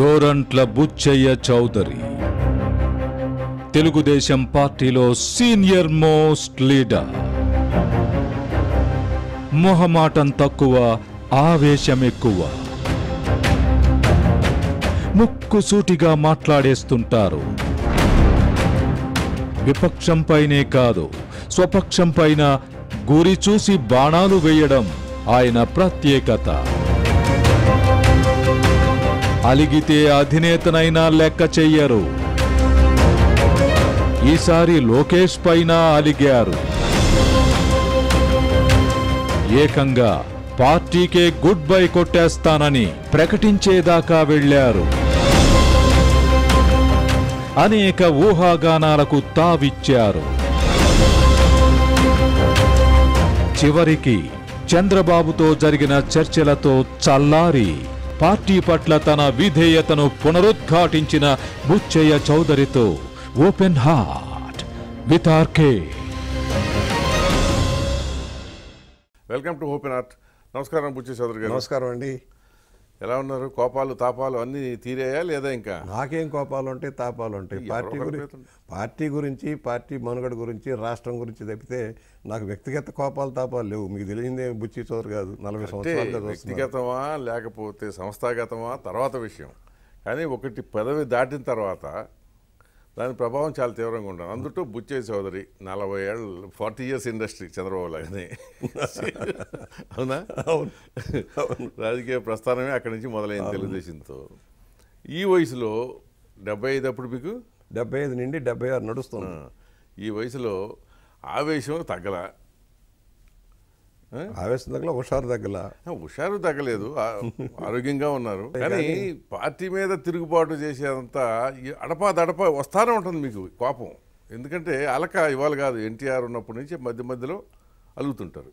గోరంట్ల బుచ్చయ్య చౌదరి తెలుగుదేశం పార్టీలో senior most leader మొహమాటం తక్కువ ఆవేశం ఎక్కువ ముక్కుసూటిగా మాట్లాడేస్తుంటారు విపక్షంపైనే కాదు స్వపక్షంపైన గురి చూసి బాణాలు వేయడం ఆయన ప్రత్యేకత అలిగితే అధినేతనైనా లెక్క చెయ్యరు ఈసారి లోకేష్ పైన అలిగారు ఏకంగా పార్టీకే గుడ్ బై కొట్టేస్తానని ప్రకటించేదాకా వెళ్లారు అనేక ఊహాగానాలకు తావిచ్చారు చివరికి చంద్రబాబుతో జరిగిన చర్చలతో చల్లారి పార్టీ పట్ల తన విధేయతను పునరుద్ఘాటించిన బుచ్చయ్య చౌదరితో open heart with RK welcome to open heart నమస్కారం బుచ్చి చౌదరి గారు నమస్కారం అండి ఎలా ఉన్నారు కోపాలు తాపాలు అన్నీ తీరేయా లేదా ఇంకా నాకేం కోపాలు ఉంటాయి తాపాలు ఉంటాయి పార్టీ గురించి పార్టీ గురించి పార్టీ మనుగడ గురించి రాష్ట్రం గురించి తప్పితే నాకు వ్యక్తిగత కోపాలు తాపాలు లేవు మీకు తెలియదే బుచ్చి చోరు కాదు నలభై సంవత్సరాలు వ్యక్తిగతమా లేకపోతే సంస్థాగతమా తర్వాత విషయం కానీ ఒకటి పదవి దాటిన తర్వాత దాని ప్రభావం చాలా తీవ్రంగా ఉంటుంది అందుటూ బుచ్చయ్య చౌదరి నలభై ఏళ్ళు ఫార్టీ ఇయర్స్ ఇండస్ట్రీ చంద్రబాబు లాగానే అవునా అవును రాజకీయ ప్రస్థానమే అక్కడి నుంచి మొదలైన తెలుగుదేశంతో ఈ వయసులో డెబ్బై ఐదు అప్పుడు మీకు డెబ్బై ఐదు నుండి డెబ్బై ఆరు నడుస్తున్నా ఈ వయసులో ఆవేశం తగ్గల ఆవేశం తగ్గల హుషారు తగ్గల హుషారు తగ్గలేదు ఆరోగ్యంగా ఉన్నారు కానీ పార్టీ మీద తిరుగుబాటు చేసేంత అడపా దడప వస్తానే ఉంటుంది మీకు కోపం ఎందుకంటే అలక ఇవాళ కాదు ఎన్టీఆర్ ఉన్నప్పటి నుంచి మధ్య మధ్యలో అలుగుతుంటారు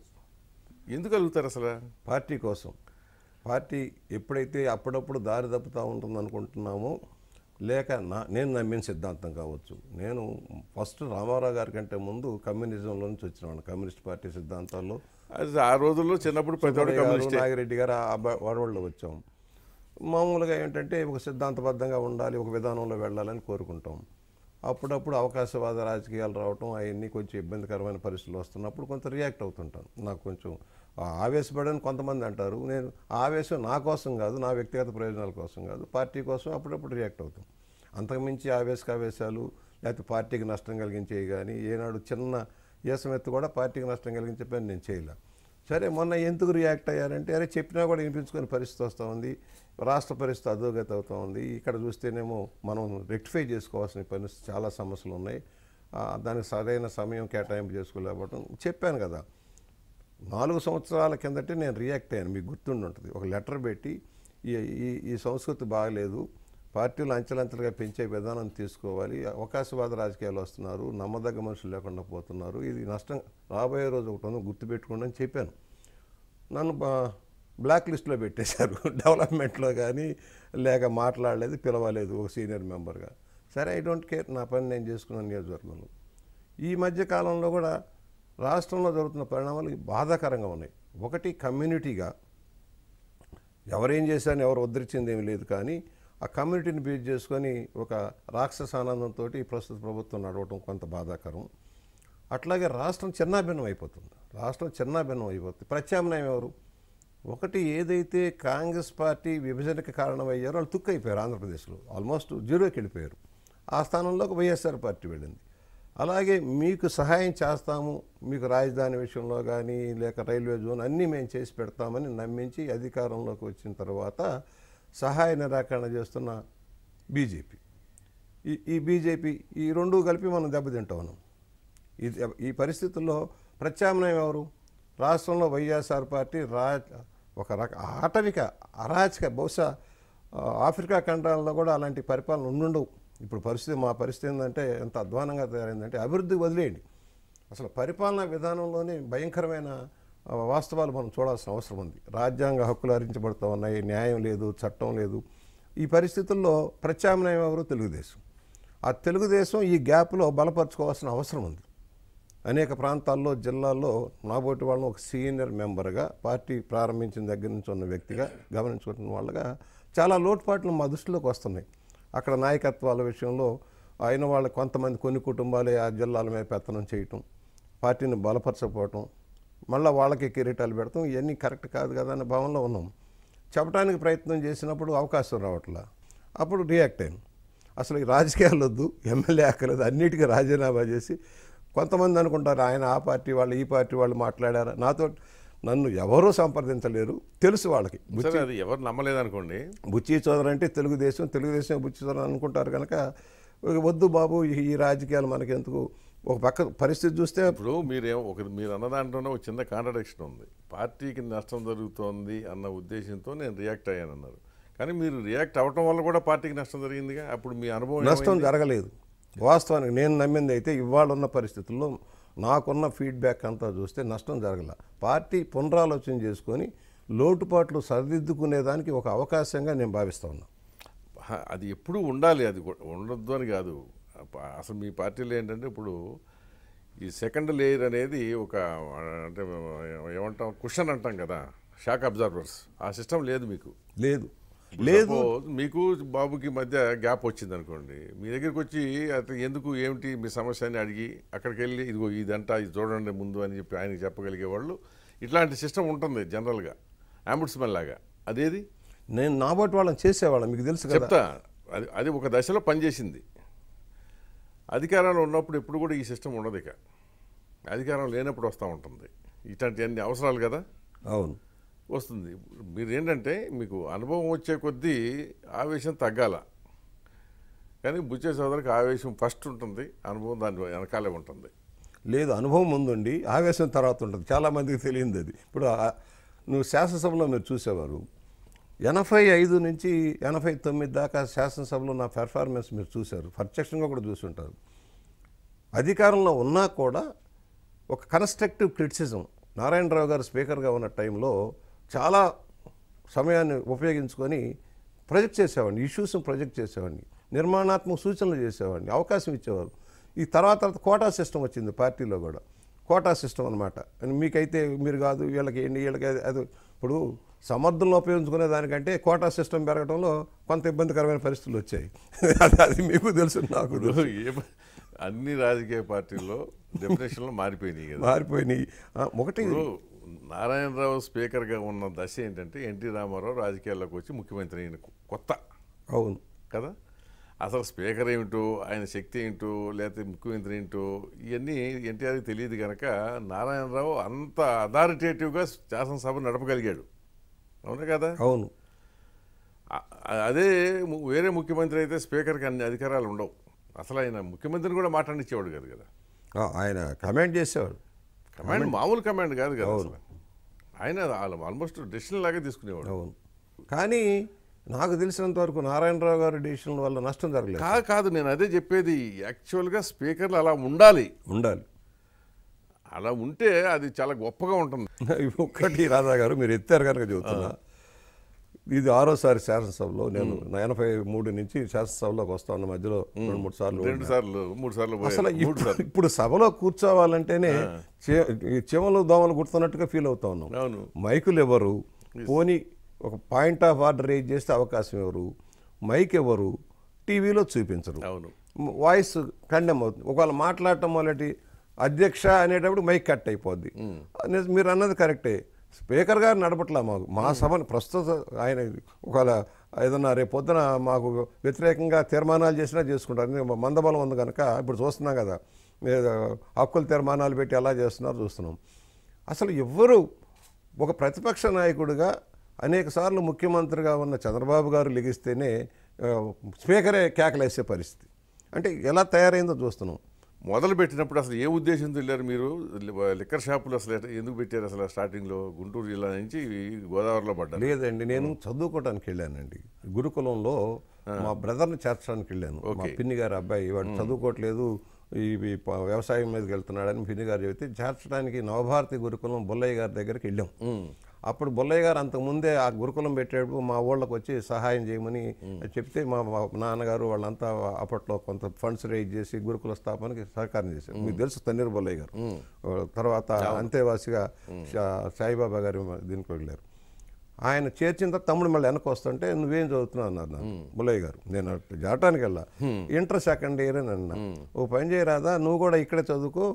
ఎందుకు అలుగుతారు అసలు పార్టీ కోసం పార్టీ ఎప్పుడైతే అప్పుడప్పుడు దారి తప్పుతూ ఉంటుంది అనుకుంటున్నామో లేక నా నేను నమ్మిన సిద్ధాంతం కావచ్చు నేను ఫస్ట్ రామారావు గారి కంటే ముందు కమ్యూనిజంలో నుంచి వాడిని కమ్యూనిస్ట్ పార్టీ సిద్ధాంతాల్లో అది ఆ రోజుల్లో చిన్నప్పుడు పెద్దవాడు కమ్యూనిస్ట్ నాగిరెడ్డి గారు ఆ వచ్చాం మామూలుగా ఏంటంటే ఒక సిద్ధాంతబద్ధంగా ఉండాలి ఒక విధానంలో వెళ్ళాలని కోరుకుంటాం అప్పుడప్పుడు అవకాశవాద రాజకీయాలు రావటం అవన్నీ కొంచెం ఇబ్బందికరమైన పరిస్థితులు వస్తున్నప్పుడు కొంత రియాక్ట్ అవుతుంటాను నాకు కొంచెం ఆవేశపడని కొంతమంది అంటారు నేను ఆవేశం నా కోసం కాదు నా వ్యక్తిగత ప్రయోజనాల కోసం కాదు పార్టీ కోసం అప్పుడప్పుడు రియాక్ట్ అవుతాం అంతకుమించి ఆవేశకావేశాలు లేకపోతే పార్టీకి నష్టం కలిగించేవి కానీ ఏనాడు చిన్న ఎత్తు కూడా పార్టీకి నష్టం కలిగించే పని నేను చేయలే సరే మొన్న ఎందుకు రియాక్ట్ అయ్యారంటే అరే చెప్పినా కూడా వినిపించుకునే పరిస్థితి వస్తూ ఉంది రాష్ట్ర పరిస్థితి అధోగతి అవుతూ ఉంది ఇక్కడ చూస్తేనేమో మనం రెక్టిఫై చేసుకోవాల్సిన పరిస్థితి చాలా సమస్యలు ఉన్నాయి దానికి సరైన సమయం కేటాయింపు చేసుకోలేకపోవడం చెప్పాను కదా నాలుగు సంవత్సరాల కిందటే నేను రియాక్ట్ అయ్యాను మీకు గుర్తుండి ఉంటుంది ఒక లెటర్ పెట్టి ఈ ఈ సంస్కృతి బాగలేదు పార్టీలు అంచెలంచెలుగా పెంచే విధానం తీసుకోవాలి అవకాశవాద రాజకీయాలు వస్తున్నారు నమ్మదగ్గ మనుషులు లేకుండా పోతున్నారు ఇది నష్టం రాబోయే రోజు ఒకటి ఉందో గుర్తుపెట్టుకోండి అని చెప్పాను నన్ను బ్లాక్ లిస్ట్లో పెట్టేశారు డెవలప్మెంట్లో కానీ లేక మాట్లాడలేదు పిలవలేదు ఒక సీనియర్ మెంబర్గా సరే ఐ డోంట్ కేర్ నా పని నేను చేసుకున్నాను నియోజకవర్గంలో ఈ మధ్య కాలంలో కూడా రాష్ట్రంలో జరుగుతున్న పరిణామాలు బాధాకరంగా ఉన్నాయి ఒకటి కమ్యూనిటీగా ఎవరేం చేశారని ఎవరు ఉద్ధరించింది ఏమి లేదు కానీ ఆ కమ్యూనిటీని బేస్ చేసుకొని ఒక రాక్షస ఆనందంతో ప్రస్తుత ప్రభుత్వం నడవటం కొంత బాధాకరం అట్లాగే రాష్ట్రం చిన్నాభిన్నం అయిపోతుంది రాష్ట్రం చిన్నాభిన్నం అయిపోతుంది ప్రత్యామ్నాయం ఎవరు ఒకటి ఏదైతే కాంగ్రెస్ పార్టీ విభజనకు కారణమయ్యారో వాళ్ళు తుక్కు అయిపోయారు ఆంధ్రప్రదేశ్లో ఆల్మోస్ట్ జీరోకి వెళ్ళిపోయారు ఆ స్థానంలోకి వైఎస్ఆర్ పార్టీ వెళ్ళింది అలాగే మీకు సహాయం చేస్తాము మీకు రాజధాని విషయంలో కానీ లేక రైల్వే జోన్ అన్నీ మేము చేసి పెడతామని నమ్మించి అధికారంలోకి వచ్చిన తర్వాత సహాయ నిరాకరణ చేస్తున్న బీజేపీ ఈ ఈ బీజేపీ ఈ రెండు కలిపి మనం దెబ్బతింటా ఉన్నాం ఈ ఈ పరిస్థితుల్లో ప్రత్యామ్నాయం ఎవరు రాష్ట్రంలో వైఎస్ఆర్ పార్టీ రా ఒక రక ఆటవిక అరాచక బహుశా ఆఫ్రికా ఖండాలలో కూడా అలాంటి పరిపాలన ఉండుండవు ఇప్పుడు పరిస్థితి మా పరిస్థితి ఏంటంటే ఎంత అధ్వానంగా తయారైందంటే అభివృద్ధి వదిలేయండి అసలు పరిపాలనా విధానంలోనే భయంకరమైన వాస్తవాలు మనం చూడాల్సిన అవసరం ఉంది రాజ్యాంగ హక్కులు హరించబడుతూ ఉన్నాయి న్యాయం లేదు చట్టం లేదు ఈ పరిస్థితుల్లో ప్రత్యామ్నాయం ఎవరు తెలుగుదేశం ఆ తెలుగుదేశం ఈ గ్యాప్లో బలపరచుకోవాల్సిన అవసరం ఉంది అనేక ప్రాంతాల్లో జిల్లాల్లో నాబోటి వాళ్ళని ఒక సీనియర్ మెంబర్గా పార్టీ ప్రారంభించిన దగ్గర నుంచి ఉన్న వ్యక్తిగా గమనించుకుంటున్న వాళ్ళగా చాలా లోటుపాట్లు మా దృష్టిలోకి వస్తున్నాయి అక్కడ నాయకత్వాల విషయంలో అయిన వాళ్ళ కొంతమంది కొన్ని కుటుంబాలే ఆ జిల్లాల మీద పెత్తనం చేయటం పార్టీని బలపరచకపోవటం మళ్ళీ వాళ్ళకి కిరీటాలు పెడతాం ఇవన్నీ కరెక్ట్ కాదు కదా అనే భావంలో ఉన్నాం చెప్పడానికి ప్రయత్నం చేసినప్పుడు అవకాశం రావట్లా అప్పుడు రియాక్ట్ అయ్యాను అసలు రాజకీయాలు వద్దు ఎమ్మెల్యే ఆకలేదు అన్నిటికీ రాజీనామా చేసి కొంతమంది అనుకుంటారు ఆయన ఆ పార్టీ వాళ్ళు ఈ పార్టీ వాళ్ళు మాట్లాడారు నాతో నన్ను ఎవరూ సంప్రదించలేరు తెలుసు వాళ్ళకి అది ఎవరు నమ్మలేదు అనుకోండి బుచ్చి చోదరు అంటే తెలుగుదేశం తెలుగుదేశం బుచ్చి చోదరు అనుకుంటారు కనుక వద్దు బాబు ఈ రాజకీయాలు మనకెందుకు ఒక పక్క పరిస్థితి చూస్తే ఇప్పుడు మీరేమో ఒక మీరు అన్న దాంట్లోనే ఒక చిన్న కాంట్రడిక్షన్ ఉంది పార్టీకి నష్టం జరుగుతోంది అన్న ఉద్దేశంతో నేను రియాక్ట్ అయ్యాను అన్నారు కానీ మీరు రియాక్ట్ అవ్వటం వల్ల కూడా పార్టీకి నష్టం జరిగిందిగా అప్పుడు మీ అనుభవం నష్టం జరగలేదు వాస్తవానికి నేను నమ్మింది అయితే ఇవాళ ఉన్న పరిస్థితుల్లో నాకున్న ఫీడ్బ్యాక్ అంతా చూస్తే నష్టం జరగల పార్టీ పునరాలోచన చేసుకొని లోటుపాట్లు సరిదిద్దుకునే దానికి ఒక అవకాశంగా నేను భావిస్తా ఉన్నా అది ఎప్పుడూ ఉండాలి అది ఉండొద్దు అని కాదు అసలు మీ పార్టీలో ఏంటంటే ఇప్పుడు ఈ సెకండ్ లేయర్ అనేది ఒక అంటే ఏమంటాం క్వశ్చన్ అంటాం కదా షాక్ అబ్జర్వర్స్ ఆ సిస్టమ్ లేదు మీకు లేదు లేదు మీకు బాబుకి మధ్య గ్యాప్ వచ్చింది అనుకోండి మీ దగ్గరికి వచ్చి అతను ఎందుకు ఏమిటి మీ సమస్య అని అడిగి అక్కడికి వెళ్ళి ఇదిగో ఇదంటా ఇది చూడండి ముందు అని చెప్పి ఆయనకి చెప్పగలిగే వాళ్ళు ఇట్లాంటి సిస్టమ్ ఉంటుంది జనరల్గా అంబుడ్స్మెన్ లాగా అదేది నేను నాబోట్ వాళ్ళని చేసేవాళ్ళం మీకు తెలుసు చెప్తా అది అది ఒక దశలో పనిచేసింది అధికారంలో ఉన్నప్పుడు ఎప్పుడు కూడా ఈ సిస్టమ్ ఉండదు ఇక అధికారం లేనప్పుడు వస్తూ ఉంటుంది ఇట్లాంటి అన్ని అవసరాలు కదా అవును వస్తుంది మీరు ఏంటంటే మీకు అనుభవం వచ్చే కొద్దీ ఆవేశం తగ్గాల కానీ బుచ్చే సోదరికి ఆవేశం ఫస్ట్ ఉంటుంది అనుభవం దాని వెనకాలే ఉంటుంది లేదు అనుభవం ఉందండి ఆవేశం తర్వాత ఉంటుంది చాలామందికి తెలియదు అది ఇప్పుడు నువ్వు శాసనసభలో మీరు చూసేవారు ఎనభై ఐదు నుంచి ఎనభై తొమ్మిది దాకా శాసనసభలో నా పెర్ఫార్మెన్స్ మీరు చూశారు ప్రత్యక్షంగా కూడా చూసుంటారు అధికారంలో ఉన్నా కూడా ఒక కన్స్ట్రక్టివ్ క్రిటిసిజం నారాయణరావు గారు స్పీకర్గా ఉన్న టైంలో చాలా సమయాన్ని ఉపయోగించుకొని ప్రొజెక్ట్ చేసేవాడిని ఇష్యూస్ని ప్రొజెక్ట్ చేసేవాడిని నిర్మాణాత్మక సూచనలు చేసేవాడిని అవకాశం ఇచ్చేవారు ఈ తర్వాత తర్వాత కోటా సిస్టమ్ వచ్చింది పార్టీలో కూడా కోటా సిస్టమ్ అనమాట మీకైతే మీరు కాదు వీళ్ళకి ఏంటి వీళ్ళకి అది ఇప్పుడు సమర్థంలో ఉపయోగించుకునే దానికంటే కోటా సిస్టమ్ పెరగడంలో కొంత ఇబ్బందికరమైన పరిస్థితులు వచ్చాయి అది మీకు తెలుసు నాకు అన్ని రాజకీయ పార్టీల్లో డెఫినేషన్లో మారిపోయినాయి కదా మారిపోయినాయి ఒకటి నారాయణరావు స్పీకర్గా ఉన్న దశ ఏంటంటే ఎన్టీ రామారావు రాజకీయాల్లోకి వచ్చి ముఖ్యమంత్రి అయిన కొత్త అవును కదా అసలు స్పీకర్ ఏమిటో ఆయన శక్తి ఏంటో లేకపోతే ముఖ్యమంత్రి ఏంటో ఇవన్నీ ఎన్టీఆర్కి తెలియదు కనుక నారాయణరావు అంత అథారిటేటివ్గా శాసనసభ నడపగలిగాడు అవునా కదా అవును అదే వేరే ముఖ్యమంత్రి అయితే స్పీకర్కి అన్ని అధికారాలు ఉండవు అసలు ఆయన ముఖ్యమంత్రిని కూడా మాట్లాడిచ్చేవాడు కాదు కదా ఆయన కమాండ్ చేసేవాడు కమాండ్ మామూలు కమాండ్ కాదు కదా ఆయన ఆల్మోస్ట్ డెసిషన్ లాగా తీసుకునేవాడు అవును కానీ నాకు తెలిసినంత వరకు నారాయణరావు గారి డిసిషన్ వల్ల నష్టం జరగలేదు కాదు కాదు నేను అదే చెప్పేది యాక్చువల్గా స్పీకర్లు అలా ఉండాలి ఉండాలి అలా ఉంటే అది చాలా గొప్పగా ఉంటుంది ఒక్కటి రాధా గారు మీరు ఎత్తారు కనుక చెబుతున్నా ఇది ఆరోసారి శాసనసభలో నేను ఎనభై మూడు నుంచి శాసనసభలోకి వస్తాను మధ్యలో రెండు మూడు సార్లు రెండు సార్లు మూడు సార్లు అసలు ఇప్పుడు సభలో కూర్చోవాలంటేనే చెమలు దోమలు గుర్తున్నట్టుగా ఫీల్ అవుతా ఉన్నాం మైకులు ఎవరు పోనీ ఒక పాయింట్ ఆఫ్ ఆర్డర్ రేజ్ చేస్తే అవకాశం ఎవరు మైక్ ఎవరు టీవీలో చూపించరు అవును వాయిస్ ఖండం అవుతుంది ఒకవేళ మాట్లాడటం మొదటి అధ్యక్ష అనేటప్పుడు మైక్ కట్ అయిపోద్ది మీరు అన్నది కరెక్టే స్పీకర్ గారు నడపట్లా మాకు మా సభను ప్రస్తుత ఆయన ఒకవేళ ఏదన్నా రేపు పొద్దున మాకు వ్యతిరేకంగా తీర్మానాలు చేసినా చేసుకుంటారు మందబలం ఉంది కనుక ఇప్పుడు చూస్తున్నాం కదా హక్కుల తీర్మానాలు పెట్టి ఎలా చేస్తున్నారో చూస్తున్నాం అసలు ఎవ్వరూ ఒక ప్రతిపక్ష నాయకుడిగా అనేకసార్లు ముఖ్యమంత్రిగా ఉన్న చంద్రబాబు గారు లిగిస్తేనే స్పీకరే కేకలేసే పరిస్థితి అంటే ఎలా తయారైందో చూస్తున్నాం మొదలు పెట్టినప్పుడు అసలు ఏ ఉద్దేశంతో వెళ్ళారు మీరు లిక్కర్ షాపులు అసలు ఎందుకు పెట్టారు అసలు స్టార్టింగ్లో గుంటూరు జిల్లా నుంచి గోదావరిలో పడ్డారు లేదండి నేను చదువుకోవడానికి వెళ్ళానండి గురుకులంలో మా బ్రదర్ని చేర్చడానికి వెళ్ళాను మా పిన్ని గారు అబ్బాయి వాడు చదువుకోవట్లేదు ఈ వ్యవసాయం మీదకి వెళ్తున్నాడని పిన్ని గారు చెబితే చేర్చడానికి నవభారతి గురుకులం బొల్లయ్య గారి దగ్గరికి వెళ్ళాం అప్పుడు బొల్లయ్య గారు అంతకుముందే ఆ గురుకులం పెట్టేటప్పుడు మా ఊళ్ళకి వచ్చి సహాయం చేయమని చెప్తే మా నాన్నగారు వాళ్ళంతా అప్పట్లో కొంత ఫండ్స్ రేజ్ చేసి గురుకుల స్థాపనకి సహకారం చేశారు మీకు తెలుసు తన్నీరు బొల్లయ్య గారు తర్వాత అంతేవాసిగా సాయిబాబా గారు దీనికి వెళ్ళారు ఆయన చేర్చిన తర్వాత తమ్ముడు మళ్ళీ వెనక్కి వస్తుంటే నువ్వేం చదువుతున్నావు అన్నారు నాకు బుల్లయ్య గారు నేను జాటానికి వెళ్ళా ఇంటర్ సెకండ్ ఇయర్ అని అన్నా ఓ పని చేయరాదా నువ్వు కూడా ఇక్కడే చదువుకో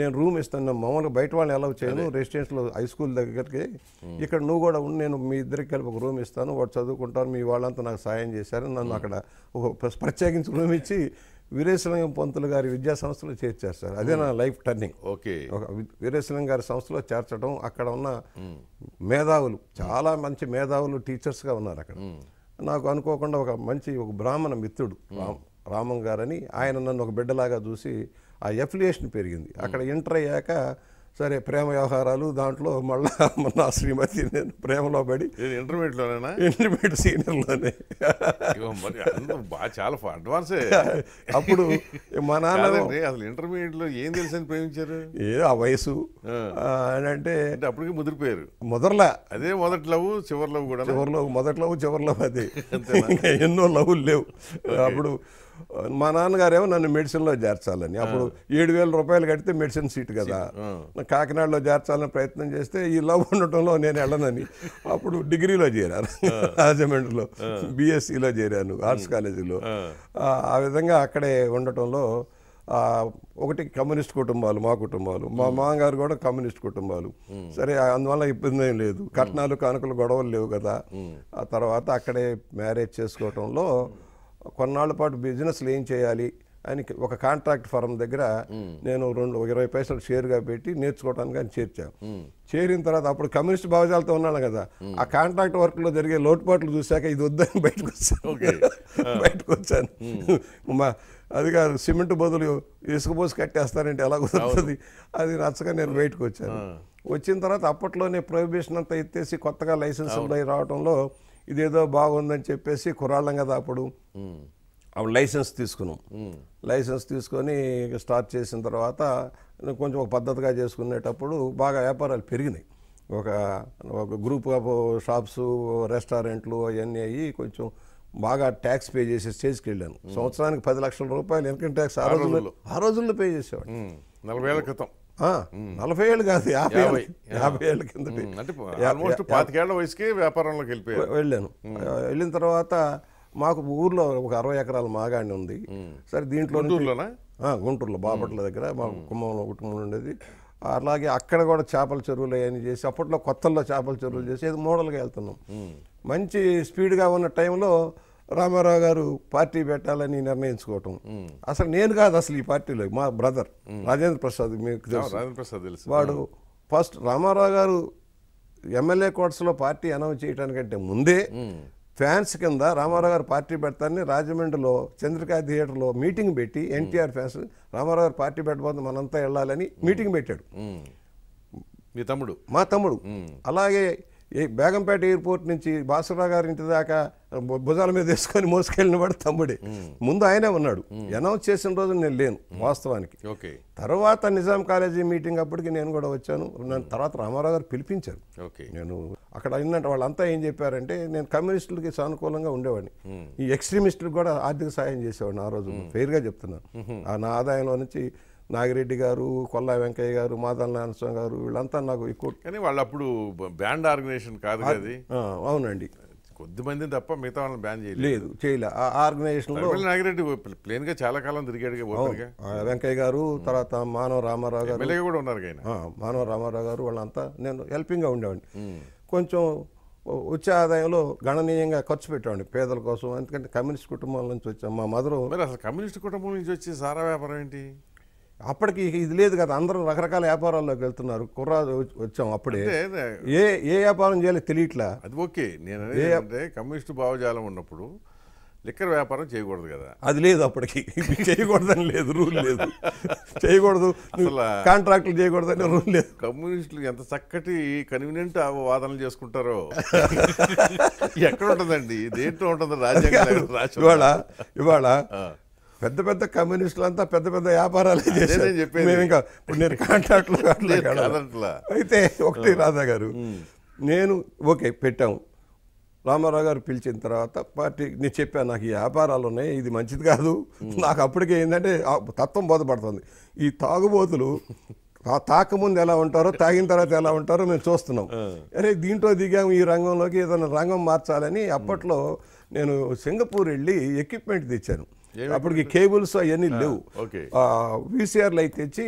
నేను రూమ్ ఇస్తాను మామూలుగా బయట వాళ్ళని అలౌ చేయను రెసిడెన్స్లో హై స్కూల్ దగ్గరికి ఇక్కడ నువ్వు కూడా ఉండి నేను మీ ఇద్దరికి కలిపి ఒక రూమ్ ఇస్తాను వాడు చదువుకుంటారు మీ వాళ్ళంతా నాకు సాయం చేశారు నన్ను అక్కడ ఒక ప్రత్యేకించి రూమ్ ఇచ్చి వీరేశలింగం పంతులు గారి విద్యా సంస్థలో చేర్చారు సార్ అదే నా లైఫ్ టర్నింగ్ ఓకే వీరేశలింగం గారి సంస్థలో చేర్చడం అక్కడ ఉన్న మేధావులు చాలా మంచి మేధావులు టీచర్స్గా ఉన్నారు అక్కడ నాకు అనుకోకుండా ఒక మంచి ఒక బ్రాహ్మణ మిత్రుడు రామం గారని ఆయన నన్ను ఒక బిడ్డలాగా చూసి ఆ ఎఫిలియేషన్ పెరిగింది అక్కడ ఎంటర్ అయ్యాక సరే ప్రేమ వ్యవహారాలు దాంట్లో మళ్ళా మొన్న శ్రీమతి నేను ప్రేమలో పడి ఇంటర్మీడియట్లోనేనా ఇంటర్మీడియట్ సీనియర్లోనే బాగా చాలా అడ్వాన్స్ అప్పుడు మా నాన్న అసలు ఇంటర్మీడియట్లో ఏం అని ప్రేమించారు ఏ ఆ వయసు అని అంటే అప్పటికి ముదిరిపోయారు మొదట్లో అదే మొదటి లవ్ చివరి లవ్ కూడా చివరి లవ్ మొదటి లవ్ చివరి లవ్ అదే ఎన్నో లవ్లు లేవు అప్పుడు మా నాన్నగారేమో నన్ను మెడిసిన్లో చేర్చాలని అప్పుడు ఏడు వేల రూపాయలు కడితే మెడిసిన్ సీట్ కదా కాకినాడలో చేర్చాలని ప్రయత్నం చేస్తే ఈ లవ్ ఉండటంలో నేను వెళ్ళనని అప్పుడు డిగ్రీలో చేరాను రాజమండ్రిలో బిఎస్సిలో చేరాను ఆర్ట్స్ కాలేజీలో ఆ విధంగా అక్కడే ఉండటంలో ఒకటి కమ్యూనిస్ట్ కుటుంబాలు మా కుటుంబాలు మా మామగారు కూడా కమ్యూనిస్ట్ కుటుంబాలు సరే అందువల్ల ఇబ్బంది ఏం లేదు కట్నాలు కానుకలు గొడవలు లేవు కదా ఆ తర్వాత అక్కడే మ్యారేజ్ చేసుకోవటంలో కొన్నాళ్ళ పాటు బిజినెస్లు ఏం చేయాలి అని ఒక కాంట్రాక్ట్ ఫర్మ్ దగ్గర నేను రెండు ఇరవై పైసలు షేర్గా పెట్టి నేర్చుకోవడానికి అని చేర్చాను చేరిన తర్వాత అప్పుడు కమ్యూనిస్ట్ భావజాలతో ఉన్నాను కదా ఆ కాంట్రాక్ట్ వర్క్లో జరిగే లోటుపాట్లు చూశాక ఇది వద్దని బయటకు వచ్చాను బయటకు వచ్చాను మా అది కాదు సిమెంట్ బదులు ఇసుక పోసి కట్టేస్తారంటే ఎలా కుదురుతుంది అది నచ్చగా నేను బయటకు వచ్చాను వచ్చిన తర్వాత అప్పట్లోనే ప్రొహిబిషన్ అంతా ఎత్తేసి కొత్తగా లైసెన్స్ రావడంలో ఇదేదో బాగుందని చెప్పేసి కురాళ్ళం కదా అప్పుడు అప్పుడు లైసెన్స్ తీసుకున్నాం లైసెన్స్ తీసుకొని స్టార్ట్ చేసిన తర్వాత కొంచెం ఒక పద్ధతిగా చేసుకునేటప్పుడు బాగా వ్యాపారాలు పెరిగినాయి ఒక ఒక గ్రూప్ ఆఫ్ షాప్స్ రెస్టారెంట్లు అవన్నీ అయ్యి కొంచెం బాగా ట్యాక్స్ పే చేసే స్టేజ్కి వెళ్ళాను సంవత్సరానికి పది లక్షల రూపాయలు ఇన్కమ్ ట్యాక్స్ ఆ రోజుల్లో ఆ రోజుల్లో పే చేసేవాడు నలభై ఏళ్ళ క్రితం నలభై ఏళ్ళు కాదు యాభై యాభై ఏళ్ళ కింద ఆల్మోస్ట్ పాతికేళ్ల వయసుకి వ్యాపారంలోకి వెళ్ళిపోయాను వెళ్ళాను వెళ్ళిన తర్వాత మాకు ఊర్లో ఒక అరవై ఎకరాల మాగాణి ఉంది సరే దీంట్లో గుంటూరులో బాపట్ల దగ్గర మా కుటుంబంలో కుటుంబం ఉండేది అలాగే అక్కడ కూడా చేపల చెరువులు అవన్నీ చేసి అప్పట్లో కొత్తల్లో చేపల చెరువులు చేసి అది మోడల్గా వెళ్తున్నాం మంచి స్పీడ్గా ఉన్న టైంలో రామారావు గారు పార్టీ పెట్టాలని నిర్ణయించుకోవటం అసలు నేను కాదు అసలు ఈ పార్టీలో మా బ్రదర్ రాజేంద్ర ప్రసాద్ మీకు తెలుసు వాడు ఫస్ట్ రామారావు గారు ఎమ్మెల్యే కోర్ట్స్లో పార్టీ అనౌన్స్ చేయడానికంటే ముందే ఫ్యాన్స్ కింద రామారావు గారు పార్టీ పెడతారని రాజమండ్రిలో చంద్రికా థియేటర్లో మీటింగ్ పెట్టి ఎన్టీఆర్ ఫ్యాన్స్ రామారావు గారు పార్టీ పెట్టబోతుంది మనంతా వెళ్ళాలని మీటింగ్ పెట్టాడు మీ తమ్ముడు మా తమ్ముడు అలాగే బేగంపేట ఎయిర్పోర్ట్ నుంచి బాసరావు గారి ఇంటి దాకా భుజాల మీద వేసుకొని మోసుకెళ్ళిన వాడు తమ్ముడే ముందు ఆయనే ఉన్నాడు అనౌన్స్ చేసిన రోజు నేను లేను వాస్తవానికి తర్వాత నిజాం కాలేజీ మీటింగ్ అప్పటికి నేను కూడా వచ్చాను నన్ను తర్వాత రామారావు గారు పిలిపించారు నేను అక్కడ ఏంటంటే వాళ్ళంతా ఏం చెప్పారంటే నేను కమ్యూనిస్టులకి సానుకూలంగా ఉండేవాడిని ఈ ఎక్స్ట్రీమిస్టులకు కూడా ఆర్థిక సహాయం చేసేవాడిని ఆ రోజు ఫెయిర్గా చెప్తున్నాను నా ఆదాయంలో నుంచి నాగిరెడ్డి గారు కొల్లా వెంకయ్య గారు మాదల నారాయణస్వామి గారు వీళ్ళంతా నాకు ఎక్కువ కానీ వాళ్ళు అప్పుడు బ్యాండ్ ఆర్గనైజేషన్ కాదు అది అవునండి కొద్దిమంది తప్ప మిగతా వాళ్ళని బ్యాన్ చేయలేదు చేయలే ఆ ఆర్గనైజేషన్లో నాగిరెడ్డి గా చాలా కాలం తిరిగాడు వెంకయ్య గారు తర్వాత మానవ రామారావు గారు కూడా ఉన్నారు మానవ రామారావు గారు వాళ్ళంతా నేను హెల్పింగ్గా ఉండేవాడిని కొంచెం వచ్చే ఆదాయంలో గణనీయంగా ఖర్చు పెట్టండి పేదల కోసం ఎందుకంటే కమ్యూనిస్ట్ కుటుంబాల నుంచి వచ్చాం మా మదరు మరి అసలు కమ్యూనిస్ట్ కుటుంబం నుంచి వచ్చి సారా వ్యాపారం ఏంటి అప్పటికి ఇది లేదు కదా అందరం రకరకాల వ్యాపారాల్లోకి వెళ్తున్నారు కుర్రా వచ్చాం అప్పుడే ఏ ఏ వ్యాపారం చేయాలి తెలియట్లా అది ఓకే నేను అంటే కమ్యూనిస్టు భావజాలం ఉన్నప్పుడు లిక్కర్ వ్యాపారం చేయకూడదు కదా అది లేదు అప్పటికి చేయకూడదని లేదు రూల్ లేదు చేయకూడదు కాంట్రాక్టులు చేయకూడదని రూల్ లేదు కమ్యూనిస్టులు ఎంత చక్కటి కన్వీనియంట్ వాదనలు చేసుకుంటారో ఎక్కడ ఉంటుందండి దేంట్లో ఉంటుంది రాజ్యాంగ ఇవాళ ఇవాళ పెద్ద పెద్ద కమ్యూనిస్టులు అంతా పెద్ద పెద్ద వ్యాపారాలే చేశారు చెప్పేది మేము ఇంకా ఇప్పుడు నేను కాంట్రాక్ట్లో అయితే ఒకటి రాధా గారు నేను ఓకే పెట్టాము రామారావు గారు పిలిచిన తర్వాత పార్టీ నేను చెప్పాను నాకు ఈ వ్యాపారాలు ఉన్నాయి ఇది మంచిది కాదు నాకు అప్పటికే ఏంటంటే తత్వం బోధపడుతుంది ఈ తాగుబోతులు తాకముందు ఎలా ఉంటారో తాగిన తర్వాత ఎలా ఉంటారో మేము చూస్తున్నాం అరే దీంట్లో దిగాము ఈ రంగంలోకి ఏదైనా రంగం మార్చాలని అప్పట్లో నేను సింగపూర్ వెళ్ళి ఎక్విప్మెంట్ తెచ్చాను అప్పటికి కేబుల్స్ అవన్నీ లేవు విసిఆర్లు అయితే తెచ్చి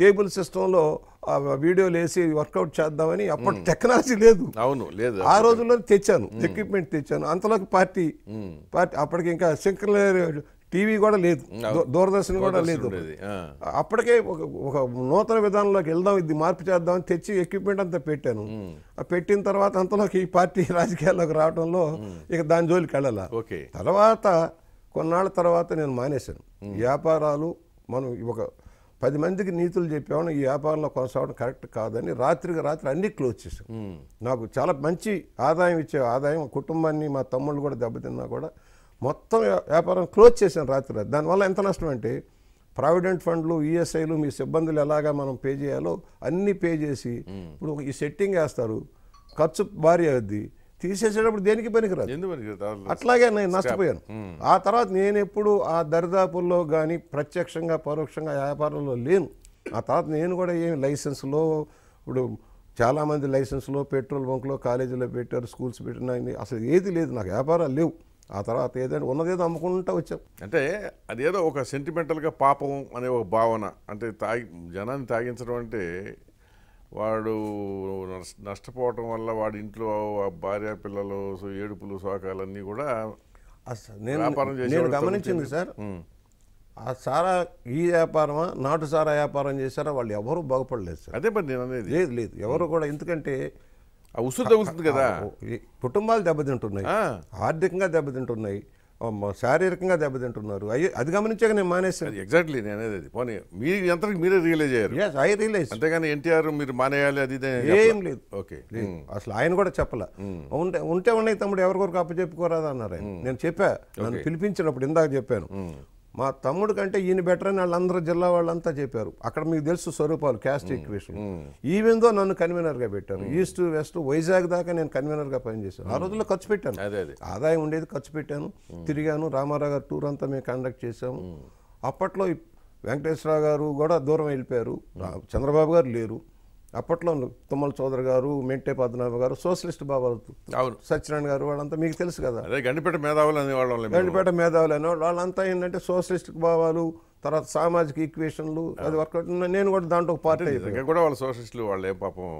కేబుల్ సిస్టంలో వీడియోలు వేసి వర్కౌట్ చేద్దామని అప్పుడు టెక్నాలజీ లేదు అవును లేదు ఆ రోజుల్లో తెచ్చాను ఎక్విప్మెంట్ తెచ్చాను అంతలోకి పార్టీ పార్టీ అప్పటికి ఇంకా శంకర్ టీవీ కూడా లేదు దూరదర్శన్ కూడా లేదు అప్పటికే ఒక ఒక నూతన విధానంలోకి వెళ్దాం ఇది మార్పు చేద్దామని తెచ్చి ఎక్విప్మెంట్ అంతా పెట్టాను పెట్టిన తర్వాత అంతలోకి ఈ పార్టీ రాజకీయాల్లోకి రావడంలో ఇక దాని జోలికి వెళ్ళాల తర్వాత కొన్నాళ్ళ తర్వాత నేను మానేశాను వ్యాపారాలు మనం ఒక పది మందికి నీతులు చెప్పామని ఈ వ్యాపారంలో కొనసాగడం కరెక్ట్ కాదని రాత్రికి రాత్రి అన్నీ క్లోజ్ చేసాం నాకు చాలా మంచి ఆదాయం ఇచ్చే ఆదాయం కుటుంబాన్ని మా తమ్ముళ్ళు కూడా దెబ్బతిన్నా కూడా మొత్తం వ్యాపారం క్లోజ్ చేశాను రాత్రి రాత్రి దానివల్ల ఎంత నష్టం అంటే ప్రావిడెంట్ ఫండ్లు ఈఎస్ఐలు మీ సిబ్బందులు ఎలాగా మనం పే చేయాలో అన్నీ పే చేసి ఇప్పుడు ఈ సెట్టింగ్ వేస్తారు ఖర్చు భారీ అవుద్ది తీసేసేటప్పుడు దేనికి పనికిరాదు అట్లాగే నేను నష్టపోయాను ఆ తర్వాత నేను ఎప్పుడు ఆ దరిదాపుల్లో కానీ ప్రత్యక్షంగా పరోక్షంగా వ్యాపారంలో లేను ఆ తర్వాత నేను కూడా ఏమి లైసెన్స్లో ఇప్పుడు చాలామంది లైసెన్స్లో పెట్రోల్ బంక్లో కాలేజీలో పెట్టారు స్కూల్స్ పెట్టినా అసలు ఏది లేదు నాకు వ్యాపారాలు లేవు ఆ తర్వాత ఏదైనా ఉన్నదేదో అమ్ముకుంటూ వచ్చాం అంటే అదేదో ఒక సెంటిమెంటల్గా పాపం అనే ఒక భావన అంటే తాగి జనాన్ని తాగించడం అంటే వాడు నష్టపోవటం వల్ల వాడి ఇంట్లో భార్య పిల్లలు ఏడుపులు సోకాలన్నీ కూడా నేను గమనించింది సార్ ఆ సారా ఈ వ్యాపారమా నాటు సారా వ్యాపారం చేశారా వాళ్ళు ఎవరు బాగుపడలేదు సార్ అదే పని నేను అనేది లేదు లేదు ఎవరు కూడా ఎందుకంటే ఉసురు తగులుతుంది కదా కుటుంబాలు దెబ్బతింటున్నాయి ఆర్థికంగా దెబ్బతింటున్నాయి శారీరకంగా దెబ్బతింటున్నారు అది గమనించాక నేను మానేసాను ఎగ్జాక్ట్లీ నేను అనేది పోనీ మీరు ఎంత మీరే రియలైజ్ అయ్యారు ఐ రియలైజ్ అంతేగాని ఎన్టీఆర్ మీరు మానేయాలి అది ఏం లేదు ఓకే hmm. అసలు ఆయన కూడా చెప్పలే hmm. ఉంటే ఉంటే ఉన్నాయి తమ్ముడు ఎవరికొరకు అప్పచెప్పుకోరాదన్నారు అన్నారు hmm. నేను చెప్పా నన్ను పిలిపించినప్పుడు ఇందాక చెప్పాను మా తమ్ముడు కంటే ఈయన బెటర్ అని వాళ్ళందరూ జిల్లా వాళ్ళంతా చెప్పారు అక్కడ మీకు తెలుసు స్వరూపాలు క్యాస్ట్ ఈక్వేషన్ ఈవెన్ నన్ను కన్వీనర్గా పెట్టాను ఈస్ట్ వెస్ట్ వైజాగ్ దాకా నేను కన్వీనర్గా పనిచేశాను ఆ రోజుల్లో ఖర్చు పెట్టాను ఆదాయం ఉండేది ఖర్చు పెట్టాను తిరిగాను రామారావు గారు టూర్ అంతా మేము కండక్ట్ చేసాము అప్పట్లో వెంకటేశ్వరరావు గారు కూడా దూరం వెళ్ళిపోయారు చంద్రబాబు గారు లేరు అప్పట్లో తుమ్మల చౌదరి గారు మెంటే పద్మనాభ గారు సోషలిస్ట్ బాబాలు అవును సత్యనారాయణ గారు వాళ్ళంతా మీకు తెలుసు కదా అదే గండిపేట మేధావులు అనేవాళ్ళు గండిపేట మేధావులు అనేవాళ్ళు వాళ్ళంతా ఏంటంటే సోషలిస్ట్ భావాలు తర్వాత సామాజిక ఈక్వేషన్లు అది వర్క్ నేను కూడా దాంట్లో పార్టీ కూడా వాళ్ళు సోషలిస్టులు వాళ్ళే పాపం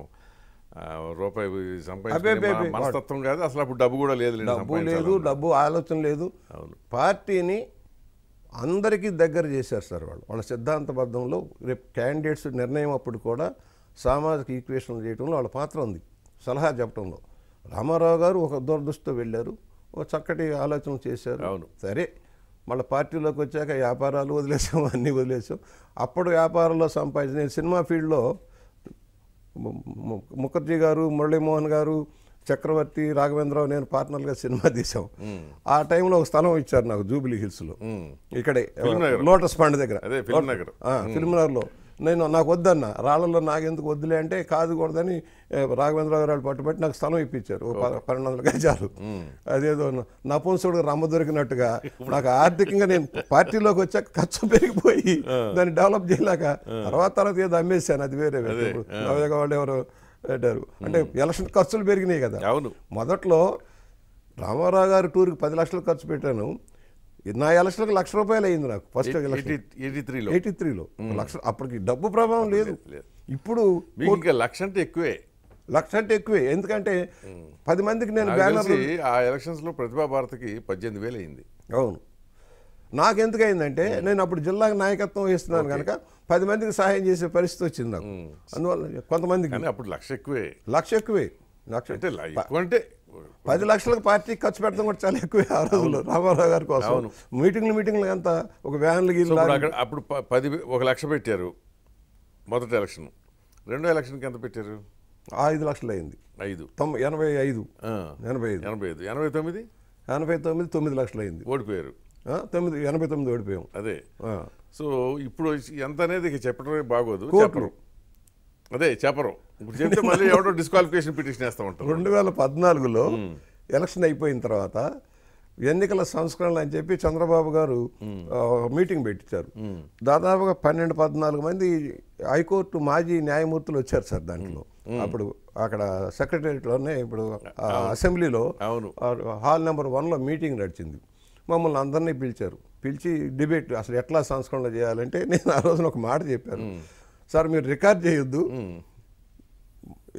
రూపాయి సంపాదించడం కాదు అసలు అప్పుడు డబ్బు కూడా లేదు డబ్బు లేదు డబ్బు ఆలోచన లేదు పార్టీని అందరికీ దగ్గర చేశారు సార్ వాళ్ళు వాళ్ళ సిద్ధాంతబద్ధంలో రేపు క్యాండిడేట్స్ నిర్ణయం అప్పుడు కూడా సామాజిక ఈక్వేషన్లు చేయడంలో వాళ్ళ పాత్ర ఉంది సలహా చెప్పడంలో రామారావు గారు ఒక దురదృష్టితో వెళ్ళారు ఒక చక్కటి ఆలోచన చేశారు అవును సరే మళ్ళీ పార్టీలోకి వచ్చాక వ్యాపారాలు వదిలేసాం అన్నీ వదిలేసాం అప్పుడు వ్యాపారంలో సంపాదించిన నేను సినిమా ఫీల్డ్లో ముఖర్జీ గారు మురళీమోహన్ గారు చక్రవర్తి రాఘవేంద్రరావు నేను పార్ట్నర్గా సినిమా తీసాం ఆ టైంలో ఒక స్థలం ఇచ్చారు నాకు జూబిలీ హిల్స్లో ఇక్కడే లోటస్ పండు దగ్గర ఫిల్మ్ నగర్లో నేను నాకు వద్దన్న రాళ్ళలో నాగెందుకు వద్దులే అంటే కాదు కూడదని రాఘవేంద్రరావు గారు పట్టుబట్టి నాకు స్థలం ఇప్పించారు పన్నెండు వందల గజాలు అదేదో నపుంసుడు రమ్మ దొరికినట్టుగా నాకు ఆర్థికంగా నేను పార్టీలోకి వచ్చాక ఖర్చు పెరిగిపోయి దాన్ని డెవలప్ చేయలేక తర్వాత తర్వాత ఏదో అమ్మేశాను అది వేరే వాళ్ళు ఎవరు పెట్టారు అంటే ఎలక్షన్ ఖర్చులు పెరిగినాయి కదా అవును మొదట్లో రామారావు గారు టూర్కి పది లక్షలు ఖర్చు పెట్టాను నా ఎలక్షన్కి లక్ష రూపాయలు అయింది నాకు ఫస్ట్ ఎయిటీ త్రీలో ఎయిటీ త్రీలో లక్ష అప్పటికి డబ్బు ప్రభావం లేదు ఇప్పుడు లక్ష అంటే ఎక్కువే లక్ష అంటే ఎక్కువే ఎందుకంటే పది మందికి నేను బ్యానర్ ఆ ఎలక్షన్స్లో ప్రతిభా భారతికి పద్దెనిమిది వేలు అయింది అవును నాకు ఎందుకు అయిందంటే నేను అప్పుడు జిల్లాకి నాయకత్వం వేస్తున్నాను కనుక పది మందికి సహాయం చేసే పరిస్థితి వచ్చింది నాకు అందువల్ల కొంతమందికి అప్పుడు లక్ష ఎక్కువే లక్ష ఎక్కువే లక్ష అంటే అంటే పది లక్షలకు పార్టీ ఖర్చు పెట్టడం కూడా చాలా ఎక్కువ ఆ రోజుల్లో రామారావు గారి కోసం మీటింగ్లు మీటింగ్లు ఎంత ఒక వ్యాన్లు అక్కడ అప్పుడు పది ఒక లక్ష పెట్టారు మొదటి ఎలక్షన్ రెండో ఎలక్షన్కి ఎంత పెట్టారు ఐదు లక్షలు అయింది ఐదు తొంభై ఎనభై ఐదు ఎనభై ఐదు ఎనభై ఐదు ఎనభై తొమ్మిది ఎనభై తొమ్మిది తొమ్మిది లక్షలు అయింది ఓడిపోయారు తొమ్మిది ఎనభై తొమ్మిది ఓడిపోయాం అదే సో ఇప్పుడు ఎంత అనేది చెప్పడమే బాగోదు కోట్లు అదే చెప్పరు మళ్ళీ డిస్క్వాలిఫికేషన్ పిటిషన్ వేస్తూ ఉంటారు రెండు వేల పద్నాలుగులో ఎలక్షన్ అయిపోయిన తర్వాత ఎన్నికల సంస్కరణలు అని చెప్పి చంద్రబాబు గారు మీటింగ్ పెట్టించారు దాదాపుగా పన్నెండు పద్నాలుగు మంది హైకోర్టు మాజీ న్యాయమూర్తులు వచ్చారు సార్ దాంట్లో అప్పుడు అక్కడ సెక్రటరియట్లోనే ఇప్పుడు అసెంబ్లీలో హాల్ నెంబర్ వన్లో మీటింగ్ నడిచింది మమ్మల్ని అందరినీ పిలిచారు పిలిచి డిబేట్ అసలు ఎట్లా సంస్కరణలు చేయాలంటే నేను ఆ రోజున ఒక మాట చెప్పాను సార్ మీరు రికార్డ్ చేయొద్దు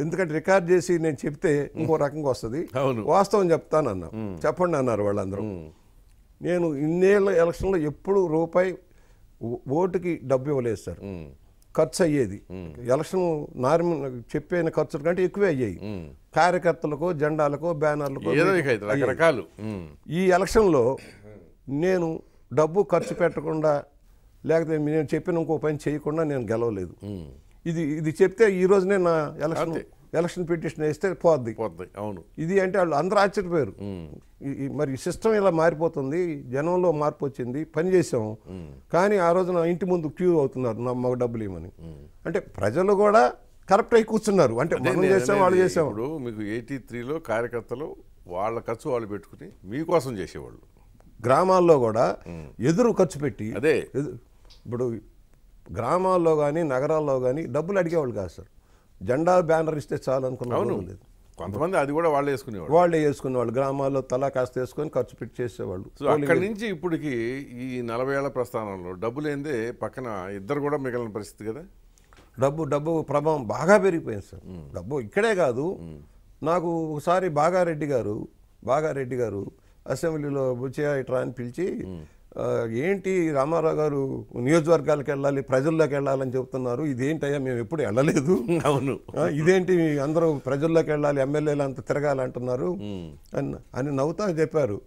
ఎందుకంటే రికార్డ్ చేసి నేను చెప్తే ఇంకో రకంగా వస్తుంది వాస్తవం చెప్తాను అన్నా చెప్పండి అన్నారు వాళ్ళందరూ నేను ఇన్నేళ్ళ ఎలక్షన్లో ఎప్పుడు రూపాయి ఓటుకి డబ్బు ఇవ్వలేదు సార్ ఖర్చు అయ్యేది ఎలక్షన్ నార్మల్ చెప్పిన ఖర్చుల కంటే ఎక్కువే అయ్యాయి కార్యకర్తలకు జెండాలకు బ్యానర్లకు రకరకాలు ఈ ఎలక్షన్లో నేను డబ్బు ఖర్చు పెట్టకుండా లేకపోతే నేను చెప్పిన ఇంకో పని చేయకుండా నేను గెలవలేదు ఇది ఇది చెప్తే ఈ రోజునే నా ఎలక్షన్ ఎలక్షన్ పిటిషన్ వేస్తే పోద్ది పోద్ది అవును ఇది అంటే వాళ్ళు అందరూ ఆశ్చర్యపోయారు మరి సిస్టమ్ ఇలా మారిపోతుంది జనంలో మార్పు వచ్చింది పని చేసాము కానీ ఆ రోజున ఇంటి ముందు క్యూ అవుతున్నారు నా మాకు డబ్బులు ఇవ్వమని అంటే ప్రజలు కూడా కరెక్ట్ అయి కూర్చున్నారు అంటే మనం చేసాం వాళ్ళు చేసాం ఇప్పుడు మీకు ఎయిటీ త్రీలో కార్యకర్తలు వాళ్ళ ఖర్చు వాళ్ళు పెట్టుకుని మీకోసం చేసేవాళ్ళు గ్రామాల్లో కూడా ఎదురు ఖర్చు పెట్టి అదే ఇప్పుడు గ్రామాల్లో కానీ నగరాల్లో కానీ డబ్బులు అడిగేవాళ్ళు కాదు సార్ జెండా బ్యానర్ ఇస్తే చాలు అనుకున్నాను లేదు కొంతమంది అది కూడా వాళ్ళే వేసుకునేవాళ్ళు వాళ్ళే వాళ్ళు గ్రామాల్లో తలా కాస్త వేసుకొని ఖర్చు పెట్టి చేసేవాళ్ళు అక్కడి నుంచి ఇప్పటికి ఈ నలభై ఏళ్ల ప్రస్థానంలో డబ్బులు ఏందే పక్కన ఇద్దరు కూడా మిగిలిన పరిస్థితి కదా డబ్బు డబ్బు ప్రభావం బాగా పెరిగిపోయింది సార్ డబ్బు ఇక్కడే కాదు నాకు ఒకసారి బాగారెడ్డి గారు బాగారెడ్డి గారు అసెంబ్లీలో బుచ్చయ్య ఇట్రా అని పిలిచి ఏంటి రామారావు గారు నియోజకవర్గాలకు వెళ్ళాలి ప్రజల్లోకి వెళ్ళాలని చెబుతున్నారు ఇదేంటయ్యా మేము ఎప్పుడు వెళ్ళలేదు అవును ఇదేంటి అందరూ ప్రజల్లోకి వెళ్ళాలి ఎమ్మెల్యేలు అంత తిరగాలంటున్నారు అని అని నవ్వుతా చెప్పారు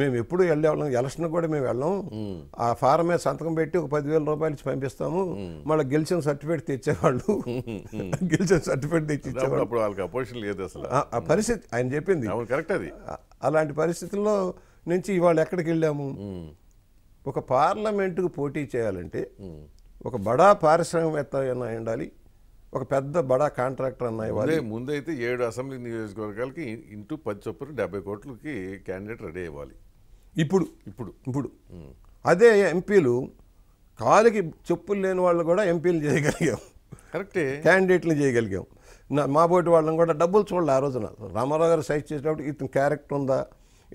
మేము ఎప్పుడు వెళ్ళేవాళ్ళం ఎలక్షన్ కూడా మేము వెళ్ళాం ఆ ఫారం మీద సంతకం పెట్టి ఒక పదివేల రూపాయలు ఇచ్చి పంపిస్తాము మళ్ళీ గెలిచిన సర్టిఫికేట్ తెచ్చేవాళ్ళు గెలిచిన సర్టిఫికేట్ తెచ్చి అప్పుడు వాళ్ళకి లేదు అసలు ఆ పరిస్థితి ఆయన చెప్పింది కరెక్ట్ అది అలాంటి పరిస్థితుల్లో నుంచి ఇవాళ ఎక్కడికి వెళ్ళాము ఒక పార్లమెంటుకు పోటీ చేయాలంటే ఒక బడా పారిశ్రామికవేత్త అయినా ఉండాలి ఒక పెద్ద బడా కాంట్రాక్టర్ అన్నాయి వాళ్ళే ముందైతే ఏడు అసెంబ్లీ నియోజకవర్గాలకి ఇంటూ పది చొప్పున డెబ్బై కోట్లకి క్యాండిడేట్ రెడీ అవ్వాలి ఇప్పుడు ఇప్పుడు ఇప్పుడు అదే ఎంపీలు కాలుకి చెప్పులు లేని వాళ్ళు కూడా ఎంపీలు చేయగలిగాం కరెక్టే క్యాండిడేట్లు చేయగలిగాం మా బోటి వాళ్ళని కూడా డబ్బులు చూడాలి ఆ రోజున రామారావు గారు సైజ్ చేసేటప్పుడు ఇతని క్యారెక్టర్ ఉందా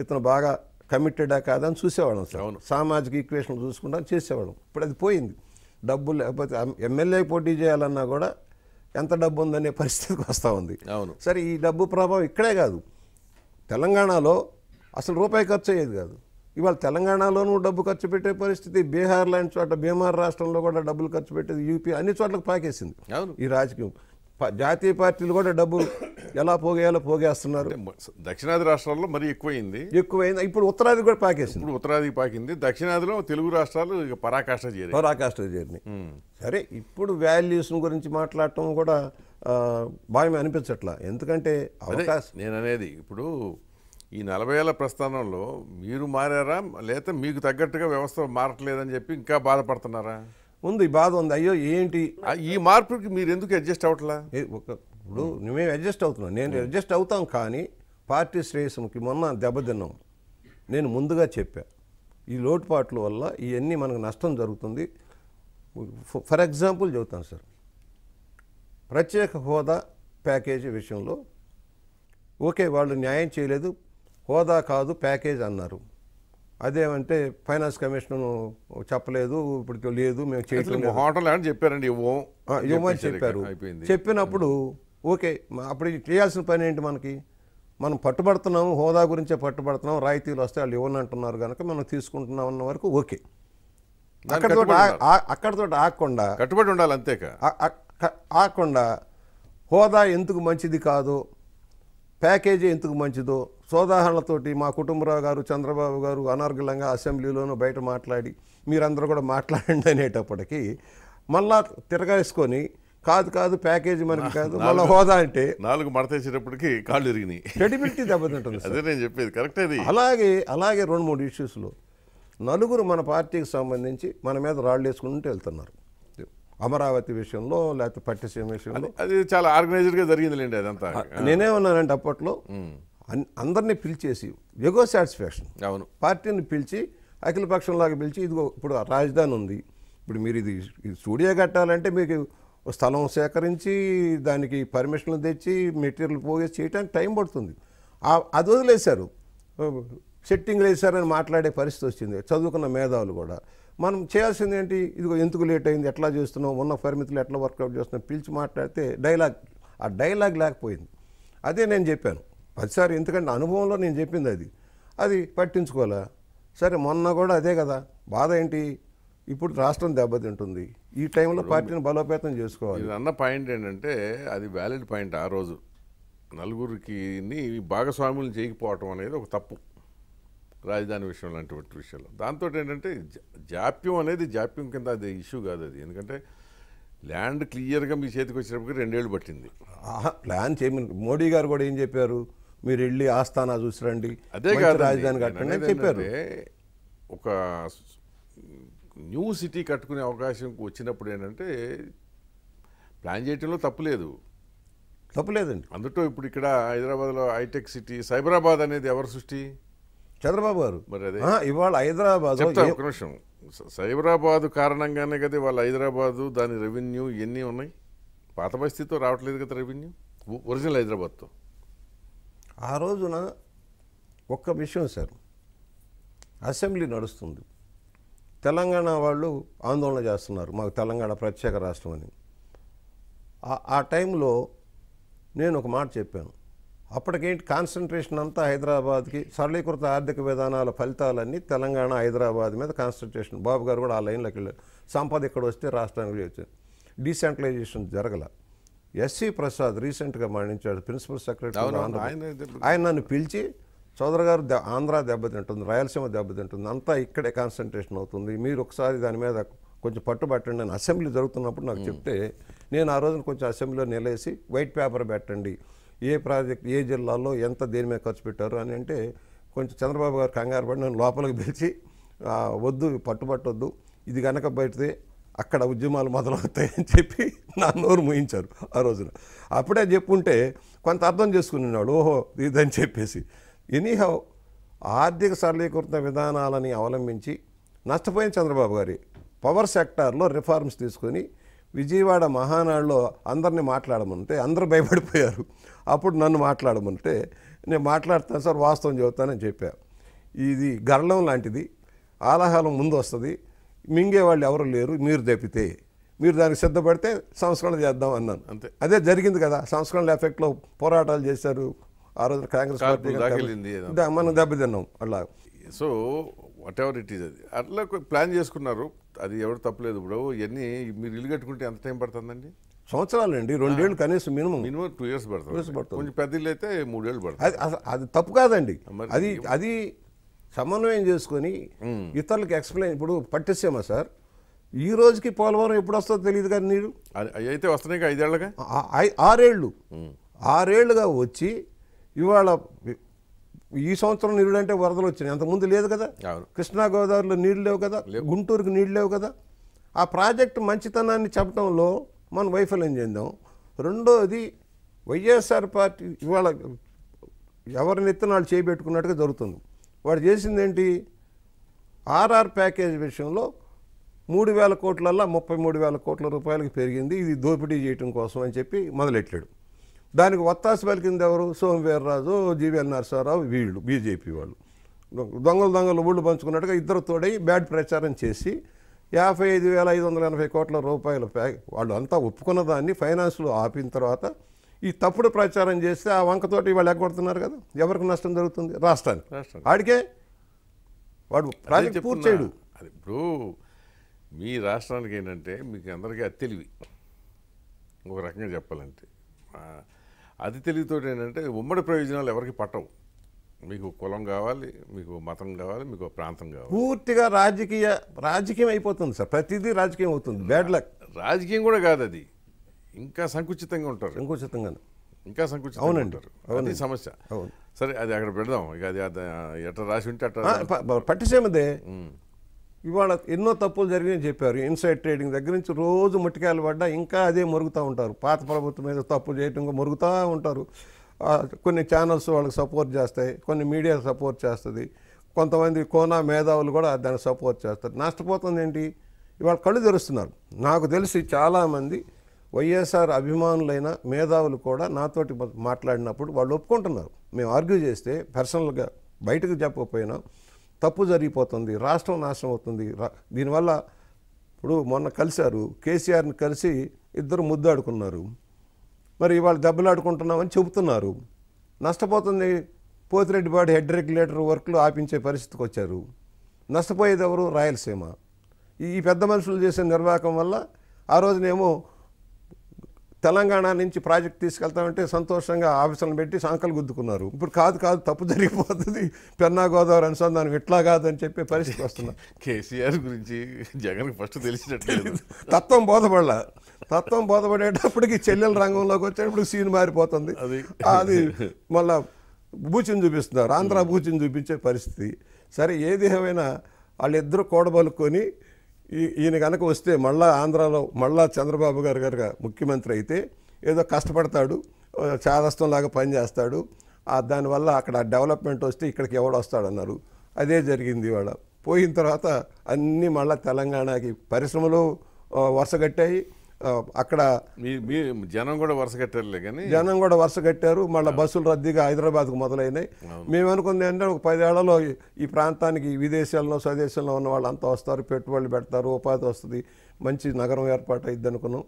ఇతను బాగా కమిటెడా కాదని చూసేవాళ్ళం సార్ సామాజిక ఈక్వేషన్ చూసుకుంటాం చేసేవాళ్ళం ఇప్పుడు అది పోయింది డబ్బు లేకపోతే ఎమ్మెల్యే పోటీ చేయాలన్నా కూడా ఎంత డబ్బు ఉందనే పరిస్థితికి వస్తూ ఉంది అవును సరే ఈ డబ్బు ప్రభావం ఇక్కడే కాదు తెలంగాణలో అసలు రూపాయి ఖర్చు అయ్యేది కాదు ఇవాళ తెలంగాణలోనూ డబ్బు ఖర్చు పెట్టే పరిస్థితి బీహార్ లాంటి చోట బీహార్ రాష్ట్రంలో కూడా డబ్బులు ఖర్చు పెట్టేది యూపీ అన్ని చోట్లకు పాకేసింది ఈ రాజకీయం జాతీయ పార్టీలు కూడా డబ్బు ఎలా పోగేయాలో పోగేస్తున్నారు దక్షిణాది రాష్ట్రాల్లో మరి ఎక్కువైంది ఎక్కువైంది ఇప్పుడు ఉత్తరాది కూడా పాకేసింది ఇప్పుడు ఉత్తరాది పాకింది దక్షిణాదిలో తెలుగు రాష్ట్రాలు ఇక పరాకాష్ట చేరి పరాకాష్ట చేరినాయి సరే ఇప్పుడు వాల్యూస్ గురించి మాట్లాడటం కూడా భయం అనిపించట్లా ఎందుకంటే అవకాశం నేను అనేది ఇప్పుడు ఈ నలభై ఏళ్ళ ప్రస్థానంలో మీరు మారారా లేకపోతే మీకు తగ్గట్టుగా వ్యవస్థ మారట్లేదని చెప్పి ఇంకా బాధపడుతున్నారా ఉంది బాధ ఉంది అయ్యో ఏంటి ఈ మార్పుకి మీరు ఎందుకు అడ్జస్ట్ అవ్వట్లా ఒక ఇప్పుడు మేము అడ్జస్ట్ అవుతున్నాం నేను అడ్జస్ట్ అవుతాం కానీ పార్టీ శ్రేయస్సుకి మొన్న దెబ్బతిన్నాం నేను ముందుగా చెప్పా ఈ లోటుపాట్ల వల్ల ఇవన్నీ మనకు నష్టం జరుగుతుంది ఫర్ ఎగ్జాంపుల్ చెబుతాను సార్ ప్రత్యేక హోదా ప్యాకేజీ విషయంలో ఓకే వాళ్ళు న్యాయం చేయలేదు హోదా కాదు ప్యాకేజ్ అన్నారు అదేమంటే ఫైనాన్స్ కమిషన్ చెప్పలేదు ఇప్పటికి లేదు మేము చేయలేదు హోటల్ అని చెప్పారండి ఇవ్వమని చెప్పారు చెప్పినప్పుడు ఓకే అప్పుడు చేయాల్సిన పని ఏంటి మనకి మనం పట్టుబడుతున్నాము హోదా గురించే పట్టుబడుతున్నాం రాయితీలు వస్తే వాళ్ళు ఇవ్వనంటున్నారు కనుక మనం తీసుకుంటున్నాం అన్న వరకు ఓకే అక్కడతో అక్కడతో ఆకుండా కట్టుబడి ఉండాలి అంతేకా ఆకుండా హోదా ఎందుకు మంచిది కాదు ప్యాకేజీ ఎందుకు మంచిదో సోదాహరణతోటి మా కుటుంబరావు గారు చంద్రబాబు గారు అనార్గలంగా అసెంబ్లీలోనూ బయట మాట్లాడి మీరందరూ కూడా మాట్లాడండి అనేటప్పటికీ మళ్ళా తిరగేసుకొని కాదు కాదు ప్యాకేజీ మనకి కాదు మళ్ళీ హోదా అంటే నాలుగు మడతేసేటప్పటికి కాళ్ళు తిరిగినాయి క్రెడిబిలిటీ దెబ్బతింటుంది అదే నేను చెప్పేది కరెక్ట్ అది అలాగే అలాగే రెండు మూడు ఇష్యూస్లో నలుగురు మన పార్టీకి సంబంధించి మన మీద రాళ్ళు వేసుకుంటూ వెళ్తున్నారు అమరావతి విషయంలో లేకపోతే పట్టిసీమ విషయంలో అది చాలా ఆర్గనైజ్డ్గా అండి అదంతా నేనే ఉన్నానండి అప్పట్లో అందరినీ పిలిచేసి ఎగో సాటిస్ఫాక్షన్ అవును పార్టీని పిలిచి అఖిలపక్షంలాగా పిలిచి ఇదిగో ఇప్పుడు రాజధాని ఉంది ఇప్పుడు మీరు ఇది స్టూడియో కట్టాలంటే మీకు స్థలం సేకరించి దానికి పర్మిషన్లు తెచ్చి మెటీరియల్ పోగేసి చేయడానికి టైం పడుతుంది అది వదిలేశారు సెట్టింగ్లు వేశారని మాట్లాడే పరిస్థితి వచ్చింది చదువుకున్న మేధావులు కూడా మనం చేయాల్సింది ఏంటి ఇదిగో ఎందుకు లేట్ అయింది ఎట్లా చేస్తున్నాం ఉన్న పరిమితులు ఎట్లా వర్కౌట్ చేస్తున్నాం పిలిచి మాట్లాడితే డైలాగ్ ఆ డైలాగ్ లేకపోయింది అదే నేను చెప్పాను ప్రతిసారి ఎందుకంటే అనుభవంలో నేను చెప్పింది అది అది పట్టించుకోలే సరే మొన్న కూడా అదే కదా బాధ ఏంటి ఇప్పుడు రాష్ట్రం దెబ్బతింటుంది ఈ టైంలో పార్టీని బలోపేతం చేసుకోవాలి అన్న పాయింట్ ఏంటంటే అది వ్యాలిడ్ పాయింట్ ఆ రోజు నలుగురికి భాగస్వాములు చేయకపోవటం అనేది ఒక తప్పు రాజధాని విషయంలో లాంటి విషయాలు దాంతో ఏంటంటే జాప్యం అనేది జాప్యం కింద అది ఇష్యూ కాదు అది ఎందుకంటే ల్యాండ్ క్లియర్గా మీ చేతికి వచ్చినప్పటికీ రెండేళ్ళు పట్టింది ప్లాన్ చేయమని మోడీ గారు కూడా ఏం చెప్పారు మీరు వెళ్ళి ఆస్థానా చూసిరండి అదే కాదు రాజధాని కట్టండి చెప్పారు ఒక న్యూ సిటీ కట్టుకునే అవకాశం వచ్చినప్పుడు ఏంటంటే ప్లాన్ చేయటంలో తప్పులేదు తప్పులేదండి అందులో ఇప్పుడు ఇక్కడ హైదరాబాద్లో హైటెక్ సిటీ సైబరాబాద్ అనేది ఎవరి సృష్టి చంద్రబాబు గారు ఇవాళ హైదరాబాద్ ఒక నిమిషం సైబరాబాదు కారణంగానే కదా వాళ్ళ హైదరాబాదు దాని రెవెన్యూ ఇవన్నీ ఉన్నాయి పాత పరిస్థితితో రావట్లేదు కదా రెవెన్యూ ఒరిజినల్ హైదరాబాద్తో ఆ రోజున ఒక్క విషయం సార్ అసెంబ్లీ నడుస్తుంది తెలంగాణ వాళ్ళు ఆందోళన చేస్తున్నారు మాకు తెలంగాణ ప్రత్యేక రాష్ట్రం అని ఆ టైంలో నేను ఒక మాట చెప్పాను అప్పటికేంటి కాన్సన్ట్రేషన్ అంతా హైదరాబాద్కి సరళీకృత ఆర్థిక విధానాల ఫలితాలన్నీ తెలంగాణ హైదరాబాద్ మీద కాన్సన్ట్రేషన్ బాబు గారు కూడా ఆ లైన్లోకి వెళ్ళారు సంపద ఇక్కడ వస్తే రాష్ట్రానికి వచ్చింది డీసెంట్రలైజేషన్ జరగల ఎస్సీ ప్రసాద్ రీసెంట్గా మరణించాడు ప్రిన్సిపల్ సెక్రటరీ ఆయన నన్ను పిలిచి చౌదరి గారు ఆంధ్ర దెబ్బతింటుంది రాయలసీమ దెబ్బతింటుంది అంతా ఇక్కడే కాన్సన్ట్రేషన్ అవుతుంది మీరు ఒకసారి దాని మీద కొంచెం పట్టుబట్టండి అని అసెంబ్లీ జరుగుతున్నప్పుడు నాకు చెప్తే నేను ఆ రోజున కొంచెం అసెంబ్లీలో నిలేసి వైట్ పేపర్ పెట్టండి ఏ ప్రాజెక్ట్ ఏ జిల్లాలో ఎంత దేని మీద ఖర్చు పెట్టారు అని అంటే కొంచెం చంద్రబాబు గారు కంగారు పడి నన్ను లోపలికి పిలిచి వద్దు పట్టుబట్టొద్దు ఇది కనుక బయటితే అక్కడ ఉద్యమాలు మొదలవుతాయని చెప్పి నా నోరు ముయించారు ఆ రోజున అప్పుడే చెప్పుంటే కొంత అర్థం చేసుకునేవాడు ఓహో ఇదని చెప్పేసి ఎనీహౌ ఆర్థిక సరళీకృత విధానాలని అవలంబించి నష్టపోయిన చంద్రబాబు గారి పవర్ సెక్టార్లో రిఫార్మ్స్ తీసుకొని విజయవాడ మహానాడులో అందరినీ మాట్లాడమంటే అందరు భయపడిపోయారు అప్పుడు నన్ను మాట్లాడమంటే నేను మాట్లాడుతాను సార్ వాస్తవం చెబుతానని చెప్పా ఇది గర్లం లాంటిది ఆలహాలం ముందు వస్తుంది మింగే వాళ్ళు ఎవరు లేరు మీరు తప్పితే మీరు దానికి సిద్ధపడితే సంస్కరణ చేద్దాం అన్నాను అంతే అదే జరిగింది కదా సంస్కరణల ఎఫెక్ట్లో పోరాటాలు చేశారు ఆ రోజు కాంగ్రెస్ పార్టీ మనం దెబ్బతిన్నాం అలా so whatever it is అది అట్లా ప్లాన్ చేసుకున్నారు అది ఎవరు తప్పలేదు ఇప్పుడు ఇవన్నీ మీరు ఇల్లు కట్టుకుంటే ఎంత టైం పడుతుందండి సంవత్సరాలు అండి రెండేళ్ళు కనీసం మినిమం మినిమం టూ ఇయర్స్ పడుతుంది పడుతుంది కొంచెం పెద్ద ఇల్లు అయితే మూడేళ్ళు పడుతుంది అది అది తప్పు కాదండి అది అది సమన్వయం చేసుకొని ఇతరులకు ఎక్స్ప్లెయిన్ ఇప్పుడు పట్టిస్తేమా సార్ ఈ రోజుకి పోలవరం ఎప్పుడు వస్తుందో తెలియదు కానీ నీరు అయితే వస్తున్నాయి ఐదేళ్ళగా ఆరేళ్ళు ఆరేళ్లుగా వచ్చి ఇవాళ ఈ సంవత్సరం నీరుడు అంటే వరదలు వచ్చినాయి అంతకుముందు లేదు కదా కృష్ణా గోదావరిలో నీళ్ళు లేవు కదా గుంటూరుకి నీళ్ళు లేవు కదా ఆ ప్రాజెక్ట్ మంచితనాన్ని చెప్పడంలో మనం వైఫల్యం చెందాం రెండోది వైఎస్ఆర్ పార్టీ ఇవాళ ఎవరిని ఎత్తనాలు చేపెట్టుకున్నట్టుగా జరుగుతుంది వాడు చేసింది ఏంటి ఆర్ఆర్ ప్యాకేజ్ విషయంలో మూడు వేల కోట్లల్లా ముప్పై మూడు వేల కోట్ల రూపాయలకు పెరిగింది ఇది దోపిడీ చేయటం కోసం అని చెప్పి మొదలెట్టాడు దానికి వత్తాసు పలికింది ఎవరు సోమవీర్రాజు జీవీఎల్ నరసింహారావు వీళ్ళు బీజేపీ వాళ్ళు దొంగలు దొంగలు ఊళ్ళు పంచుకున్నట్టుగా ఇద్దరు తోడై బ్యాడ్ ప్రచారం చేసి యాభై ఐదు వేల ఐదు వందల ఎనభై కోట్ల రూపాయల ప్యాక్ వాళ్ళు అంతా ఒప్పుకున్న దాన్ని ఫైనాన్స్లో ఆపిన తర్వాత ఈ తప్పుడు ప్రచారం చేస్తే ఆ వంకతోటి వాళ్ళు ఎగ్గొడుతున్నారు కదా ఎవరికి నష్టం జరుగుతుంది రాష్ట్రానికి వాడికే వాడు ప్రాజెక్ట్ పూర్తి చేయడు అది ఇప్పుడు మీ రాష్ట్రానికి ఏంటంటే మీకు అందరికీ తెలివి ఒక రకంగా చెప్పాలంటే అది తెలివితోటి ఏంటంటే ఉమ్మడి ప్రయోజనాలు ఎవరికి పట్టవు మీకు కులం కావాలి మీకు మతం కావాలి మీకు ప్రాంతం కావాలి పూర్తిగా రాజకీయ రాజకీయం అయిపోతుంది సార్ ప్రతిదీ రాజకీయం అవుతుంది బ్యాడ్ లక్ రాజకీయం కూడా కాదు అది ఇంకా సంకుచితంగా ఉంటారు సంకుచితంగా ఇంకా సంకుచితం అవునండి అది సమస్య అవును సరే అది అక్కడ పెడదాం ఇక అది ఎట్లా రాసి ఉంటే అట్లా పట్టిసేమదే ఇవాళ ఎన్నో తప్పులు జరిగినాయని చెప్పారు ఇన్సైడ్ ట్రేడింగ్ దగ్గర నుంచి రోజు ముట్టికాయలు పడ్డా ఇంకా అదే మొరుగుతూ ఉంటారు పాత ప్రభుత్వం మీద తప్పులు చేయటం మొరుగుతూ ఉంటారు కొన్ని ఛానల్స్ వాళ్ళకి సపోర్ట్ చేస్తాయి కొన్ని మీడియా సపోర్ట్ చేస్తుంది కొంతమంది కోనా మేధావులు కూడా దాన్ని సపోర్ట్ చేస్తారు నష్టపోతుంది ఏంటి ఇవాళ కళ్ళు తెరుస్తున్నారు నాకు తెలిసి చాలామంది వైఎస్ఆర్ అభిమానులైన మేధావులు కూడా నాతోటి మాట్లాడినప్పుడు వాళ్ళు ఒప్పుకుంటున్నారు మేము ఆర్గ్యూ చేస్తే పర్సనల్గా బయటకు చెప్పకపోయినా తప్పు జరిగిపోతుంది రాష్ట్రం నాశనం అవుతుంది దీనివల్ల ఇప్పుడు మొన్న కలిశారు కేసీఆర్ని కలిసి ఇద్దరు ముద్దాడుకున్నారు మరి ఇవాళ దెబ్బలాడుకుంటున్నామని చెబుతున్నారు నష్టపోతుంది పోతిరెడ్డి బాడి హెడ్ రెగ్యులేటర్ వర్క్లు ఆపించే పరిస్థితికి వచ్చారు నష్టపోయేది ఎవరు రాయలసీమ ఈ పెద్ద మనుషులు చేసే నిర్వాహకం వల్ల ఆ రోజునేమో తెలంగాణ నుంచి ప్రాజెక్ట్ తీసుకెళ్తామంటే సంతోషంగా ఆఫీసులను పెట్టి సంకలు గుద్దుకున్నారు ఇప్పుడు కాదు కాదు తప్పు జరిగిపోతుంది పెన్నా గోదావరి అనుసంధానం కాదు కాదని చెప్పే పరిస్థితి వస్తున్నారు కేసీఆర్ గురించి జగన్ ఫస్ట్ తెలిసినట్లేదు తత్వం బోధపడాల తత్వం బోధపడేటప్పటికి చెల్లెల రంగంలోకి వచ్చేటప్పుడు సీన్ మారిపోతుంది అది అది మళ్ళా భూచిని చూపిస్తున్నారు ఆంధ్ర భూచిని చూపించే పరిస్థితి సరే ఏది ఏమైనా వాళ్ళిద్దరూ కూడబలుకొని ఈయన కనుక వస్తే మళ్ళా ఆంధ్రాలో మళ్ళా చంద్రబాబు గారు కనుక ముఖ్యమంత్రి అయితే ఏదో కష్టపడతాడు చాదస్తంలాగా పనిచేస్తాడు దానివల్ల అక్కడ డెవలప్మెంట్ వస్తే ఇక్కడికి ఎవడు వస్తాడన్నారు అదే జరిగింది ఇవాళ పోయిన తర్వాత అన్నీ మళ్ళీ తెలంగాణకి పరిశ్రమలు వరుసగట్టాయి అక్కడ జనం కూడా వరుస కట్టారులే కానీ జనం కూడా వరుస కట్టారు మళ్ళీ బస్సులు రద్దీగా హైదరాబాద్కు మొదలైనాయి మేము అనుకుంది అంటే ఒక పదేళ్లలో ఈ ప్రాంతానికి విదేశాల్లో స్వదేశంలో ఉన్న వాళ్ళు అంతా వస్తారు పెట్టుబడులు పెడతారు ఉపాధి వస్తుంది మంచి నగరం ఏర్పాటు అయింది అనుకున్నాం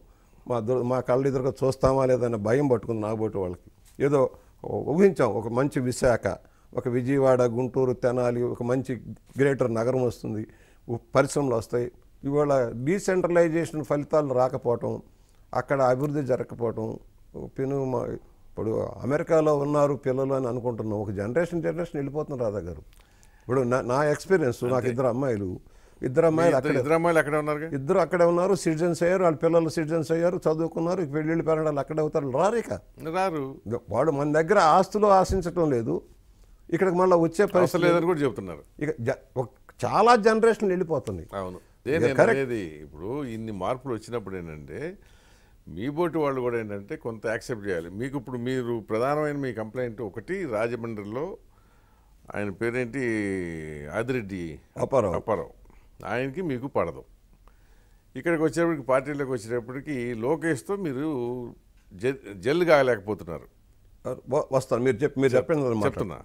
మా దుర్ మా కళ్ళు ఎదురుగా చూస్తామా లేదన్న భయం పట్టుకుంది నాగోటి వాళ్ళకి ఏదో ఊహించాం ఒక మంచి విశాఖ ఒక విజయవాడ గుంటూరు తెనాలి ఒక మంచి గ్రేటర్ నగరం వస్తుంది పరిశ్రమలు వస్తాయి ఇవాళ డీసెంట్రలైజేషన్ ఫలితాలు రాకపోవటం అక్కడ అభివృద్ధి జరగకపోవటం పెను ఇప్పుడు అమెరికాలో ఉన్నారు పిల్లలు అని అనుకుంటున్నాం ఒక జనరేషన్ జనరేషన్ వెళ్ళిపోతున్నారు రాధా గారు ఇప్పుడు నా ఎక్స్పీరియన్స్ నాకు ఇద్దరు అమ్మాయిలు ఇద్దరు అమ్మాయిలు అక్కడ ఇద్దరు అమ్మాయిలు అక్కడ ఉన్నారు ఇద్దరు అక్కడే ఉన్నారు సిటిజన్స్ అయ్యారు వాళ్ళ పిల్లలు సిటిజన్స్ అయ్యారు చదువుకున్నారు పెళ్ళిళ్ళు పెరగడాలు అక్కడ అవుతారు ఇక రారు వాడు మన దగ్గర ఆస్తులు ఆశించటం లేదు ఇక్కడికి మళ్ళీ వచ్చే పరిస్థితి లేదని కూడా చెబుతున్నారు ఇక చాలా జనరేషన్లు వెళ్ళిపోతున్నాయి అవును అనేది ఇప్పుడు ఇన్ని మార్పులు వచ్చినప్పుడు ఏంటంటే మీ బోటి వాళ్ళు కూడా ఏంటంటే కొంత యాక్సెప్ట్ చేయాలి మీకు ఇప్పుడు మీరు ప్రధానమైన మీ కంప్లైంట్ ఒకటి రాజమండ్రిలో ఆయన పేరేంటి ఆదిరెడ్డి అప్పారావు అప్పారావు ఆయనకి మీకు పడదు ఇక్కడికి వచ్చేప్పటికి పార్టీలోకి వచ్చేటప్పటికి లోకేష్తో మీరు జల్ కాలేకపోతున్నారు వస్తాను మీరు చెప్పి మీరు చెప్పండి చెప్తున్నా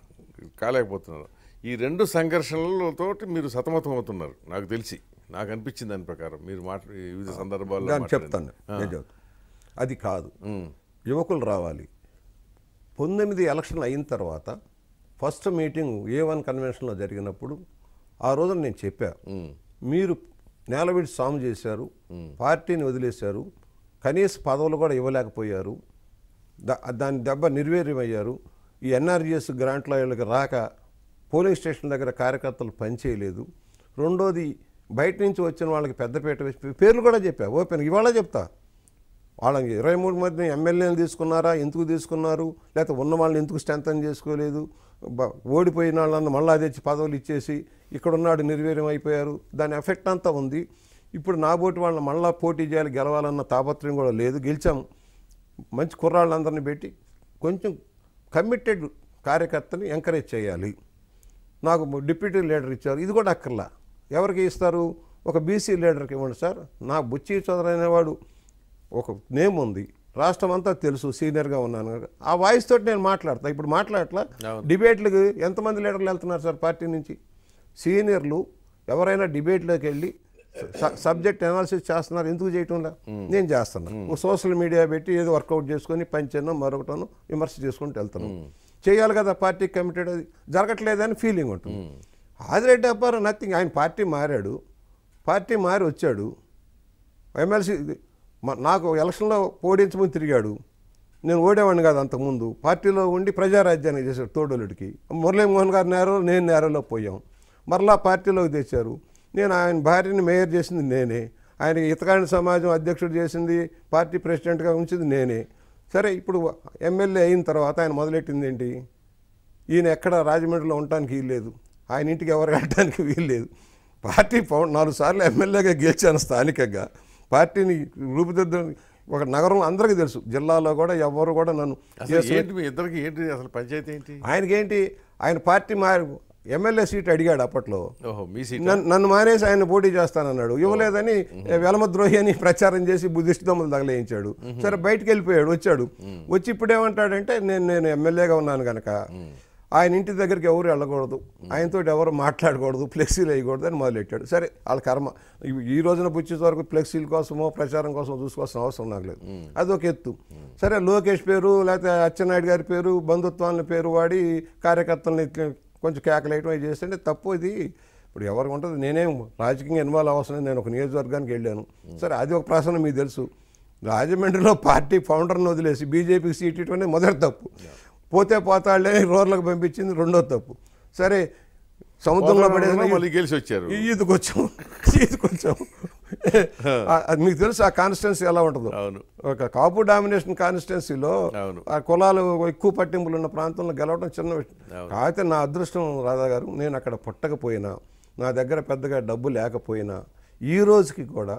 కాలేకపోతున్నారు ఈ రెండు సంఘర్షణలతో మీరు సతమతం అవుతున్నారు నాకు తెలిసి నాకు అనిపించింది దాని ప్రకారం మీరు మాట వివిధ సందర్భాల్లో చెప్తాను అది కాదు యువకులు రావాలి పంతొమ్మిది ఎలక్షన్లు అయిన తర్వాత ఫస్ట్ మీటింగ్ ఏ వన్ కన్వెన్షన్లో జరిగినప్పుడు ఆ రోజున నేను చెప్పా మీరు నేలవిడి సాము చేశారు పార్టీని వదిలేశారు కనీస పదవులు కూడా ఇవ్వలేకపోయారు దాని దెబ్బ నిర్వీర్యమయ్యారు ఈ ఎన్ఆర్జిఎస్ గ్రాంట్ల వీళ్ళకి రాక పోలింగ్ స్టేషన్ దగ్గర కార్యకర్తలు పనిచేయలేదు రెండోది బయట నుంచి వచ్చిన వాళ్ళకి పెద్దపేట వేసి పేర్లు కూడా చెప్పా ఓపెన్ ఇవాళ చెప్తా వాళ్ళకి ఇరవై మూడు మంది ఎమ్మెల్యేలు తీసుకున్నారా ఎందుకు తీసుకున్నారు లేకపోతే ఉన్న వాళ్ళని ఎందుకు స్ట్రెంతన్ చేసుకోలేదు ఓడిపోయిన వాళ్ళని మళ్ళా తెచ్చి పదవులు ఇచ్చేసి ఇక్కడున్నాడు నిర్వీర్యం అయిపోయారు దాని ఎఫెక్ట్ అంతా ఉంది ఇప్పుడు నా బోటి వాళ్ళని మళ్ళా పోటీ చేయాలి గెలవాలన్న తాపత్రయం కూడా లేదు గెలిచాం మంచి కుర్రాళ్ళందరినీ పెట్టి కొంచెం కమిటెడ్ కార్యకర్తని ఎంకరేజ్ చేయాలి నాకు డిప్యూటీ లీడర్ ఇచ్చారు ఇది కూడా అక్కర్లా ఎవరికి ఇస్తారు ఒక బీసీ లీడర్కి ఇవ్వండి సార్ నా బుచ్చి చోదరు అనేవాడు ఒక నేమ్ ఉంది రాష్ట్రం అంతా తెలుసు సీనియర్గా ఉన్నాను కనుక ఆ వాయిస్ తోటి నేను మాట్లాడతాను ఇప్పుడు మాట్లాడట్లా డిబేట్లకు ఎంతమంది లీడర్లు వెళ్తున్నారు సార్ పార్టీ నుంచి సీనియర్లు ఎవరైనా డిబేట్లోకి వెళ్ళి సబ్జెక్ట్ అనాలిసిస్ చేస్తున్నారు ఎందుకు చేయటంలా నేను చేస్తున్నాను సోషల్ మీడియా పెట్టి ఏదో వర్కౌట్ చేసుకొని పంచను మరొకటను విమర్శ చేసుకుంటూ వెళ్తున్నాను చేయాలి కదా పార్టీ కమిటెడ్ అది జరగట్లేదని ఫీలింగ్ ఉంటుంది ఆదిరెడ్డి అప్పారు నథింగ్ ఆయన పార్టీ మారాడు పార్టీ మారి వచ్చాడు ఎమ్మెల్సీ నాకు ఎలక్షన్లో ఓడించమని తిరిగాడు నేను ఓడేవాడిని కాదు అంతకుముందు పార్టీలో ఉండి ప్రజారాజ్యాన్ని చేశాడు తోడోలుడికి మురళీమోహన్ గారు నేరో నేను నేరలో పోయాం మరలా పార్టీలోకి తెచ్చారు నేను ఆయన భార్యని మేయర్ చేసింది నేనే ఆయన ఇతకాని సమాజం అధ్యక్షుడు చేసింది పార్టీ ప్రెసిడెంట్గా ఉంచింది నేనే సరే ఇప్పుడు ఎమ్మెల్యే అయిన తర్వాత ఆయన మొదలెట్టింది ఏంటి ఈయన ఎక్కడ రాజమండ్రిలో ఉండటానికి వీల్లేదు ఆయన ఇంటికి ఎవరు వెళ్ళడానికి వీల్లేదు పార్టీ పౌండ్ నాలుగు సార్లు ఎమ్మెల్యేగా గెలిచాను స్థానికంగా పార్టీని రూపుదిద్దడం ఒక నగరం అందరికీ తెలుసు జిల్లాలో కూడా ఎవరు కూడా నన్ను ఇద్దరికి ఏంటి అసలు పంచాయతీ ఏంటి ఆయనకేంటి ఆయన పార్టీ మా ఎమ్మెల్యే సీట్ అడిగాడు అప్పట్లో నన్ను మానేసి ఆయన పోటీ చేస్తానన్నాడు ఇవ్వలేదని వెలమద్రోహి అని ప్రచారం చేసి బుద్ధిష్టి దమ్ములు తగలేయించాడు సరే బయటకు వెళ్ళిపోయాడు వచ్చాడు వచ్చి ఇప్పుడు ఏమంటాడంటే నేను నేను ఎమ్మెల్యేగా ఉన్నాను కనుక ఆయన ఇంటి దగ్గరికి ఎవరు వెళ్ళకూడదు ఆయనతో ఎవరు మాట్లాడకూడదు ఫ్లెక్సీలు వేయకూడదు అని మొదలెట్టాడు సరే వాళ్ళ కర్మ ఈ రోజున పుచ్చేసే వరకు ఫ్లెక్సీల కోసమో ప్రచారం కోసం చూసుకోవాల్సిన అవసరం నాకు లేదు అది ఒక ఎత్తు సరే లోకేష్ పేరు లేకపోతే అచ్చెన్నాయుడు గారి పేరు బంధుత్వాన్ని పేరు వాడి కార్యకర్తల్ని కొంచెం కేకలేయటం అవి చేస్తే తప్పు ఇది ఇప్పుడు ఎవరికి ఉంటుంది నేనేం రాజకీయంగా ఇన్వాల్వ్ అవసరం నేను ఒక నియోజకవర్గానికి వెళ్ళాను సరే అది ఒక ప్రశ్న మీకు తెలుసు రాజమండ్రిలో పార్టీ ఫౌండర్ను వదిలేసి బీజేపీకి సీట్ ఇటువంటి మొదటి తప్పు పోతే పోతాడే రోర్లకు పంపించింది రెండో తప్పు సరే సముద్రంలో పడేసిన మళ్ళీ గెలిచి వచ్చారు ఈదుకు కొంచెం ఈదుకు కొంచెం మీకు తెలుసు ఆ కాన్స్టిట్యున్సీ ఎలా ఉంటుంది ఒక కాపు డామినేషన్ కాన్స్టిట్యున్సీలో ఆ కులాలు ఎక్కువ పట్టింపులు ఉన్న ప్రాంతంలో గెలవడం చిన్న విషయం కాకపోతే నా అదృష్టం రాధా గారు నేను అక్కడ పుట్టకపోయినా నా దగ్గర పెద్దగా డబ్బు లేకపోయినా ఈ రోజుకి కూడా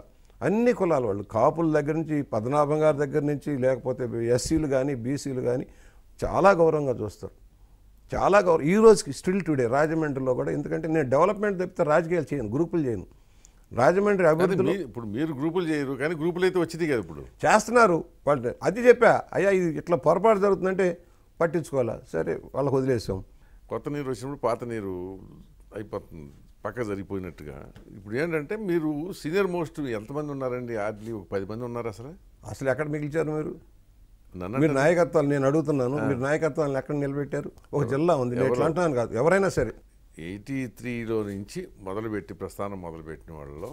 అన్ని కులాల వాళ్ళు కాపుల దగ్గర నుంచి పద్మనాభం గారి దగ్గర నుంచి లేకపోతే ఎస్సీలు కానీ బీసీలు కానీ చాలా గౌరవంగా చూస్తారు చాలా గౌరవం ఈ రోజుకి స్టిల్ టుడే రాజమండ్రిలో కూడా ఎందుకంటే నేను డెవలప్మెంట్ తప్పితే రాజకీయాలు చేయను గ్రూపులు చేయను రాజమండ్రి అభివృద్ధి ఇప్పుడు మీరు గ్రూపులు చేయరు కానీ గ్రూపులు అయితే వచ్చింది కదా ఇప్పుడు చేస్తున్నారు వాళ్ళు అది చెప్పా అయ్యా ఇది ఇట్లా పొరపాటు జరుగుతుందంటే పట్టించుకోవాలా సరే వాళ్ళకి వదిలేసాం కొత్త నీరు వచ్చినప్పుడు పాత నీరు అయిపోతుంది పక్క జరిగిపోయినట్టుగా ఇప్పుడు ఏంటంటే మీరు సీనియర్ మోస్ట్ ఎంతమంది ఉన్నారండి ఆర్లీ ఒక పది మంది ఉన్నారు అసలు అసలు ఎక్కడ మిగిలిచారు మీరు మీరు నాయకత్వాలు నేను అడుగుతున్నాను మీరు నాయకత్వాన్ని ఎక్కడ నిలబెట్టారు ఒక జిల్లా ఉంది ఎట్లా అంటున్నాను కాదు ఎవరైనా సరే ఎయిటీ త్రీలో నుంచి మొదలుపెట్టి ప్రస్థానం మొదలుపెట్టిన వాళ్ళలో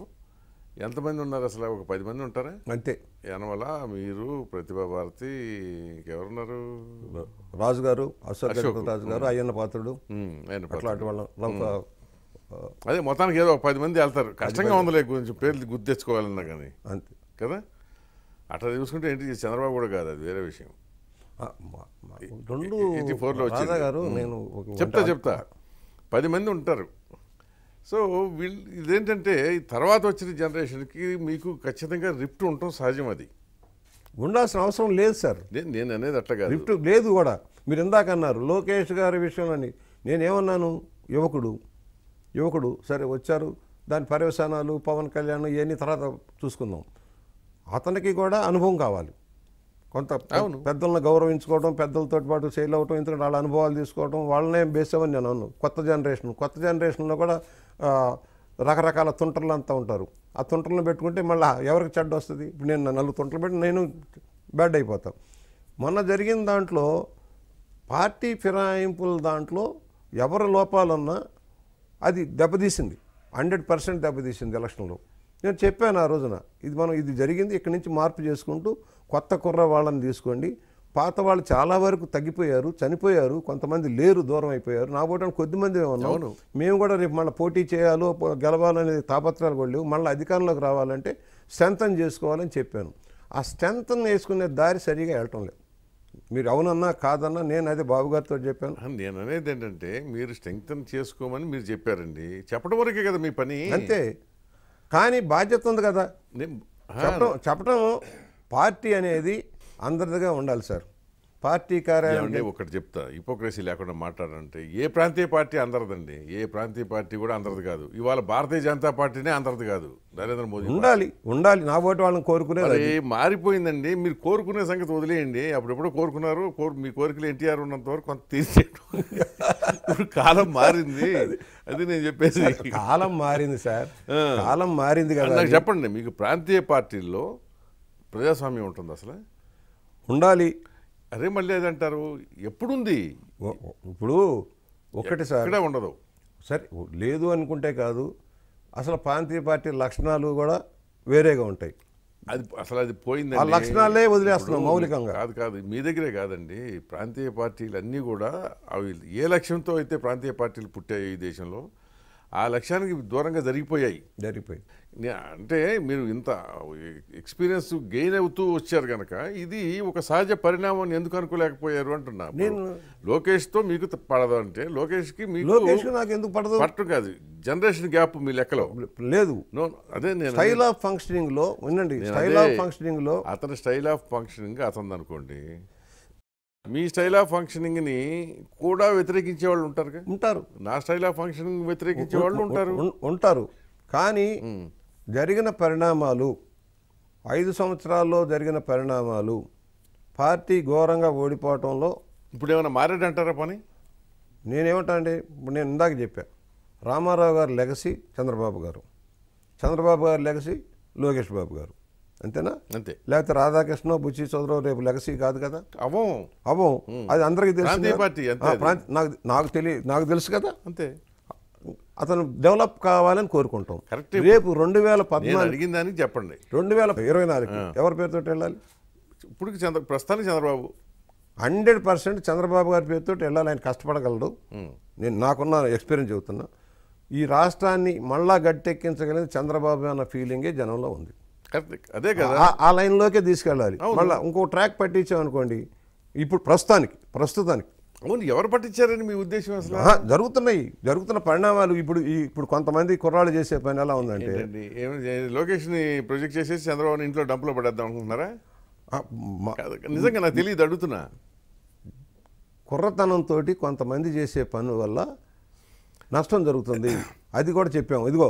ఎంతమంది ఉన్నారు అసలు ఒక పది మంది ఉంటారా అంతే యనమల మీరు ప్రతిభా భారతి ఇంకెవరున్నారు రాజుగారు అశోక్ రాజు గారు అయ్యన్న పాత్రుడు అదే మొత్తానికి ఏదో ఒక పది మంది వెళ్తారు కష్టంగా ఉందలే గురించి పేర్లు గుర్తు తెచ్చుకోవాలన్నా కానీ అంతే కదా అట్లా చూసుకుంటే ఏంటి చంద్రబాబు కూడా కాదు అది వేరే విషయం రెండు ఫోర్లో గారు నేను చెప్తా చెప్తా పది మంది ఉంటారు సో వీళ్ళు ఇదేంటంటే తర్వాత వచ్చిన జనరేషన్కి మీకు ఖచ్చితంగా రిఫ్ట్ ఉండటం సహజం అది ఉండాల్సిన అవసరం లేదు సార్ నేను అనేది అట్లా రిఫ్ట్ లేదు కూడా మీరు ఇందాక అన్నారు లోకేష్ గారి విషయంలోని నేనేమన్నాను యువకుడు యువకుడు సరే వచ్చారు దాని పర్యవసానాలు పవన్ కళ్యాణ్ ఇవన్నీ తర్వాత చూసుకుందాం అతనికి కూడా అనుభవం కావాలి కొంత పెద్దలను గౌరవించుకోవడం పెద్దలతో పాటు సేల్ అవటం ఎందుకంటే వాళ్ళ అనుభవాలు తీసుకోవడం వాళ్ళనే బేస్ నేను అన్ను కొత్త జనరేషన్ కొత్త జనరేషన్లో కూడా రకరకాల తుంటర్లు అంతా ఉంటారు ఆ తుంటర్లను పెట్టుకుంటే మళ్ళీ ఎవరికి చెడ్డ వస్తుంది ఇప్పుడు నేను నలుగు తుంటలు పెట్టి నేను బ్యాడ్ అయిపోతాను మొన్న జరిగిన దాంట్లో పార్టీ ఫిరాయింపుల దాంట్లో ఎవరి లోపాలన్నా అది దెబ్బతీసింది హండ్రెడ్ పర్సెంట్ దెబ్బతీసింది ఎలక్షన్లో నేను చెప్పాను ఆ రోజున ఇది మనం ఇది జరిగింది ఇక్కడి నుంచి మార్పు చేసుకుంటూ కొత్త కుర్ర వాళ్ళని తీసుకోండి పాత వాళ్ళు చాలా వరకు తగ్గిపోయారు చనిపోయారు కొంతమంది లేరు దూరం అయిపోయారు నా కొద్ది కొద్దిమంది ఉన్నాం మేము కూడా రేపు మళ్ళీ పోటీ చేయాలో గెలవాలనేది తాపత్రాలు కూడా లేవు మళ్ళీ అధికారంలోకి రావాలంటే స్ట్రెంతన్ చేసుకోవాలని చెప్పాను ఆ స్ట్రెంతన్ వేసుకునే దారి సరిగా వెళ్ళటం లేదు మీరు అవునన్నా కాదన్నా నేను అదే బాబుగారితో చెప్పాను నేను అనేది ఏంటంటే మీరు స్ట్రెంగ్తన్ చేసుకోమని మీరు చెప్పారండి చెప్పడం వరకే కదా మీ పని అంతే కానీ బాధ్యత ఉంది కదా చెప్పడం చెప్పడం పార్టీ అనేది అందరిదిగా ఉండాలి సార్ పార్టీ కార్యాలయం ఒకటి చెప్తా హిపోక్రసీ లేకుండా మాట్లాడాలంటే ఏ ప్రాంతీయ పార్టీ అందరదండి ఏ ప్రాంతీయ పార్టీ కూడా అందరది కాదు ఇవాళ భారతీయ జనతా పార్టీనే అందరది కాదు నరేంద్ర మోదీ ఉండాలి ఉండాలి నా ఓటు వాళ్ళని కోరుకునేది మారిపోయిందండి మీరు కోరుకునే సంగతి వదిలేయండి అప్పుడెప్పుడు కోరుకున్నారు మీ కోరికలు ఎన్టీఆర్ ఉన్నంత వరకు కొంత తీర్చేయడం కాలం మారింది అది నేను చెప్పేసి కాలం మారింది సార్ కాలం మారింది కదా చెప్పండి మీకు ప్రాంతీయ పార్టీల్లో ప్రజాస్వామ్యం ఉంటుంది అసలు ఉండాలి అదే మళ్ళీ ఏదంటారు ఎప్పుడుంది ఇప్పుడు ఒకటి సార్ ఉండదు సరే లేదు అనుకుంటే కాదు అసలు ప్రాంతీయ పార్టీ లక్షణాలు కూడా వేరేగా ఉంటాయి అది అసలు అది పోయింది ఆ లక్షణాలే వదిలేస్తున్నాం మౌలికంగా కాదు కాదు మీ దగ్గరే కాదండి ప్రాంతీయ పార్టీలు అన్నీ కూడా అవి ఏ లక్ష్యంతో అయితే ప్రాంతీయ పార్టీలు పుట్టాయి ఈ దేశంలో ఆ లక్ష్యానికి దూరంగా జరిగిపోయాయి జరిగిపోయాయి అంటే మీరు ఇంత ఎక్స్పీరియన్స్ గెయిన్ అవుతూ వచ్చారు కనుక ఇది ఒక సహజ పరిణామం ఎందుకు అనుకోలేకపోయారు అంటున్నా నేను లోకేష్తో మీకు పడదు అంటే లోకేష్కి మీకు లోకేష్ నాకు ఎందుకు పడదు పట్టు కాదు జనరేషన్ గ్యాప్ మీ లెక్కలో లేదు అదే నేను స్టైల్ ఆఫ్ ఫంక్షనింగ్లో ఉండండి స్టైల్ ఆఫ్ ఫంక్షనింగ్లో అతని స్టైల్ ఆఫ్ ఫంక్షనింగ్ అతను అనుకోండి మీ స్టైల్ ఆఫ్ ఫంక్షనింగ్ ని కూడా వ్యతిరేకించే వాళ్ళు ఉంటారు ఉంటారు నా స్టైల్ ఆఫ్ ఫంక్షనింగ్ వ్యతిరేకించే వాళ్ళు ఉంటారు ఉంటారు కానీ జరిగిన పరిణామాలు ఐదు సంవత్సరాల్లో జరిగిన పరిణామాలు పార్టీ ఘోరంగా ఓడిపోవటంలో ఇప్పుడు ఏమైనా మారాడంటారా పని నేనేమంటా అండి ఇప్పుడు నేను ఇందాక చెప్పాను రామారావు గారు లెగసీ చంద్రబాబు గారు చంద్రబాబు గారు లెగసీ లోకేష్ బాబు గారు అంతేనా అంతే లేకపోతే రాధాకృష్ణ బుచ్చి చౌదరావు రేపు లెగసీ కాదు కదా అవం అవం అది అందరికీ తెలుసు నాకు నాకు తెలియ నాకు తెలుసు కదా అంతే అతను డెవలప్ కావాలని కోరుకుంటాం కరెక్ట్ రేపు రెండు వేల పద్నాలుగు అడిగిందని చెప్పండి రెండు వేల ఇరవై నాలుగు ఎవరి పేరుతో వెళ్ళాలి ఇప్పుడు చంద్ర ప్రస్తుతానికి చంద్రబాబు హండ్రెడ్ పర్సెంట్ చంద్రబాబు గారి పేరుతో వెళ్ళాలి ఆయన కష్టపడగలడు నేను నాకున్న ఎక్స్పీరియన్స్ చెబుతున్నా ఈ రాష్ట్రాన్ని మళ్ళా గట్టెక్కించగలిగిన చంద్రబాబు అన్న ఫీలింగే జనంలో ఉంది అదే కదా ఆ లైన్లోకే తీసుకెళ్ళాలి మళ్ళీ ఇంకో ట్రాక్ పట్టించాం అనుకోండి ఇప్పుడు ప్రస్తుతానికి ప్రస్తుతానికి అవును ఎవరు పట్టించారని మీ ఉద్దేశం అసలు జరుగుతున్నాయి జరుగుతున్న పరిణామాలు ఇప్పుడు ఇప్పుడు కొంతమంది కుర్రాళ్ళు చేసే పని ఎలా ఉందంటే లొకేషన్ ప్రొజెక్ట్ చేసేసి చంద్రబాబు ఇంట్లో డంపులో పడేద్దాం అనుకుంటున్నారా నిజంగా నాకు తెలియదు అడుగుతున్నా కుర్రతనంతో కొంతమంది చేసే పని వల్ల నష్టం జరుగుతుంది అది కూడా చెప్పాము ఇదిగో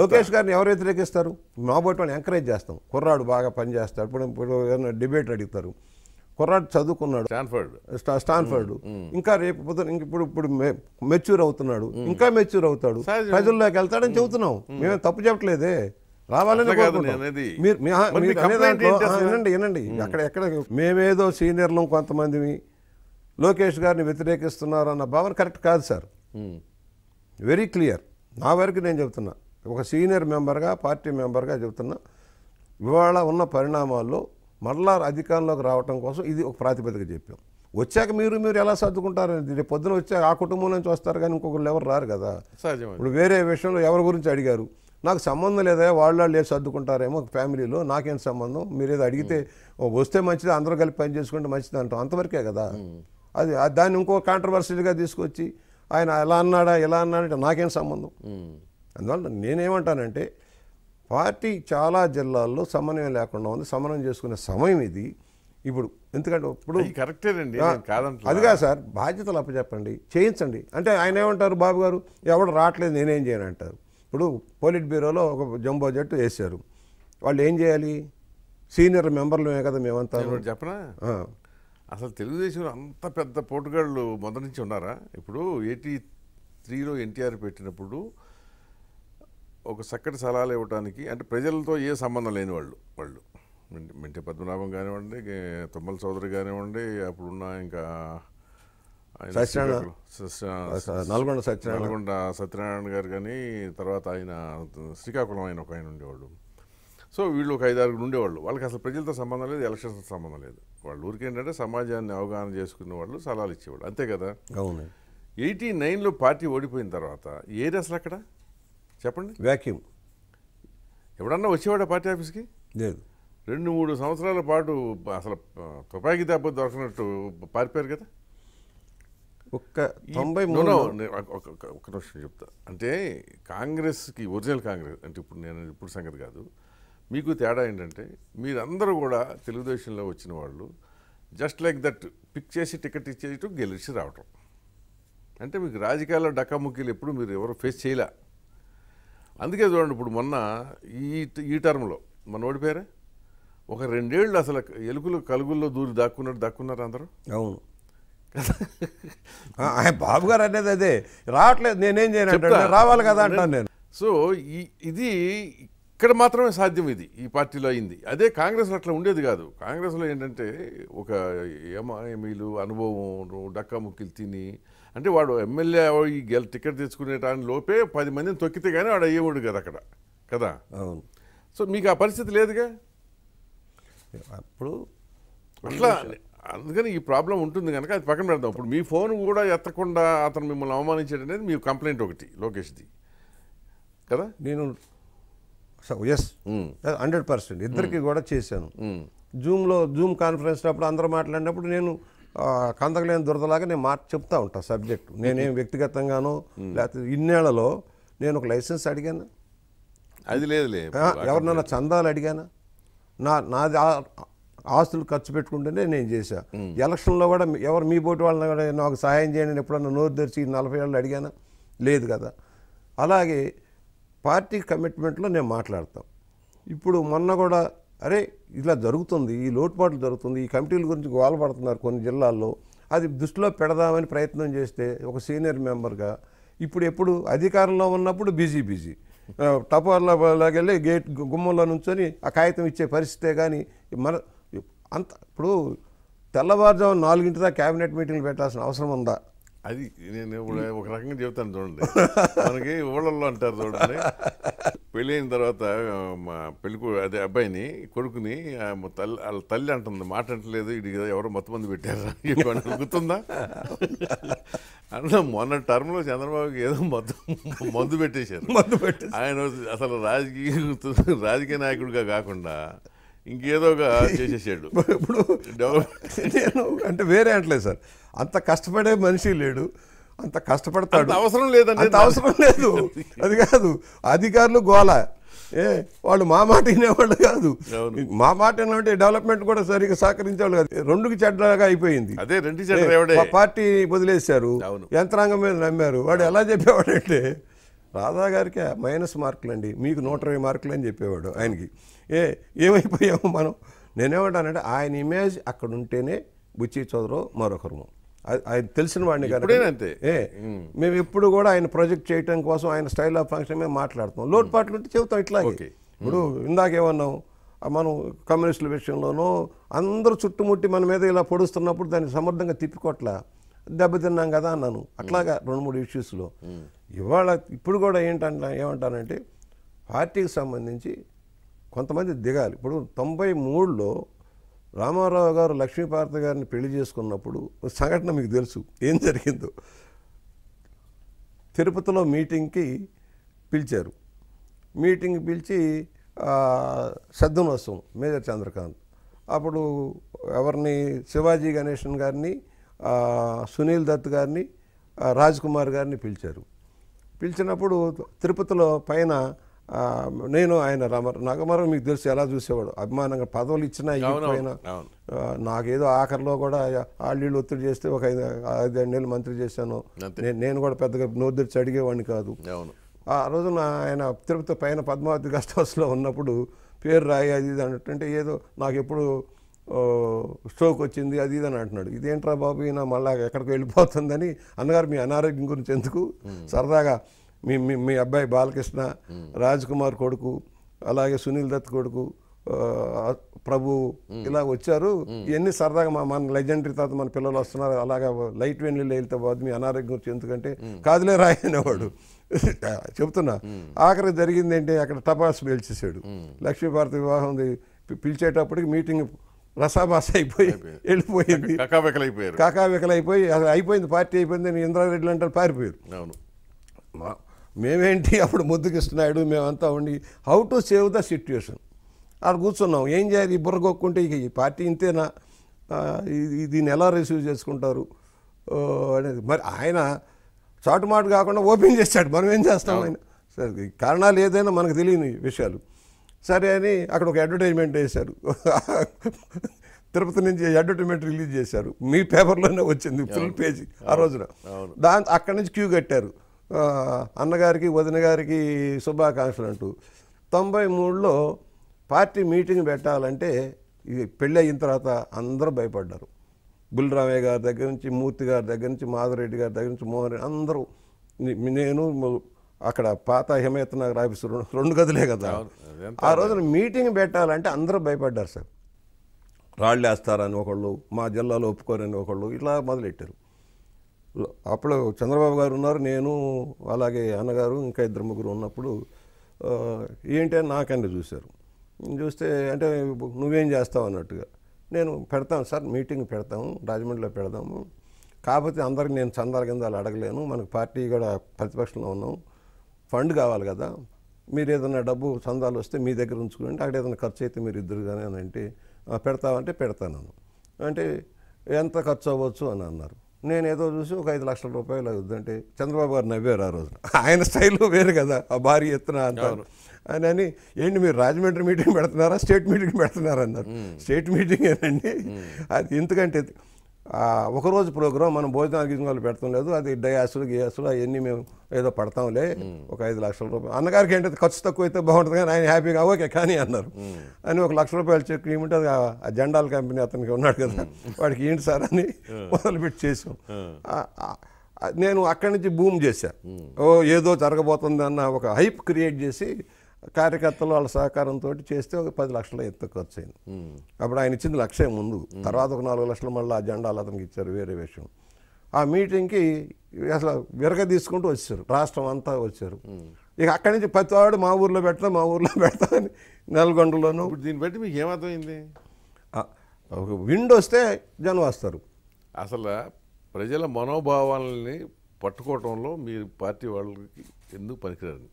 లోకేష్ గారిని ఎవరు వ్యతిరేకిస్తారు మాబోటి వాళ్ళని ఎంకరేజ్ చేస్తాం కుర్రాడు బాగా పనిచేస్తాడు ఇప్పుడు ఇప్పుడు డిబేట్ అడుగుతారు కుర్రాడు చదువుకున్నాడు స్టాన్ఫర్డ్ స్టాన్ఫర్డ్ ఇంకా రేపు ఇంక ఇప్పుడు ఇప్పుడు మెచ్యూర్ అవుతున్నాడు ఇంకా మెచ్యూర్ అవుతాడు ప్రజల్లోకి వెళ్తాడని చెబుతున్నాం మేమే తప్పు చెప్పట్లేదే రావాలని వినండి వినండి అక్కడ ఎక్కడ మేమేదో సీనియర్లు కొంతమంది లోకేష్ గారిని వ్యతిరేకిస్తున్నారు అన్న భావన కరెక్ట్ కాదు సార్ వెరీ క్లియర్ నా వరకు నేను చెబుతున్నా ఒక సీనియర్ మెంబర్గా పార్టీ మెంబర్గా చెబుతున్నా ఇవాళ ఉన్న పరిణామాల్లో మరలా అధికారంలోకి రావటం కోసం ఇది ఒక ప్రాతిపదిక చెప్పాం వచ్చాక మీరు మీరు ఎలా సర్దుకుంటారని రేపు పొద్దున వచ్చాక ఆ కుటుంబం నుంచి వస్తారు కానీ ఇంకొకరు ఎవరు రారు కదా ఇప్పుడు వేరే విషయంలో ఎవరి గురించి అడిగారు నాకు సంబంధం లేదా వాళ్ళు వాళ్ళు ఏం సర్దుకుంటారేమో ఫ్యామిలీలో నాకేం సంబంధం మీరు ఏదో అడిగితే వస్తే మంచిది అందరూ కలిపి పని చేసుకుంటే మంచిది అంటాం అంతవరకే కదా అది దాన్ని ఇంకో కాంట్రవర్సీగా తీసుకొచ్చి ఆయన ఎలా అన్నాడా ఎలా అన్నాడంటే నాకేం సంబంధం అందువల్ల నేనేమంటానంటే పార్టీ చాలా జిల్లాల్లో సమన్వయం లేకుండా ఉంది సమన్వయం చేసుకునే సమయం ఇది ఇప్పుడు ఎందుకంటే ఇప్పుడు కరెక్టేనండి అదిగా సార్ బాధ్యతలు అప్పచెప్పండి చేయించండి అంటే ఆయన ఏమంటారు బాబు గారు ఎవడు రావట్లేదు నేనేం చేయను అంటారు ఇప్పుడు పోలిట్ బ్యూరోలో ఒక జంబో జట్టు వేశారు వాళ్ళు ఏం చేయాలి సీనియర్ మెంబర్లు కదా మేమంతా చెప్పనా అసలు తెలుగుదేశంలో అంత పెద్ద పోటుగాళ్ళు మొదటి నుంచి ఉన్నారా ఇప్పుడు ఎయిటీ త్రీలో ఎన్టీఆర్ పెట్టినప్పుడు ఒక చక్కటి సలహాలు ఇవ్వడానికి అంటే ప్రజలతో ఏ సంబంధం లేని వాళ్ళు వాళ్ళు మింటి పద్మనాభం కానివ్వండి తుమ్మల చౌదరి కానివ్వండి అప్పుడున్న ఇంకా నల్గొండ సత్యనారాయణ నల్గొండ సత్యనారాయణ గారు కానీ తర్వాత ఆయన శ్రీకాకుళం ఆయన ఒక ఆయన ఉండేవాళ్ళు సో వీళ్ళు ఒక ఐదారుగురు ఉండేవాళ్ళు వాళ్ళకి అసలు ప్రజలతో సంబంధం లేదు ఎలక్షన్స్తో సంబంధం లేదు వాళ్ళు ఊరికేంటంటే సమాజాన్ని అవగాహన చేసుకునే వాళ్ళు సలహాలు ఇచ్చేవాళ్ళు అంతే కదా అవును ఎయిటీ నైన్లో పార్టీ ఓడిపోయిన తర్వాత ఏది అసలు అక్కడ చెప్పండి వ్యాక్యూమ్ ఎవడన్నా వచ్చేవాడు పార్టీ ఆఫీస్కి లేదు రెండు మూడు సంవత్సరాల పాటు అసలు తుపాకీ దెబ్బ దొరకనట్టు పారిపోయారు కదా ఒక్క తొంభై ఒక ఒక్క నిమిషం చెప్తా అంటే కాంగ్రెస్కి ఒరిజినల్ కాంగ్రెస్ అంటే ఇప్పుడు నేను ఇప్పుడు సంగతి కాదు మీకు తేడా ఏంటంటే మీరందరూ కూడా తెలుగుదేశంలో వచ్చిన వాళ్ళు జస్ట్ లైక్ దట్ పిక్ చేసి టికెట్ ఇచ్చేయటం గెలిచి రావటం అంటే మీకు రాజకీయాల్లో ముక్కీలు ఎప్పుడు మీరు ఎవరు ఫేస్ చేయలే అందుకే చూడండి ఇప్పుడు మొన్న ఈ ఈ టర్మ్లో మన ఓడిపోయారే ఒక రెండేళ్ళు అసలు ఎలుకలు కలుగుల్లో దూరి దాక్కున్నారు దాక్కున్నారు అందరూ అవును ఆయన బాబు గారు అనేది అదే రావట్లేదు నేనేం చేయను రావాలి కదా అంటాను నేను సో ఈ ఇది ఇక్కడ మాత్రమే సాధ్యం ఇది ఈ పార్టీలో అయింది అదే కాంగ్రెస్లో అట్లా ఉండేది కాదు కాంగ్రెస్లో ఏంటంటే ఒక ఎమాఎమీలు అనుభవం డక్కాముక్కిలు తిని అంటే వాడు ఎమ్మెల్యే ఈ గెల్ టికెట్ తీసుకునే టైం లోపే పది మందిని తొక్కితే కానీ వాడు అయ్యేవాడు కదా అక్కడ కదా అవును సో మీకు ఆ పరిస్థితి లేదుగా అప్పుడు అట్లా అందుకని ఈ ప్రాబ్లం ఉంటుంది కనుక అది పక్కన పెడదాం ఇప్పుడు మీ ఫోన్ కూడా ఎత్తకుండా అతను మిమ్మల్ని అవమానించాడు అనేది మీ కంప్లైంట్ ఒకటి లోకేష్ది కదా నేను సో ఎస్ హండ్రెడ్ పర్సెంట్ ఇద్దరికి hmm. కూడా చేశాను జూమ్లో జూమ్ కాన్ఫరెన్స్ అప్పుడు అందరూ మాట్లాడినప్పుడు నేను కందకలేని దురదలాగా నేను మాట చెప్తా ఉంటాను సబ్జెక్ట్ నేనేం hmm. వ్యక్తిగతంగానో hmm. లేకపోతే ఇన్నేళ్లలో నేను ఒక లైసెన్స్ అడిగాను అది లేదు ఎవరినైనా చందాలు అడిగానా నా నాది ఆస్తులు ఖర్చు పెట్టుకుంటేనే నేను చేశా ఎలక్షన్లో కూడా ఎవరు మీ పోటీ వాళ్ళని కూడా నాకు సహాయం చేయండి ఎప్పుడన్నా నోరు తెరిచి నలభై ఏళ్ళు అడిగానా లేదు కదా అలాగే పార్టీ కమిట్మెంట్లో నేను మాట్లాడతాం ఇప్పుడు మొన్న కూడా అరే ఇలా జరుగుతుంది ఈ లోటుపాట్లు జరుగుతుంది ఈ కమిటీల గురించి గోలపడుతున్నారు కొన్ని జిల్లాల్లో అది దృష్టిలో పెడదామని ప్రయత్నం చేస్తే ఒక సీనియర్ మెంబర్గా ఇప్పుడు ఎప్పుడు అధికారంలో ఉన్నప్పుడు బిజీ బిజీ టపార్లాగెళ్ళి గేట్ గుమ్మంలో నుంచొని ఆ కాగితం ఇచ్చే పరిస్థితే కానీ మన అంత ఇప్పుడు తెల్లవారుజాము నాలుగింటిదా క్యాబినెట్ మీటింగ్లు పెట్టాల్సిన అవసరం ఉందా అది నేను ఇప్పుడు ఒక రకంగా చెబుతాను చూడండి మనకి ఊళ్ళల్లో అంటారు చూడండి అయిన తర్వాత మా పెళ్ళి అదే అబ్బాయిని కొడుకుని తల్లి వాళ్ళ తల్లి అంటుంది మాట అంటలేదు ఇది ఎవరో మొత్తం మంది పెట్టారు గుర్తుందా అంటే మొన్న టర్మ్లో చంద్రబాబుకి ఏదో మొత్తం మందు పెట్టేశారు మందు పెట్టి ఆయన అసలు రాజకీయ రాజకీయ నాయకుడిగా కాకుండా ఇంకేదో చేసేసాడు ఇప్పుడు నేను అంటే వేరే అంటలేదు సార్ అంత కష్టపడే మనిషి లేడు అంత కష్టపడతాడు అవసరం లేదండి అవసరం లేదు అది కాదు అధికారులు గోల ఏ వాళ్ళు మా మాట వినేవాళ్ళు కాదు మా మాట వినాలంటే డెవలప్మెంట్ కూడా సరిగ్గా సహకరించేవాళ్ళు కాదు రెండుకి చెడ్డగా అయిపోయింది అదే రెండు చెడ్డ పార్టీ వదిలేశారు యంత్రాంగం మీద నమ్మారు వాడు ఎలా చెప్పేవాడంటే రాధా గారికే మైనస్ మార్కులు అండి మీకు నూట ఇరవై మార్కులు అని చెప్పేవాడు ఆయనకి ఏ ఏమైపోయాము మనం నేనేమంటానంటే ఆయన ఇమేజ్ అక్కడ ఉంటేనే బుచ్చి చౌదరావు మరొకరు ఆయన తెలిసిన వాడిని అంతే ఏ మేము ఎప్పుడు కూడా ఆయన ప్రొజెక్ట్ చేయటం కోసం ఆయన స్టైల్ ఆఫ్ ఫంక్షన్ మేము మాట్లాడతాం లోటుపాట్లు ఉంటే చెబుతాం ఇట్లా ఇప్పుడు ఇందాకేమన్నాం మనం కమ్యూనిస్టుల విషయంలోనూ అందరూ చుట్టుముట్టి మన మీద ఇలా పొడుస్తున్నప్పుడు దాన్ని సమర్థంగా తిప్పికొట్ల దెబ్బతిన్నాం కదా అన్నాను అట్లాగా రెండు మూడు ఇష్యూస్లో ఇవాళ ఇప్పుడు కూడా ఏంటంట ఏమంటానంటే పార్టీకి సంబంధించి కొంతమంది దిగాలి ఇప్పుడు తొంభై మూడులో రామారావు గారు లక్ష్మీపార్త గారిని పెళ్లి చేసుకున్నప్పుడు సంఘటన మీకు తెలుసు ఏం జరిగిందో తిరుపతిలో మీటింగ్కి పిలిచారు మీటింగ్ పిలిచి సద్దునోత్సవం మేజర్ చంద్రకాంత్ అప్పుడు ఎవరిని శివాజీ గణేషన్ గారిని సునీల్ దత్ గారిని రాజ్ కుమార్ గారిని పిలిచారు పిలిచినప్పుడు తిరుపతిలో పైన నేను ఆయన రమ నాగమరం మీకు తెలుసు ఎలా చూసేవాడు అభిమానంగా పదవులు ఇచ్చినా ఇవ్వకపోయినా నాకేదో ఆఖరిలో కూడా ఆళ్ళు ఒత్తిడి చేస్తే ఒక ఐదు ఐదు నెలలు మంత్రి చేశాను నేను కూడా పెద్దగా నోదిరిచి అడిగేవాడిని కాదు ఆ రోజున ఆయన తిరుపతి పైన పద్మావతి గస్ట్ హౌస్లో ఉన్నప్పుడు పేరు రాయి అది ఇది అంటే ఏదో నాకు ఎప్పుడు స్ట్రోక్ వచ్చింది అది ఇది అని అంటున్నాడు ఇదేంట్రా బాబు ఈయన మళ్ళా ఎక్కడికి వెళ్ళిపోతుందని అన్నగారు మీ అనారోగ్యం గురించి ఎందుకు సరదాగా మీ మీ అబ్బాయి బాలకృష్ణ రాజ్ కుమార్ కొడుకు అలాగే సునీల్ దత్ కొడుకు ప్రభు ఇలా వచ్చారు ఇవన్నీ సరదాగా మా మన లెజెండరీ తర్వాత మన పిల్లలు వస్తున్నారు అలాగా లైట్ వెన్లు వెళ్తే పోదు మీ అనారోగ్యం గురించి ఎందుకంటే కాదులే రాయనేవాడు చెప్తున్నా ఆఖరికి జరిగింది ఏంటి అక్కడ టపాస్ పేల్చేసాడు లక్ష్మీభారతి వివాహం పిలిచేటప్పటికి మీటింగ్ రసాభాస అయిపోయి వెళ్ళిపోయింది కకాబెకలైపోయారు అయిపోయి అది అయిపోయింది పార్టీ అయిపోయింది అని ఇంద్రారెడ్డి అంటారు పారిపోయారు అవును మేమేంటి అప్పుడు ముద్దుకృష్ణనాయుడు మేమంతా ఉండి how to save the situation అక్కడ కూర్చున్నాం ఏం చేయాలి బుర్రగొక్కుంటే ఇక ఈ పార్టీ ఇంతేనా దీన్ని ఎలా రిసీవ్ చేసుకుంటారు అనేది మరి ఆయన చాటుమాటు కాకుండా ఓపెన్ చేశాడు మనం ఏం చేస్తాం ఆయన సరే కారణాలు ఏదైనా మనకు తెలియని విషయాలు సరే అని అక్కడ ఒక అడ్వర్టైజ్మెంట్ వేశారు తిరుపతి నుంచి అడ్వర్టైజ్మెంట్ రిలీజ్ చేశారు మీ పేపర్లోనే వచ్చింది ఫుల్ పేజీ ఆ రోజున దాని అక్కడి నుంచి క్యూ కట్టారు అన్నగారికి వదిన గారికి శుభాకాంక్షలు అంటూ తొంభై మూడులో పార్టీ మీటింగ్ పెట్టాలంటే పెళ్ళి అయిన తర్వాత అందరూ భయపడ్డారు బుల్లరామయ్య గారి దగ్గర నుంచి మూర్తి గారి దగ్గర నుంచి మాధురెడ్డి గారి దగ్గర నుంచి మోహన్ అందరూ నేను అక్కడ పాత హిమయత్ నగర్ ఆఫీసు రెండు గదులే కదా ఆ రోజున మీటింగ్ పెట్టాలంటే అందరూ భయపడ్డారు సార్ రాళ్ళు వేస్తారని ఒకళ్ళు మా జిల్లాలో ఒప్పుకోరని ఒకళ్ళు ఇలా మొదలెట్టారు అప్పుడు చంద్రబాబు గారు ఉన్నారు నేను అలాగే అన్నగారు ఇంకా ఇద్దరు ముగ్గురు ఉన్నప్పుడు ఏంటి అని నాకన్నా చూశారు చూస్తే అంటే నువ్వేం చేస్తావు అన్నట్టుగా నేను పెడతాను సార్ మీటింగ్ పెడతాము రాజమండ్రిలో పెడతాము కాకపోతే అందరికి నేను చందాల కింద అడగలేను మనకు పార్టీ కూడా ప్రతిపక్షంలో ఉన్నాం ఫండ్ కావాలి కదా మీరు ఏదైనా డబ్బు సందాలు వస్తే మీ దగ్గర ఉంచుకోండి అక్కడ ఏదైనా ఖర్చు అయితే మీరు ఇద్దరు కానీ అని అంటే పెడతామంటే పెడతాను అంటే ఎంత ఖర్చు అవ్వచ్చు అని అన్నారు నేను ఏదో చూసి ఒక ఐదు లక్షల రూపాయలు అవుతుందంటే చంద్రబాబు గారు నవ్వారు ఆ రోజున ఆయన స్టైల్లో వేరు కదా ఆ భారీ ఎత్తున అంటారు అని అని ఏంటి మీరు రాజమండ్రి మీటింగ్ పెడుతున్నారా స్టేట్ మీటింగ్ పెడుతున్నారా అన్నారు స్టేట్ మీటింగ్ ఏనండి అది ఎందుకంటే ఒకరోజు ప్రోగ్రాం మనం భోజనానికి వాళ్ళు పెడతాం లేదు అది డయాసులు గియాసులు అవన్నీ మేము ఏదో పడతాంలే ఒక ఐదు లక్షల రూపాయలు అన్నగారికి ఏంటంటే ఖర్చు తక్కువ అయితే బాగుంటుంది కానీ ఆయన హ్యాపీగా ఓకే కానీ అన్నారు అని ఒక లక్ష రూపాయలు చెక్ ఏమిటి ఆ జెండాల కంపెనీ అతనికి ఉన్నాడు కదా వాడికి ఏంటి సార్ అని మొదలుపెట్టి చేసాం నేను అక్కడి నుంచి బూమ్ చేశాను ఓ ఏదో జరగబోతుంది అన్న ఒక హైప్ క్రియేట్ చేసి కార్యకర్తలు వాళ్ళ సహకారంతో చేస్తే ఒక పది లక్షల ఎత్తు ఖర్చు అయింది అప్పుడు ఆయన ఇచ్చింది లక్షే ముందు తర్వాత ఒక నాలుగు లక్షలు మళ్ళీ ఆ జెండాలు అతనికి ఇచ్చారు వేరే విషయం ఆ మీటింగ్కి అసలు విరగ తీసుకుంటూ వచ్చారు రాష్ట్రం అంతా వచ్చారు ఇక అక్కడి నుంచి ప్రతివాడు మా ఊర్లో పెట్టా మా ఊర్లో పెడతా అని నల్గొండలోను దీన్ని బట్టి మీకు ఏమర్థమైంది విండ్ వస్తే జనం వస్తారు అసలు ప్రజల మనోభావాలని పట్టుకోవటంలో మీరు పార్టీ వాళ్ళకి ఎందుకు పనికిరారు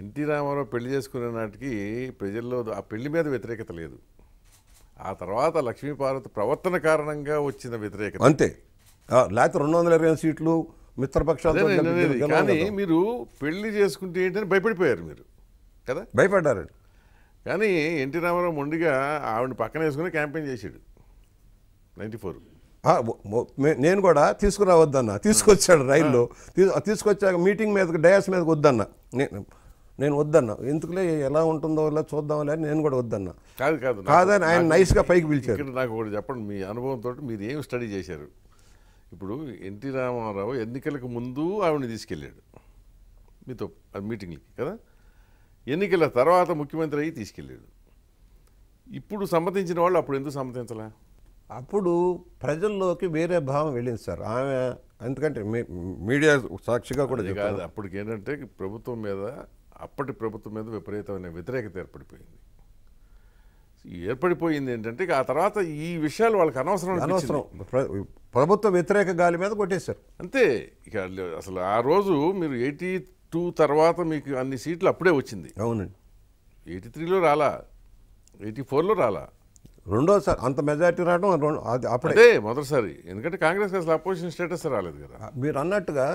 ఎన్టీ రామారావు పెళ్లి చేసుకునే నాటికి ప్రజల్లో ఆ పెళ్లి మీద వ్యతిరేకత లేదు ఆ తర్వాత లక్ష్మీపార్వతి ప్రవర్తన కారణంగా వచ్చిన వ్యతిరేకత అంతే లేకపోతే రెండు వందల ఇరవై సీట్లు మిత్రపక్షాలు కానీ మీరు పెళ్లి చేసుకుంటే ఏంటని భయపడిపోయారు మీరు కదా భయపడ్డారు కానీ ఎన్టీ రామారావు మొండిగా ఆవిడ పక్కన వేసుకుని క్యాంపెయిన్ చేశాడు నైంటీ ఫోర్ నేను కూడా తీసుకురావద్దన్నా తీసుకొచ్చాడు రైల్లో తీసుకొచ్చాక మీటింగ్ మీదకి డయాస్ మీదకి వద్దన్నా నేను నేను వద్దన్నా ఎందుకులే ఎలా ఉంటుందో ఇలా చూద్దాంలే అని నేను కూడా వద్దన్నా కాదు కాదు కాదని ఆయన నైస్గా పైకి పిలిచారు నాకు ఒకటి చెప్పండి మీ అనుభవంతో మీరు ఏమి స్టడీ చేశారు ఇప్పుడు ఎన్టీ రామారావు ఎన్నికలకు ముందు ఆవిడని తీసుకెళ్ళాడు మీతో మీటింగ్కి కదా ఎన్నికల తర్వాత ముఖ్యమంత్రి అయ్యి తీసుకెళ్ళాడు ఇప్పుడు సమ్మతించిన వాళ్ళు అప్పుడు ఎందుకు సమ్మతించలే అప్పుడు ప్రజల్లోకి వేరే భావం వెళ్ళింది సార్ ఆమె ఎందుకంటే మీడియా సాక్షిగా కూడా కాదు అప్పటికి ఏంటంటే ప్రభుత్వం మీద అప్పటి ప్రభుత్వం మీద విపరీతమైన వ్యతిరేకత ఏర్పడిపోయింది ఏర్పడిపోయింది ఏంటంటే ఆ తర్వాత ఈ విషయాలు వాళ్ళకి అనవసరం అనవసరం ప్రభుత్వ వ్యతిరేక గాలి మీద కొట్టేశారు అంతే ఇక అసలు ఆ రోజు మీరు ఎయిటీ టూ తర్వాత మీకు అన్ని సీట్లు అప్పుడే వచ్చింది అవునండి ఎయిటీ త్రీలో రాలా ఎయిటీ ఫోర్లో రాలా రెండోసారి అంత మెజార్టీ రావడం అప్పుడే మొదటిసారి ఎందుకంటే కాంగ్రెస్ అసలు అపోజిషన్ స్టేటస్ రాలేదు కదా మీరు అన్నట్టుగా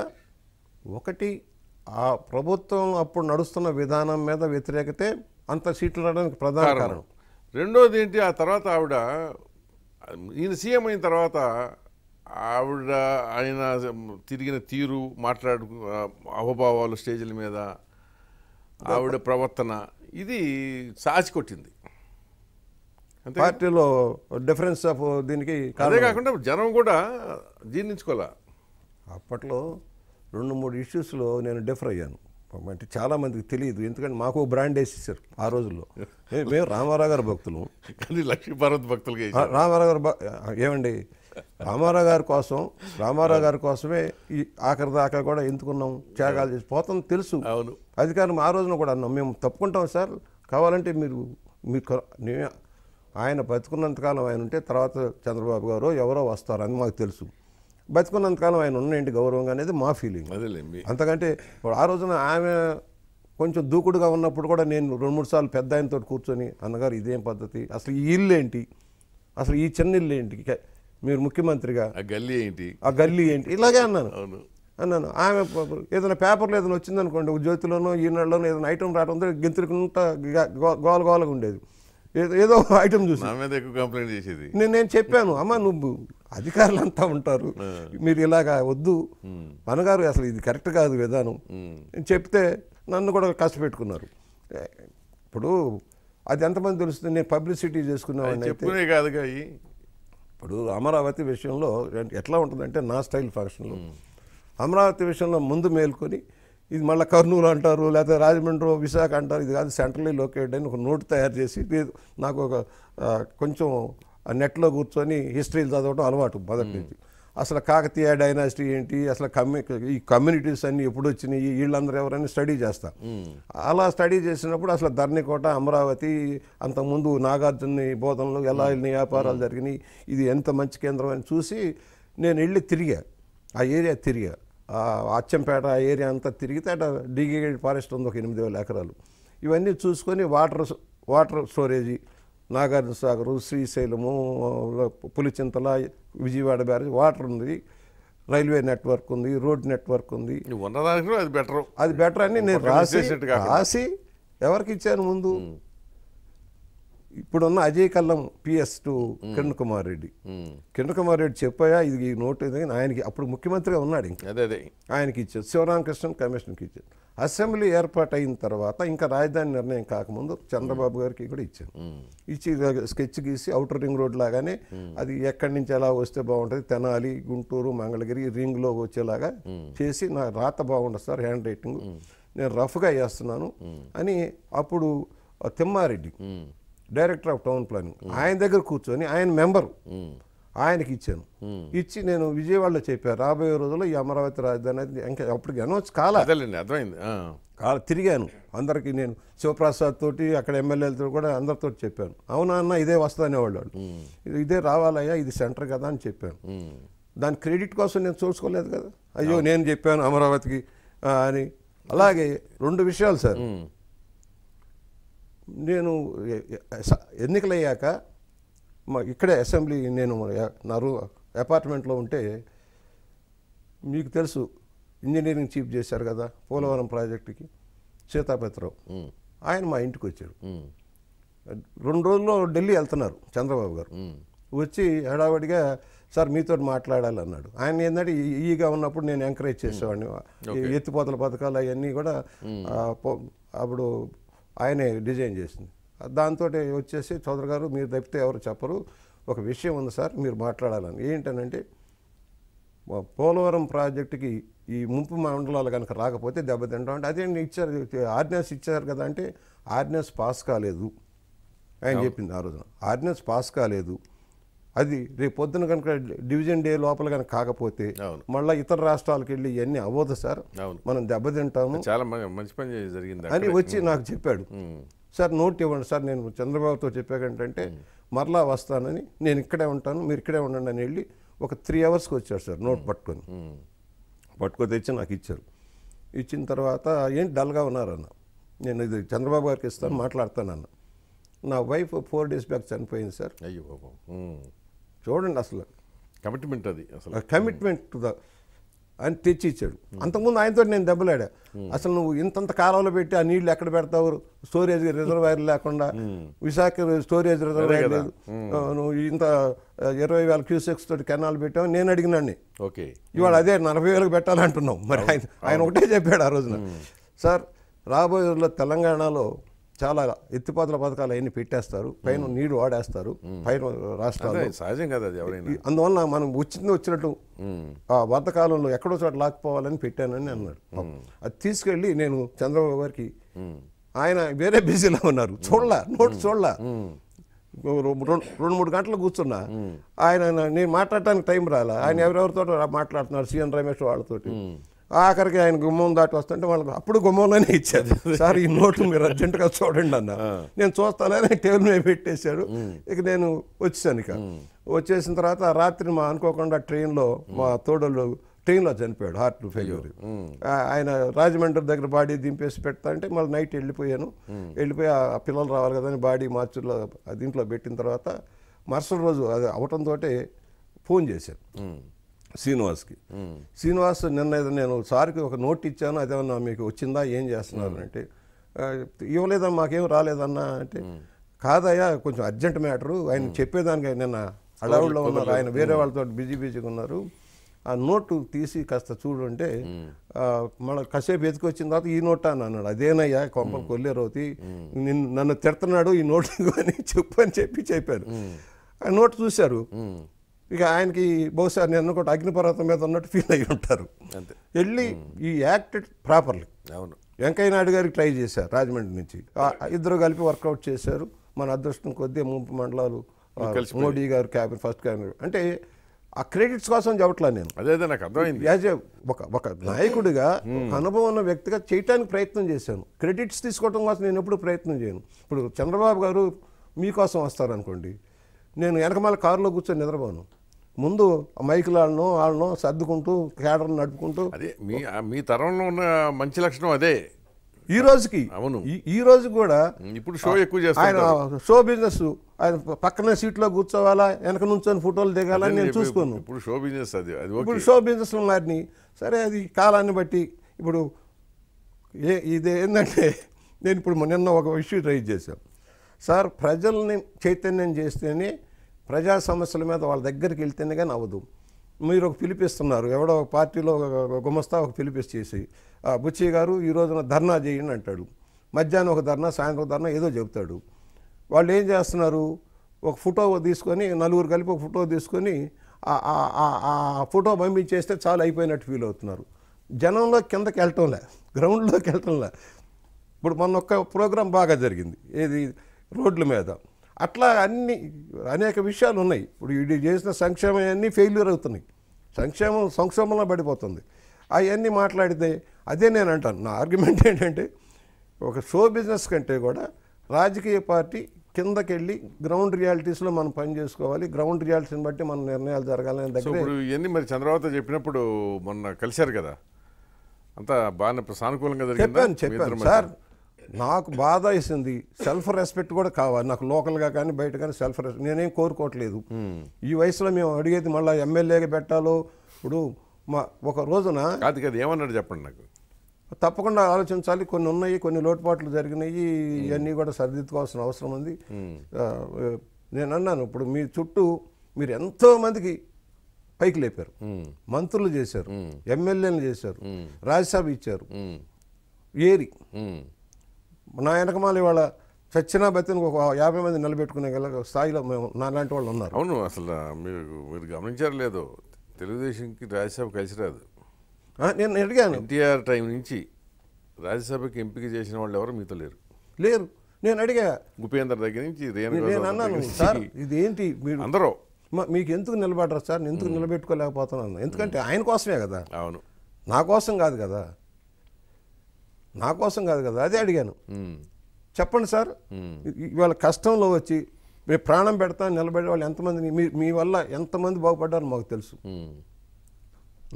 ఒకటి ఆ ప్రభుత్వం అప్పుడు నడుస్తున్న విధానం మీద వ్యతిరేకతే అంత సీట్లు రావడానికి ప్రధాన కారణం రెండోది ఏంటి ఆ తర్వాత ఆవిడ ఈయన సీఎం అయిన తర్వాత ఆవిడ ఆయన తిరిగిన తీరు మాట్లాడు అవభావాలు స్టేజ్ల మీద ఆవిడ ప్రవర్తన ఇది సాచికొట్టింది పార్టీలో డిఫరెన్స్ ఆఫ్ దీనికి అదే కాకుండా జనం కూడా జీర్ణించుకోలే అప్పట్లో రెండు మూడు ఇష్యూస్లో నేను డిఫర్ అయ్యాను అంటే చాలామందికి తెలియదు ఎందుకంటే మాకు బ్రాండ్ వేసేసారు ఆ రోజుల్లో మేము రామారావు గారి భక్తులు కానీ లక్ష్మీ భారత్ భక్తులు రామారావు గారు ఏమండి రామారావు గారి కోసం రామారావు గారి కోసమే ఈ ఆఖరి దాకా కూడా ఎందుకున్నాం త్యాగాలు చేసి పోతాం తెలుసు అవును అధికారం ఆ రోజున కూడా అన్నాం మేము తప్పుకుంటాం సార్ కావాలంటే మీరు మీకు ఆయన బతుకున్నంతకాలం ఆయన ఉంటే తర్వాత చంద్రబాబు గారు ఎవరో వస్తారని మాకు తెలుసు బతుకున్నంతకాలం ఆయన ఉన్నేంటి గౌరవంగా అనేది మా ఫీలింగ్ అంతకంటే ఇప్పుడు ఆ రోజున ఆమె కొంచెం దూకుడుగా ఉన్నప్పుడు కూడా నేను రెండు మూడు సార్లు పెద్ద ఆయనతో కూర్చొని అన్నగారు ఇదేం పద్ధతి అసలు ఈ ఇల్లు ఏంటి అసలు ఈ చిన్న ఇల్లు ఏంటి మీరు ముఖ్యమంత్రిగా ఆ గల్లీ ఏంటి ఆ గల్లీ ఏంటి ఇలాగే అన్నాను అన్నాను ఆమె ఏదైనా పేపర్లో ఏదైనా వచ్చిందనుకోండి జ్యోతిలోనో నెలలోనో ఏదైనా ఐటమ్ రావడంతో గెంతుకుంటా గోల గోలగా ఉండేది ఏదో ఐటమ్ చూసి ఎక్కువ కంప్లైంట్ చేసేది నేను నేను చెప్పాను అమ్మ నువ్వు అధికారులు అంతా ఉంటారు మీరు ఇలాగా వద్దు మనగారు అసలు ఇది కరెక్ట్ కాదు విధానం చెప్తే నన్ను కూడా కష్టపెట్టుకున్నారు ఇప్పుడు అది ఎంతమంది తెలుస్తుంది నేను పబ్లిసిటీ చేసుకున్నాను కాదు ఇప్పుడు అమరావతి విషయంలో ఎట్లా ఉంటుందంటే నా స్టైల్ ఫంక్షన్లో అమరావతి విషయంలో ముందు మేల్కొని ఇది మళ్ళీ కర్నూలు అంటారు లేకపోతే రాజమండ్రి విశాఖ అంటారు ఇది కాదు సెంట్రల్ లొకేటెడ్ అని ఒక నోట్ తయారు చేసి నాకు ఒక కొంచెం నెట్లో కూర్చొని హిస్టరీలు చదవడం అలవాటు మొదటి నుంచి అసలు కాకతీయ డైనాసిటీ ఏంటి అసలు కమ్యూ ఈ కమ్యూనిటీస్ అన్ని ఎప్పుడు వచ్చినాయి వీళ్ళందరూ ఎవరైనా స్టడీ చేస్తా అలా స్టడీ చేసినప్పుడు అసలు ధర్నికోట అమరావతి అంతకుముందు నాగార్జున బోధనలు ఎలా వెళ్ళిన వ్యాపారాలు జరిగినాయి ఇది ఎంత మంచి కేంద్రం అని చూసి నేను వెళ్ళి తిరిగా ఆ ఏరియా తిరిగా ఆచంపేట ఏరియా అంతా తిరిగితే అటు డీగేడ్ ఫారెస్ట్ ఉంది ఒక ఎనిమిది వేల ఎకరాలు ఇవన్నీ చూసుకొని water water storage Nagarjuna Sagar Srisailam Pulichintala Vijayawada barrage water ఉంది రైల్వే నెట్వర్క్ ఉంది రోడ్ నెట్వర్క్ ఉంది అది బెటర్ అది బెటర్ అని నేను రాసి రాసి ఎవరికి ఇచ్చాను ముందు ఇప్పుడున్న అజయ్ కల్లం పిఎస్ టు కిరణ్ కుమార్ రెడ్డి కిరణ్ కుమార్ రెడ్డి చెప్పాయా ఇది ఈ నోటు ఆయనకి అప్పుడు ముఖ్యమంత్రిగా ఉన్నాడు ఇంకా అదే అదే ఆయనకి ఇచ్చారు శివరామకృష్ణన్ కమిషన్కి ఇచ్చారు అసెంబ్లీ ఏర్పాటు అయిన తర్వాత ఇంకా రాజధాని నిర్ణయం కాకముందు చంద్రబాబు గారికి కూడా ఇచ్చాను ఇచ్చి స్కెచ్ గీసి అవుటర్ రింగ్ రోడ్ లాగానే అది ఎక్కడి నుంచి ఎలా వస్తే బాగుంటుంది తెనాలి గుంటూరు మంగళగిరి రింగ్లో వచ్చేలాగా చేసి నా రాత బాగుండదు సార్ హ్యాండ్ రైటింగ్ నేను రఫ్గా వేస్తున్నాను అని అప్పుడు Thimmareddy director of town planning ఆయన దగ్గర కూర్చొని ఆయన మెంబరు ఆయనకి ఇచ్చాను ఇచ్చి నేను విజయవాడలో చెప్పాను రాబోయే రోజుల్లో ఈ అమరావతి రాజధాని ఇంకా అప్పటికి అనౌన్స్ కాలే అర్థమైంది కాల తిరిగాను అందరికి నేను శివప్రసాద్ తోటి అక్కడ ఎమ్మెల్యేలతో కూడా అందరితో చెప్పాను అవునా అన్న ఇదే వస్తానేవాళ్ళు ఇదే రావాలయ్యా ఇది సెంటర్ కదా అని చెప్పాను దాని క్రెడిట్ కోసం నేను చూసుకోలేదు కదా అయ్యో నేను చెప్పాను అమరావతికి అని అలాగే రెండు విషయాలు సార్ నేను ఎన్నికలయ్యాక మా ఇక్కడే అసెంబ్లీ నేను నా రూ అపార్ట్మెంట్లో ఉంటే మీకు తెలుసు ఇంజనీరింగ్ చీఫ్ చేశారు కదా పోలవరం ప్రాజెక్టుకి సీతాపతిరావు ఆయన మా ఇంటికి వచ్చాడు రెండు రోజుల్లో ఢిల్లీ వెళ్తున్నారు చంద్రబాబు గారు వచ్చి హడావడిగా సార్ మీతో మాట్లాడాలి అన్నాడు ఆయన ఏంటంటే ఈగా ఉన్నప్పుడు నేను ఎంకరేజ్ చేసేవాడిని ఎత్తిపోతల పథకాలు అవన్నీ కూడా అప్పుడు ఆయనే డిజైన్ చేసింది దాంతో వచ్చేసి చౌదరి గారు మీరు తప్పితే ఎవరు చెప్పరు ఒక విషయం ఉంది సార్ మీరు మాట్లాడాలని ఏంటనంటే పోలవరం ప్రాజెక్టుకి ఈ ముంపు మండలాలు కనుక రాకపోతే దెబ్బతింటాం అంటే అదే ఇచ్చారు ఆర్డినెన్స్ ఇచ్చారు కదా అంటే ఆర్డినెన్స్ పాస్ కాలేదు ఆయన చెప్పింది ఆ రోజున ఆర్డినెన్స్ పాస్ కాలేదు అది రేపు పొద్దున కనుక డివిజన్ డే లోపల కనుక కాకపోతే మళ్ళీ ఇతర రాష్ట్రాలకు వెళ్ళి ఇవన్నీ అవ్వదు సార్ మనం దెబ్బతింటాము చాలా మంచి పని జరిగింది అని వచ్చి నాకు చెప్పాడు సార్ నోట్ ఇవ్వండి సార్ నేను చంద్రబాబుతో ఏంటంటే మరలా వస్తానని నేను ఇక్కడే ఉంటాను మీరు ఇక్కడే ఉండండి అని వెళ్ళి ఒక త్రీ అవర్స్కి వచ్చాడు సార్ నోట్ పట్టుకొని పట్టుకొని తెచ్చి నాకు ఇచ్చారు ఇచ్చిన తర్వాత ఏంటి డల్గా ఉన్నారన్న నేను ఇది చంద్రబాబు గారికి ఇస్తాను మాట్లాడతానన్న నా వైఫ్ ఫోర్ డేస్ బ్యాక్ చనిపోయింది సార్ అయ్యో చూడండి అసలు కమిట్మెంట్ అది అసలు కమిట్మెంట్ టు ద అని తెచ్చి ఇచ్చాడు hmm. అంతకుముందు ఆయనతో నేను దెబ్బలాడా hmm. అసలు నువ్వు ఇంతంత కాలంలో పెట్టి ఆ నీళ్లు ఎక్కడ పెడతావు స్టోరేజ్ రిజర్వాయర్ లేకుండా hmm. విశాఖ స్టోరేజ్ రిజర్వాయర్ లేదు నువ్వు ఇంత ఇరవై వేల క్యూసెక్స్ తోటి కెనాల్ పెట్టావు నేను అడిగినాన్ని ఓకే ఇవాళ అదే నలభై వేలకు పెట్టాలంటున్నావు మరి ఆయన ఆయన ఒకటే చెప్పాడు ఆ రోజున సార్ రాబోయే రోజుల్లో తెలంగాణలో చాలా ఎత్తిపాతల పథకాలు అవన్నీ పెట్టేస్తారు పైన నీరు వాడేస్తారు పైన రాష్ట్రాలు సహజం కదా అందువల్ల మనం వచ్చింది వచ్చినట్టు ఆ కాలంలో ఎక్కడో చోట లాక్కుపోవాలని పెట్టానని అన్నాడు అది తీసుకెళ్ళి నేను చంద్రబాబు గారికి ఆయన వేరే బిజీలో ఉన్నారు చూడలా నోట్ చూడలా రెండు మూడు గంటలు కూర్చున్నా ఆయన నేను మాట్లాడటానికి టైం రాలా ఆయన ఎవరెవరితో మాట్లాడుతున్నారు సీఎన్ రమేష్ వాళ్ళతోటి ఆఖరికి ఆయన గుమ్మం దాటి వస్తుంటే వాళ్ళకి అప్పుడు గుమ్మంలోనే ఇచ్చారు సార్ ఈ నోట్లు మీరు అర్జెంటుగా చూడండి అన్న నేను చూస్తానని టేబుల్ మీద పెట్టేశాడు ఇక నేను వచ్చేసాను ఇక వచ్చేసిన తర్వాత రాత్రి మా అనుకోకుండా ట్రైన్లో మా తోడలు ట్రైన్లో చనిపోయాడు హార్ట్ ఫెయిల్యూర్ ఆయన రాజమండ్రి దగ్గర బాడీ దింపేసి పెడతా అంటే మళ్ళీ నైట్ వెళ్ళిపోయాను వెళ్ళిపోయి ఆ పిల్లలు రావాలి అని బాడీ మార్చుల్లో దీంట్లో పెట్టిన తర్వాత మరుసటి రోజు అది అవటంతో ఫోన్ చేశాను శ్రీనివాస్కి శ్రీనివాస్ నిన్న నేను సార్కి ఒక నోట్ ఇచ్చాను అదేమన్నా మీకు వచ్చిందా ఏం చేస్తున్నారు అంటే ఇవ్వలేదా మాకేం రాలేదన్నా అంటే కాదయ్యా కొంచెం అర్జెంట్ మ్యాటరు ఆయన చెప్పేదానికి నిన్న అడవుల్లో ఉన్నారు ఆయన వేరే వాళ్ళతో బిజీ బిజీగా ఉన్నారు ఆ నోటు తీసి కాస్త చూడుంటే మన కాసేపు ఎతికి వచ్చిన తర్వాత ఈ నోటా అన్నాడు అదేనయ్యా కొల్లే కొల్లేరవుతి నిన్ను నన్ను తిడుతున్నాడు ఈ నోటు అని చెప్పు అని చెప్పి చెప్పారు ఆ నోటు చూశారు ఇక ఆయనకి బహుశా నేను కూడా అగ్నిపర్వతం మీద ఉన్నట్టు ఫీల్ అయ్యి ఉంటారు వెళ్ళి ఈ యాక్టెడ్ ప్రాపర్లీ అవును వెంకయ్య నాయుడు గారికి ట్రై చేశారు రాజమండ్రి నుంచి ఇద్దరు కలిపి వర్కౌట్ చేశారు మన అదృష్టం కొద్దీ ముంపు మండలాలు మోడీ గారు క్యాబినెట్ ఫస్ట్ క్యాబినెట్ అంటే ఆ క్రెడిట్స్ కోసం చెప్పట్లా నేను అదే నాకు అర్థమైంది యాజ్ ఒక ఒక నాయకుడిగా అనుభవం ఉన్న వ్యక్తిగా చేయటానికి ప్రయత్నం చేశాను క్రెడిట్స్ తీసుకోవడం కోసం నేను ఎప్పుడు ప్రయత్నం చేయను ఇప్పుడు చంద్రబాబు గారు మీకోసం వస్తారనుకోండి నేను వెనకమాల కారులో కూర్చొని నిద్రపోను ముందు మైకులాడను వాళ్ళను సర్దుకుంటూ కేడర్ను నడుపుకుంటూ అదే మీ మీ తరంలో ఉన్న మంచి లక్షణం అదే ఈ రోజుకి అవును ఈ రోజు కూడా ఇప్పుడు షో ఎక్కువ చేస్తారు ఆయన షో బిజినెస్ ఆయన పక్కన సీట్లో కూర్చోవాలా వెనక నుంచి ఫోటోలు దిగాలని నేను చూసుకోను ఇప్పుడు షో బిజినెస్ అది ఇప్పుడు షో బిజినెస్లో మారిని సరే అది కాలాన్ని బట్టి ఇప్పుడు ఏ ఇది ఏంటంటే నేను ఇప్పుడు నిన్న ఒక విషయం ట్రై చేశాను సార్ ప్రజల్ని చైతన్యం చేస్తేనే ప్రజా సమస్యల మీద వాళ్ళ దగ్గరికి వెళ్తేనే కానీ అవ్వదు మీరు ఒక పిలిపిస్తున్నారు ఎవడో ఒక పార్టీలో గుమస్తా ఒక పిలిపిస్ చేసి బుచ్చి గారు ఈ రోజున ధర్నా చేయండి అంటాడు మధ్యాహ్నం ఒక ధర్నా సాయంత్రం ధర్నా ఏదో చెబుతాడు వాళ్ళు ఏం చేస్తున్నారు ఒక ఫోటో తీసుకొని నలుగురు కలిపి ఒక ఫోటో తీసుకొని ఆ ఫోటో పంపించేస్తే చాలా అయిపోయినట్టు ఫీల్ అవుతున్నారు జనంలో కిందకి వెళ్ళటంలే గ్రౌండ్లోకి వెళ్ళటంలే ఇప్పుడు మొన్న ఒక్క ప్రోగ్రాం బాగా జరిగింది ఏది రోడ్ల మీద అట్లా అన్ని అనేక విషయాలు ఉన్నాయి ఇప్పుడు ఇది చేసిన సంక్షేమం అన్నీ ఫెయిల్యూర్ అవుతున్నాయి సంక్షేమం సంక్షేమంలో పడిపోతుంది అవన్నీ మాట్లాడితే అదే నేను అంటాను నా ఆర్గ్యుమెంట్ ఏంటంటే ఒక షో బిజినెస్ కంటే కూడా రాజకీయ పార్టీ కిందకెళ్ళి గ్రౌండ్ రియాలిటీస్లో మనం పని చేసుకోవాలి గ్రౌండ్ రియాలిటీని బట్టి మన నిర్ణయాలు జరగాలని దగ్గర ఇవన్నీ మరి చంద్రబాబు చెప్పినప్పుడు మొన్న కలిశారు కదా అంతా బాగానే సానుకూలంగా చెప్పాను చెప్పాను సార్ నాకు బాధ వేసింది సెల్ఫ్ రెస్పెక్ట్ కూడా కావాలి నాకు లోకల్గా కానీ బయట కానీ సెల్ఫ్ రెస్పెక్ట్ నేనేం కోరుకోవట్లేదు ఈ వయసులో మేము అడిగేది మళ్ళీ ఎమ్మెల్యేగా పెట్టాలో ఇప్పుడు మా ఒక రోజున కాదు కదా ఏమన్నాడు చెప్పండి నాకు తప్పకుండా ఆలోచించాలి కొన్ని ఉన్నాయి కొన్ని లోటుపాట్లు జరిగినాయి ఇవన్నీ కూడా సరిదిద్దుకోవాల్సిన అవసరం ఉంది hmm. నేను అన్నాను ఇప్పుడు మీ చుట్టూ మీరు ఎంతో మందికి పైకి లేపారు hmm. మంత్రులు చేశారు hmm. ఎమ్మెల్యేలు చేశారు రాజ్యసభ ఇచ్చారు ఏరి నా వెనకమాల ఇవాళ చచ్చినా బతిని ఒక యాభై మంది నిలబెట్టుకునే గల స్థాయిలో మేము నాలాంటి వాళ్ళు ఉన్నారు అవును అసలు మీరు మీరు గమనించారు లేదు తెలుగుదేశంకి రాజ్యసభ కలిసి రాదు నేను అడిగాను ఎన్టీఆర్ టైం నుంచి రాజ్యసభకి ఎంపిక చేసిన వాళ్ళు ఎవరు మీతో లేరు లేరు నేను అడిగా ఉపేంద్ర దగ్గర నుంచి నేను అన్నాను సార్ ఇదేంటి మీరు అందరూ మీకు ఎందుకు నిలబడరు సార్ ఎందుకు నిలబెట్టుకోలేకపోతున్నాను ఎందుకంటే ఆయన కోసమే కదా అవును నా కోసం కాదు కదా నా కోసం కాదు కదా అదే అడిగాను చెప్పండి సార్ ఇవాళ కష్టంలో వచ్చి మీరు ప్రాణం పెడతా నిలబడే వాళ్ళు ఎంతమంది మీ మీ వల్ల ఎంతమంది బాగుపడ్డారో మాకు తెలుసు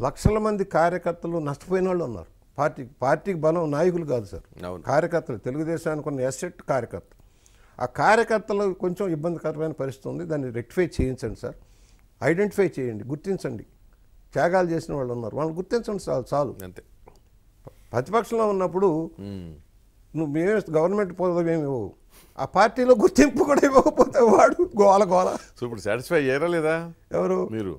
లక్షల మంది కార్యకర్తలు నష్టపోయిన వాళ్ళు ఉన్నారు పార్టీకి పార్టీకి బలం నాయకులు కాదు సార్ కార్యకర్తలు తెలుగుదేశానికి ఉన్న ఎసెట్ కార్యకర్తలు ఆ కార్యకర్తలు కొంచెం ఇబ్బందికరమైన పరిస్థితి ఉంది దాన్ని రెక్టిఫై చేయించండి సార్ ఐడెంటిఫై చేయండి గుర్తించండి త్యాగాలు చేసిన వాళ్ళు ఉన్నారు వాళ్ళని గుర్తించండి చాలు చాలు అంతే ప్రతిపక్షంలో ఉన్నప్పుడు నువ్వు మేమే గవర్నమెంట్ పదవి ఇవ్వవు ఆ పార్టీలో గుర్తింపు కూడా ఇవ్వకపోతే వాడు గోల గోల సో ఇప్పుడు సాటిస్ఫై చేయరా లేదా ఎవరు మీరు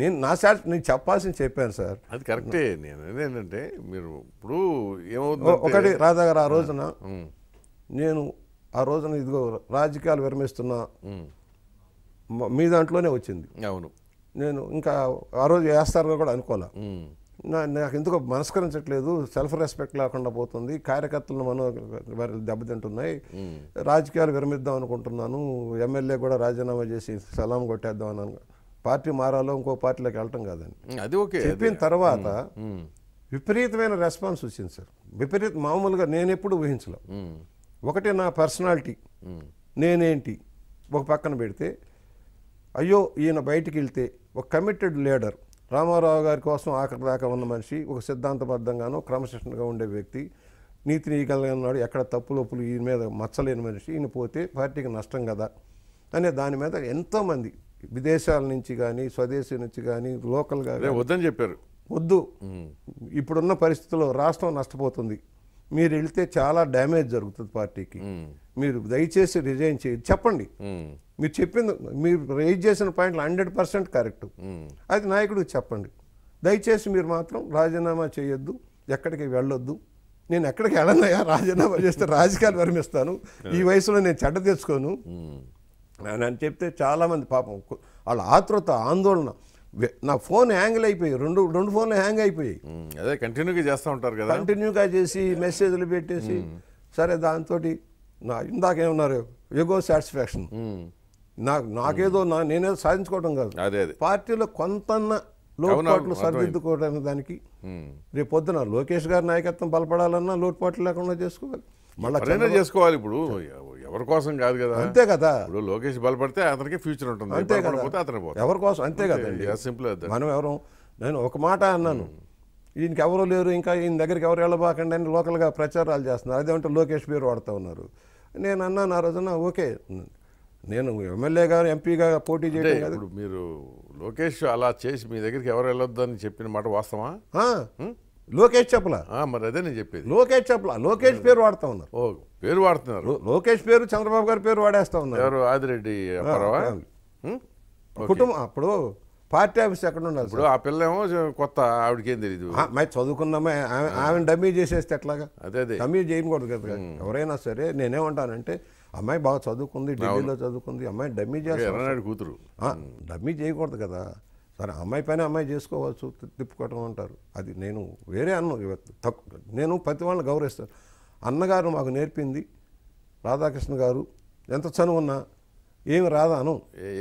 నేను నా సార్ నేను చెప్పాల్సింది చెప్పాను సార్ అది కరెక్టే నేను ఏంటంటే మీరు ఇప్పుడు ఏమవుతుంది ఒకటి రాజాగారు గారు ఆ రోజున నేను ఆ రోజున ఇదిగో రాజకీయాలు విరమిస్తున్నా మీ దాంట్లోనే వచ్చింది అవును నేను ఇంకా ఆ రోజు వేస్తారుగా కూడా అనుకోలే నాకు ఎందుకు మనస్కరించట్లేదు సెల్ఫ్ రెస్పెక్ట్ లేకుండా పోతుంది కార్యకర్తలను మనం దెబ్బతింటున్నాయి రాజకీయాలు విరమిద్దాం అనుకుంటున్నాను ఎమ్మెల్యే కూడా రాజీనామా చేసి సలాం కొట్టేద్దాం అని పార్టీ మారాలో ఇంకో పార్టీలోకి వెళ్ళటం కాదని అది ఓకే చెప్పిన తర్వాత విపరీతమైన రెస్పాన్స్ వచ్చింది సార్ విపరీత మామూలుగా నేను ఎప్పుడు ఊహించలే ఒకటి నా పర్సనాలిటీ నేనేంటి ఒక పక్కన పెడితే అయ్యో ఈయన బయటికి వెళ్తే ఒక కమిటెడ్ లీడర్ రామారావు గారి కోసం రాక ఉన్న మనిషి ఒక సిద్ధాంతబద్ధంగానో క్రమశిక్షణగా ఉండే వ్యక్తి నీతి నీయగలిగినాడు ఎక్కడ తప్పులొప్పులు ఈయన మీద మచ్చలేని మనిషి ఈయన పోతే పార్టీకి నష్టం కదా అనే దాని మీద ఎంతోమంది విదేశాల నుంచి కానీ స్వదేశీ నుంచి కానీ లోకల్గా వద్దని చెప్పారు వద్దు ఇప్పుడున్న పరిస్థితుల్లో రాష్ట్రం నష్టపోతుంది మీరు వెళితే చాలా డ్యామేజ్ జరుగుతుంది పార్టీకి మీరు దయచేసి రిజైన్ చేయండి చెప్పండి మీరు చెప్పింది మీరు రైజ్ చేసిన పాయింట్లు హండ్రెడ్ పర్సెంట్ కరెక్ట్ అది నాయకుడికి చెప్పండి దయచేసి మీరు మాత్రం రాజీనామా చేయొద్దు ఎక్కడికి వెళ్ళొద్దు నేను ఎక్కడికి వెళ్ళనయ్యా రాజీనామా చేస్తే రాజకీయాలు వర్మిస్తాను ఈ వయసులో నేను చెడ్డ తెచ్చుకోను అని చెప్తే చాలామంది పాపం వాళ్ళ ఆతృత ఆందోళన నా ఫోన్ హ్యాంగ్ అయిపోయి రెండు రెండు ఫోన్లు హ్యాంగ్ అయిపోయి అదే కంటిన్యూగా చేస్తూ ఉంటారు కదా కంటిన్యూగా చేసి మెసేజ్లు పెట్టేసి సరే దాంతో నా ఇందాకేమన్నారు ఎగో సాటిస్ఫాక్షన్ నాకు నాకేదో నా నేనేదో సాధించుకోవడం కాదు అదే పార్టీలో కొంత లోటుపాట్లు సరిదిద్దుకోవడానికి దానికి రేపు పొద్దున లోకేష్ గారి నాయకత్వం బలపడాలన్నా లోటుపాట్లు లేకుండా చేసుకోవాలి మళ్ళీ చేసుకోవాలి ఇప్పుడు ఎవరి కోసం కాదు కదా అంతే కదా ఇప్పుడు లోకేష్ బలపడితే అతనికి ఫ్యూచర్ ఉంటుంది అంతే కదా అతను ఎవరి కోసం అంతే కదండి సింపుల్ మనం ఎవరు నేను ఒక మాట అన్నాను hmm. ఈయనకి ఎవరు లేరు ఇంకా ఈయన దగ్గరికి ఎవరు వెళ్ళబాకండి అని లోకల్గా ప్రచారాలు చేస్తున్నారు అదేమంటే లోకేష్ పేరు వాడుతూ ఉన్నారు నేను అన్నాను ఆ రోజున ఓకే నేను ఎమ్మెల్యే గారు ఎంపీగా పోటీ చేయడం కాదు మీరు లోకేష్ అలా చేసి మీ దగ్గరికి ఎవరు వెళ్ళొద్దని చెప్పిన మాట వాస్తవా లోకేష్ చెప్పలా మరి అదే నేను చెప్పేది లోకేష్ చెప్పలా లోకేష్ పేరు వాడుతా ఉన్నారు ఓ పేరు వాడుతున్నారు లోకేష్ పేరు చంద్రబాబు గారి పేరు వాడేస్తా ఉన్నారు ఎవరు ఆదిరెడ్డి కుటుంబం అప్పుడు పార్టీ ఆఫీస్ ఎక్కడ ఉండాలి ఇప్పుడు ఆ పిల్ల ఏమో కొత్త ఆవిడకేం తెలియదు మరి చదువుకున్నామే ఆమెను డమ్మీ చేసేస్తే ఎట్లాగా అదే అదే డమ్మీ చేయకూడదు కదా ఎవరైనా సరే నేనేమంటానంటే అమ్మాయి బాగా చదువుకుంది ఢిల్లీలో చదువుకుంది అమ్మాయి డమ్మీ చేస్తారు కూతురు డమ్మీ చేయకూడదు కదా సరే అమ్మాయి పైన అమ్మాయి చేసుకోవచ్చు తిప్పుకోవటం అంటారు అది నేను వేరే అన్న తక్కువ నేను ప్రతి వాళ్ళని గౌరవిస్తాను అన్నగారు మాకు నేర్పింది రాధాకృష్ణ గారు ఎంత ఉన్నా ఏమి రాదాను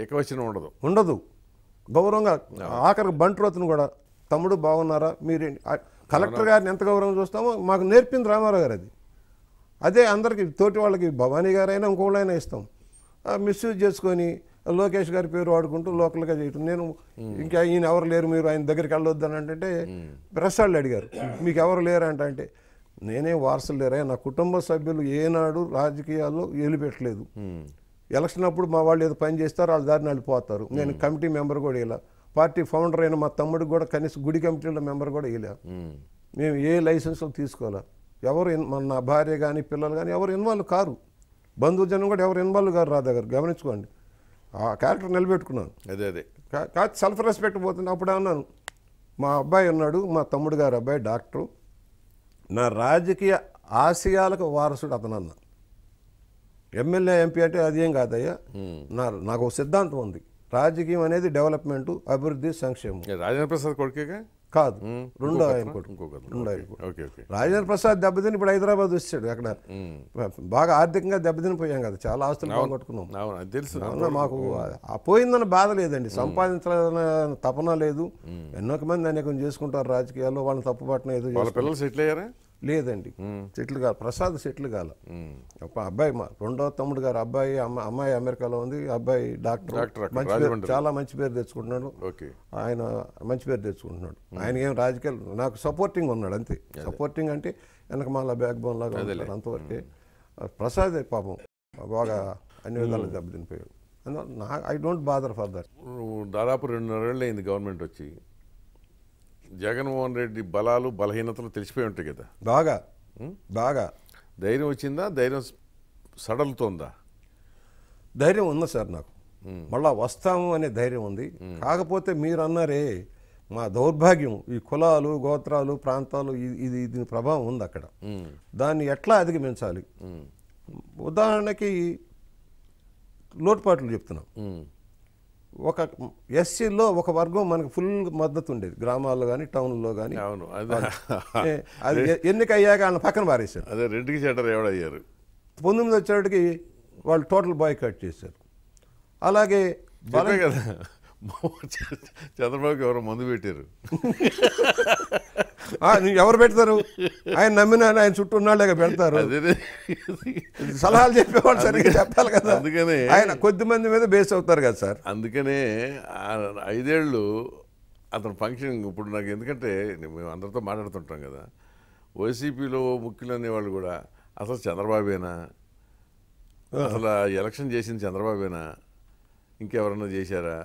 ఏకవచనం ఉండదు ఉండదు గౌరవంగా ఆఖరికి బంట్రోతును కూడా తమ్ముడు బాగున్నారా మీరేంటి కలెక్టర్ గారిని ఎంత గౌరవం చూస్తామో మాకు నేర్పింది రామారావు గారు అది అదే అందరికి తోటి వాళ్ళకి భవానీ గారైనా ఇంకోళ్ళైనా ఇస్తాం మిస్యూజ్ చేసుకొని లోకేష్ గారి పేరు వాడుకుంటూ లోకల్గా చేయటం నేను ఇంకా ఈయన ఎవరు లేరు మీరు ఆయన దగ్గరికి అని అంటే ప్రెస్ వాళ్ళు అడిగారు మీకు ఎవరు లేరు అంట అంటే నేనే వారసులు లేరా నా కుటుంబ సభ్యులు ఏనాడు రాజకీయాల్లో ఏలిపెట్టలేదు ఎలక్షన్ అప్పుడు మా వాళ్ళు ఏదో పని చేస్తారు వాళ్ళ దారిని వెళ్ళిపోతారు నేను కమిటీ మెంబర్ కూడా ఇలా పార్టీ ఫౌండర్ అయిన మా తమ్ముడికి కూడా కనీసం గుడి కమిటీలో మెంబర్ కూడా ఇలా మేము ఏ లైసెన్స్లు తీసుకోవాలా ఎవరు మన నా భార్య కానీ పిల్లలు కానీ ఎవరు ఇన్వాల్వ్ కారు బంధువుజనం కూడా ఎవరు ఇన్వాల్వ్ కారు రా దగ్గర గమనించుకోండి ఆ క్యారెక్టర్ నిలబెట్టుకున్నాను అదే అదే కాదు సెల్ఫ్ రెస్పెక్ట్ పోతుంది అప్పుడే అన్నాను మా అబ్బాయి ఉన్నాడు మా తమ్ముడు గారు అబ్బాయి డాక్టరు నా రాజకీయ ఆశయాలకు వారసుడు అతను అన్న ఎమ్మెల్యే ఎంపీ అంటే అదేం కాదయ్యా నా నాకు ఒక సిద్ధాంతం ఉంది రాజకీయం అనేది డెవలప్మెంట్ అభివృద్ధి సంక్షేమం రాజేంద్ర ప్రసాద్ కొడుకేగా కాదు రెండో ఆయన రెండో ఆయన రాజేంద్ర ప్రసాద్ దెబ్బతిని ఇప్పుడు హైదరాబాద్ వచ్చాడు అక్కడ బాగా ఆర్థికంగా దెబ్బతిని పోయాం కదా చాలా ఆస్తులు పోగొట్టుకున్నాం తెలుసు మాకు ఆ పోయిందన్న బాధ లేదండి సంపాదించాలన్న తపన లేదు ఎన్నో మంది అనేకం చేసుకుంటారు రాజకీయాల్లో వాళ్ళని తప్పు ఏదో పిల్లలు సెటిల్ అయ్యారా లేదండి సెటిల్ కాల ప్రసాద్ సెటిల్ కాల ఒక అబ్బాయి మా రెండో తమ్ముడు గారు అబ్బాయి అమ్మాయి అమెరికాలో ఉంది అబ్బాయి డాక్టర్ మంచి పేరు చాలా మంచి పేరు తెచ్చుకుంటున్నాడు ఆయన మంచి పేరు తెచ్చుకుంటున్నాడు ఆయన ఏం రాజకీయాలు నాకు సపోర్టింగ్ ఉన్నాడు అంతే సపోర్టింగ్ అంటే వెనక మళ్ళీ బ్యాక్ బోన్ లాగా ఉంటాడు అంతవరకే ప్రసాద్ పాపం బాగా అన్ని విధాలు దెబ్బతినిపోయాడు నా I don't bother for that దాదాపు రెండున్నరేళ్ళు అయింది గవర్నమెంట్ వచ్చి జగన్మోహన్ రెడ్డి బలాలు బలహీనతలు తెలిసిపోయి ఉంటాయి కదా బాగా బాగా ధైర్యం వచ్చిందా ధైర్యం సడలుతోందా ధైర్యం ఉందా సార్ నాకు మళ్ళా వస్తాము అనే ధైర్యం ఉంది కాకపోతే మీరు అన్నారే మా దౌర్భాగ్యం ఈ కులాలు గోత్రాలు ప్రాంతాలు ఇది దీని ప్రభావం ఉంది అక్కడ దాన్ని ఎట్లా అధిగమించాలి ఉదాహరణకి లోటుపాట్లు చెప్తున్నాం ఒక ఎస్సీలో ఒక వర్గం మనకు ఫుల్ మద్దతు ఉండేది గ్రామాల్లో కానీ టౌన్లో కానీ అవును అది ఎన్నిక అయ్యాక ఆయన పక్కన పారేశారు అదే రెడ్డికి చెడ్డర్ ఎవడయ్యారు పంతొమ్మిది వచ్చేటికి వాళ్ళు టోటల్ బాయ్ కట్ చేశారు అలాగే చంద్రబాబుకి ఎవరో మందు పెట్టారు ఎవరు పెడతారు ఆయన నమ్మిన ఆయన చుట్టూ లేక పెడతారు సలహాలు చెప్పేవాళ్ళు సరిగ్గా చెప్పాలి కదా అందుకనే ఆయన కొద్ది మంది మీద బేస్ అవుతారు కదా సార్ అందుకనే ఐదేళ్ళు అతను ఫంక్షన్ ఇప్పుడు నాకు ఎందుకంటే మేము అందరితో మాట్లాడుతుంటాం కదా వైసీపీలో ముఖ్యులు అనేవాళ్ళు కూడా అసలు చంద్రబాబేనా అసలు ఎలక్షన్ చేసింది చంద్రబాబేనా ఇంకెవరన్నా చేశారా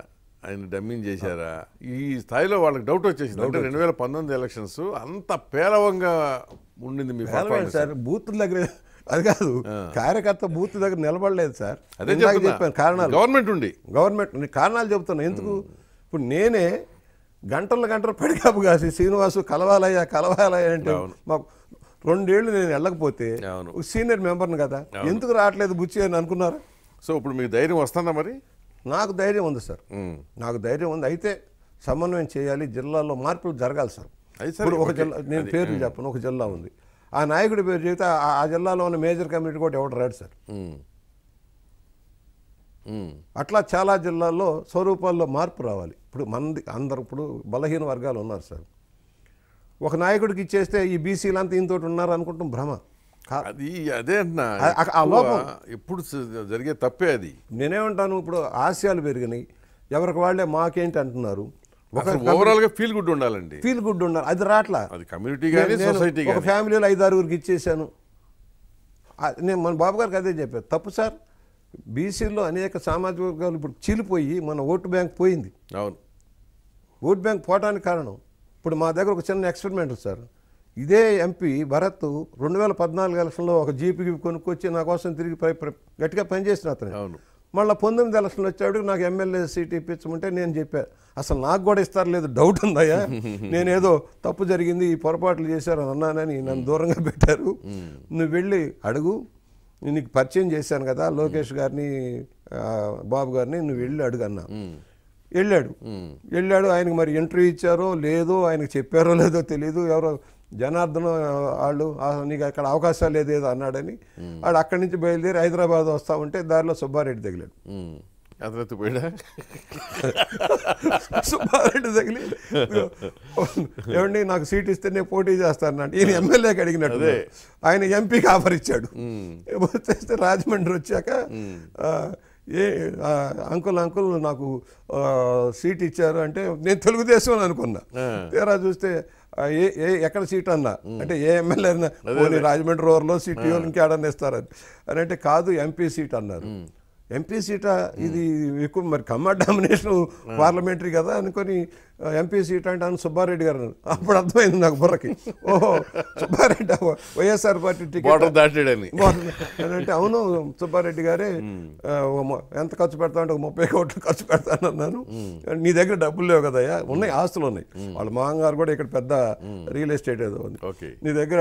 ఆయన డమ్మింగ్ చేశారా ఈ స్థాయిలో వాళ్ళకి డౌట్ వచ్చేసింది అంటే రెండు వేల పంతొమ్మిది ఎలక్షన్స్ అంత పేలవంగా ఉండింది మీ సార్ బూత్ దగ్గర అది కాదు కార్యకర్త బూత్ దగ్గర నిలబడలేదు సార్ అదే చెప్పాను కారణాలు గవర్నమెంట్ ఉండి గవర్నమెంట్ కారణాలు చెప్తున్నాను ఎందుకు ఇప్పుడు నేనే గంటల గంటలు పడికాపు కాసి శ్రీనివాసు కలవాలయ్యా కలవాలయ్యా అంటే మాకు రెండేళ్లు నేను వెళ్ళకపోతే సీనియర్ మెంబర్ని కదా ఎందుకు రావట్లేదు బుచ్చి అని అనుకున్నారు సో ఇప్పుడు మీకు ధైర్యం వస్తుందా మరి నాకు ధైర్యం ఉంది సార్ నాకు ధైర్యం ఉంది అయితే సమన్వయం చేయాలి జిల్లాలో మార్పులు జరగాలి సార్ ఒక జిల్లా నేను పేరు చెప్పను ఒక జిల్లా ఉంది ఆ నాయకుడి పేరు చెబితే ఆ జిల్లాలో ఉన్న మేజర్ కమిటీ కూడా ఎవడు రాడు సార్ అట్లా చాలా జిల్లాల్లో స్వరూపాల్లో మార్పు రావాలి ఇప్పుడు మంది అందరు ఇప్పుడు బలహీన వర్గాలు ఉన్నారు సార్ ఒక నాయకుడికి ఇచ్చేస్తే ఈ బీసీలంతా ఇంతోటి ఉన్నారు అనుకుంటాం భ్రమ అది అదే అంటున్నా ఎప్పుడు జరిగే తప్పే అది నేనేమంటాను ఇప్పుడు ఆశయాలు పెరిగినాయి ఎవరికి వాళ్ళే మాకేంటి అంటున్నారు ఫీల్ గుడ్ ఉండాలండి ఫీల్ గుడ్ ఉండాలి అది రాట్లా అది కమ్యూనిటీ కానీ సొసైటీ ఫ్యామిలీలో ఐదు ఆరుగురికి ఇచ్చేసాను నేను మన బాబు గారికి అదే చెప్పాను తప్పు సార్ బీసీలో అనేక సామాజిక వర్గాలు ఇప్పుడు చీలిపోయి మన ఓటు బ్యాంక్ పోయింది అవును ఓటు బ్యాంక్ పోవడానికి కారణం ఇప్పుడు మా దగ్గర ఒక చిన్న ఎక్స్పెరిమెంట్ సార్ ఇదే ఎంపీ భరత్ రెండు వేల పద్నాలుగు ఎలక్షన్లో ఒక జీపీ కొనుక్కొచ్చి నా కోసం తిరిగి గట్టిగా పనిచేసిన అతను అవును మళ్ళీ పంతొమ్మిది ఎలక్షన్లు వచ్చాడు నాకు ఎమ్మెల్యే సీట్ ఇప్పించమంటే నేను చెప్పాను అసలు నాకు కూడా ఇస్తారు లేదు డౌట్ ఉందయ్యా నేనేదో తప్పు జరిగింది ఈ పొరపాట్లు చేశారు అని అన్నానని నన్ను దూరంగా పెట్టారు నువ్వు వెళ్ళి అడుగు నీకు పరిచయం చేశాను కదా లోకేష్ గారిని బాబు గారిని నువ్వు వెళ్ళి అడుగు అన్నా వెళ్ళాడు వెళ్ళాడు ఆయనకు మరి ఇంటర్వ్యూ ఇచ్చారో లేదో ఆయనకు చెప్పారో లేదో తెలియదు ఎవరో జనార్దన్ వాళ్ళు నీకు అక్కడ అవకాశాలు లేదు ఏదో అన్నాడని వాడు అక్కడి నుంచి బయలుదేరి హైదరాబాద్ వస్తా ఉంటే దారిలో సుబ్బారెడ్డి తగిలాడు పోయాడా సుబ్బారెడ్డి తగిలి ఏమండి నాకు సీట్ ఇస్తే నేను పోటీ చేస్తాను ఈయన ఎమ్మెల్యేకి అడిగినట్టు ఆయన ఎంపీకి ఆఫర్ ఇచ్చాడు వచ్చేస్తే రాజమండ్రి వచ్చాక ఏ అంకుల్ అంకుల్ నాకు సీట్ ఇచ్చారు అంటే నేను తెలుగుదేశం అనుకున్నా తీరా చూస్తే ఏ ఎక్కడ సీట్ అన్నా అంటే ఏ ఎమ్మెల్యే అన్నా పోనీ రాజమండ్రి రోవర్లో సీట్ ఇంకేడన్నా ఇస్తారని అని అంటే కాదు ఎంపీ సీట్ అన్నారు ఎంపీ సీటా ఇది ఎక్కువ మరి కమ్మ డామినేషన్ పార్లమెంటరీ కదా అనుకొని ఎంపీ సీట్ అంటే అని సుబ్బారెడ్డి గారు అప్పుడు అర్థమైంది నాకు బుర్రకి ఓహో సుబ్బారెడ్డి వైఎస్ఆర్ పార్టీ టికెట్ అంటే అవును సుబ్బారెడ్డి గారే ఎంత ఖర్చు పెడతా అంటే ఒక ముప్పై కోట్లు ఖర్చు పెడతాను అన్నాను నీ దగ్గర డబ్బులు లేవు కదా ఉన్నాయి ఆస్తులు ఉన్నాయి వాళ్ళ మామగారు కూడా ఇక్కడ పెద్ద రియల్ ఎస్టేట్ ఏదో ఉంది నీ దగ్గర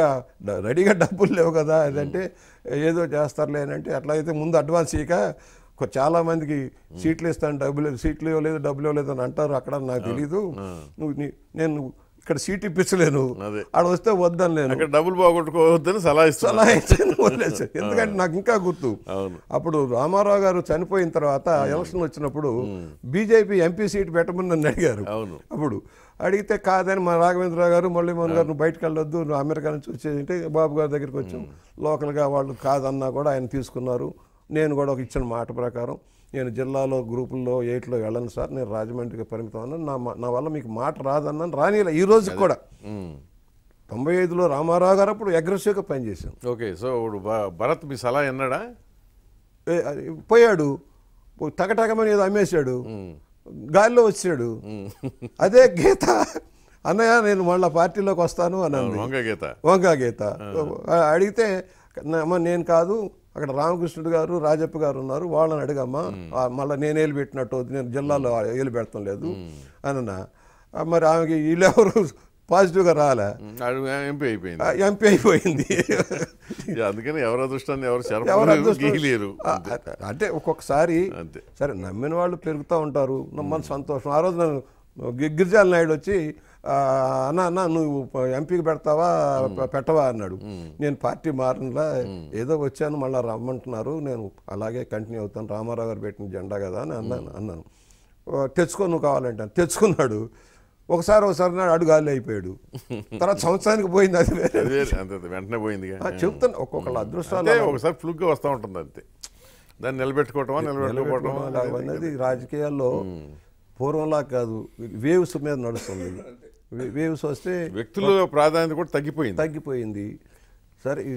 రెడీగా డబ్బులు లేవు కదా అదంటే ఏదో చేస్తారులే అని అంటే అట్లయితే ముందు అడ్వాన్స్ ఇక చాలా మందికి సీట్లు ఇస్తాను డబ్బులు సీట్లు ఇవ్వలేదు డబ్బులు ఇవ్వలేదు అని అంటారు అక్కడ నాకు తెలీదు నువ్వు నేను ఇక్కడ సీట్ ఇప్పించలేను ఆడ వస్తే వద్దని లేను డబ్బులు పోగొట్టుకోవద్దని సలహా సలహా ఇచ్చే ఎందుకంటే నాకు ఇంకా గుర్తు అప్పుడు రామారావు గారు చనిపోయిన తర్వాత ఎలక్షన్ వచ్చినప్పుడు బీజేపీ ఎంపీ సీట్ పెట్టమని నన్ను అడిగారు అప్పుడు అడిగితే కాదని మా రాఘవేంద్రరావు గారు మళ్ళీ మోహన్ గారు నువ్వు బయటకు వెళ్ళొద్దు నువ్వు అమెరికా నుంచి వచ్చేది అంటే బాబు గారి దగ్గరికి వచ్చాం లోకల్గా వాళ్ళు కాదన్నా కూడా ఆయన తీసుకున్నారు నేను కూడా ఒక ఇచ్చిన మాట ప్రకారం నేను జిల్లాలో గ్రూపుల్లో ఎయిట్లో వెళ్ళను సార్ నేను రాజమండ్రికి పరిమితం అన్నాను నా నా వల్ల మీకు మాట రాదన్నాను రానిలా ఈ రోజు కూడా తొంభై ఐదులో రామారావు గారు అప్పుడు అగ్రెసివ్గా పనిచేశాం ఓకే సో భరత్ మీ సలహా ఎన్నాడా పోయాడు తగటగమని ఏదో అమ్మేశాడు గాలిలో వచ్చాడు అదే గీత అన్నయ్య నేను మళ్ళా పార్టీలోకి వస్తాను అన్నాను వంక గీత వంకా గీత అడిగితే నేను కాదు అక్కడ రామకృష్ణుడు గారు రాజప్ప గారు ఉన్నారు వాళ్ళని అడిగమ్మా మళ్ళీ నేను ఏలు పెట్టినట్టు నేను జిల్లాలో ఏలు పెడతాం లేదు అన్నా మరి ఆమెకి వీళ్ళెవరు పాజిటివ్గా రాలే ఎంపీ అయిపోయింది ఎంపీ అయిపోయింది అందుకని ఎవరు అదృష్టాన్ని ఎవరు అంటే ఒక్కొక్కసారి సరే నమ్మిన వాళ్ళు పెరుగుతూ ఉంటారు మన సంతోషం ఆ రోజు నన్ను గిరిజాల నాయుడు వచ్చి అన్న అన్న నువ్వు ఎంపీకి పెడతావా పెట్టవా అన్నాడు నేను పార్టీ మారినలా ఏదో వచ్చాను మళ్ళీ రమ్మంటున్నారు నేను అలాగే కంటిన్యూ అవుతాను రామారావు గారు పెట్టిన జెండా కదా అని అన్నాను అన్నాను తెచ్చుకో నువ్వు కావాలంటాను తెచ్చుకున్నాడు ఒకసారి ఒకసారి నాడు అడుగు గాలి అయిపోయాడు తర్వాత సంవత్సరానికి పోయింది అది వెంటనే పోయింది చెప్తాను ఒక్కొక్కళ్ళ అదృష్టాలు ఒకసారి ఫ్లుగ్గా వస్తూ ఉంటుంది అంతే దాన్ని నిలబెట్టుకోవటం నిలబెట్టుకోవటం అనేది రాజకీయాల్లో పూర్వంలా కాదు వేవ్స్ మీద నడుస్తుంది వేవ్స్ వస్తే వ్యక్తుల ప్రాధాన్యత కూడా తగ్గిపోయింది తగ్గిపోయింది సరే ఈ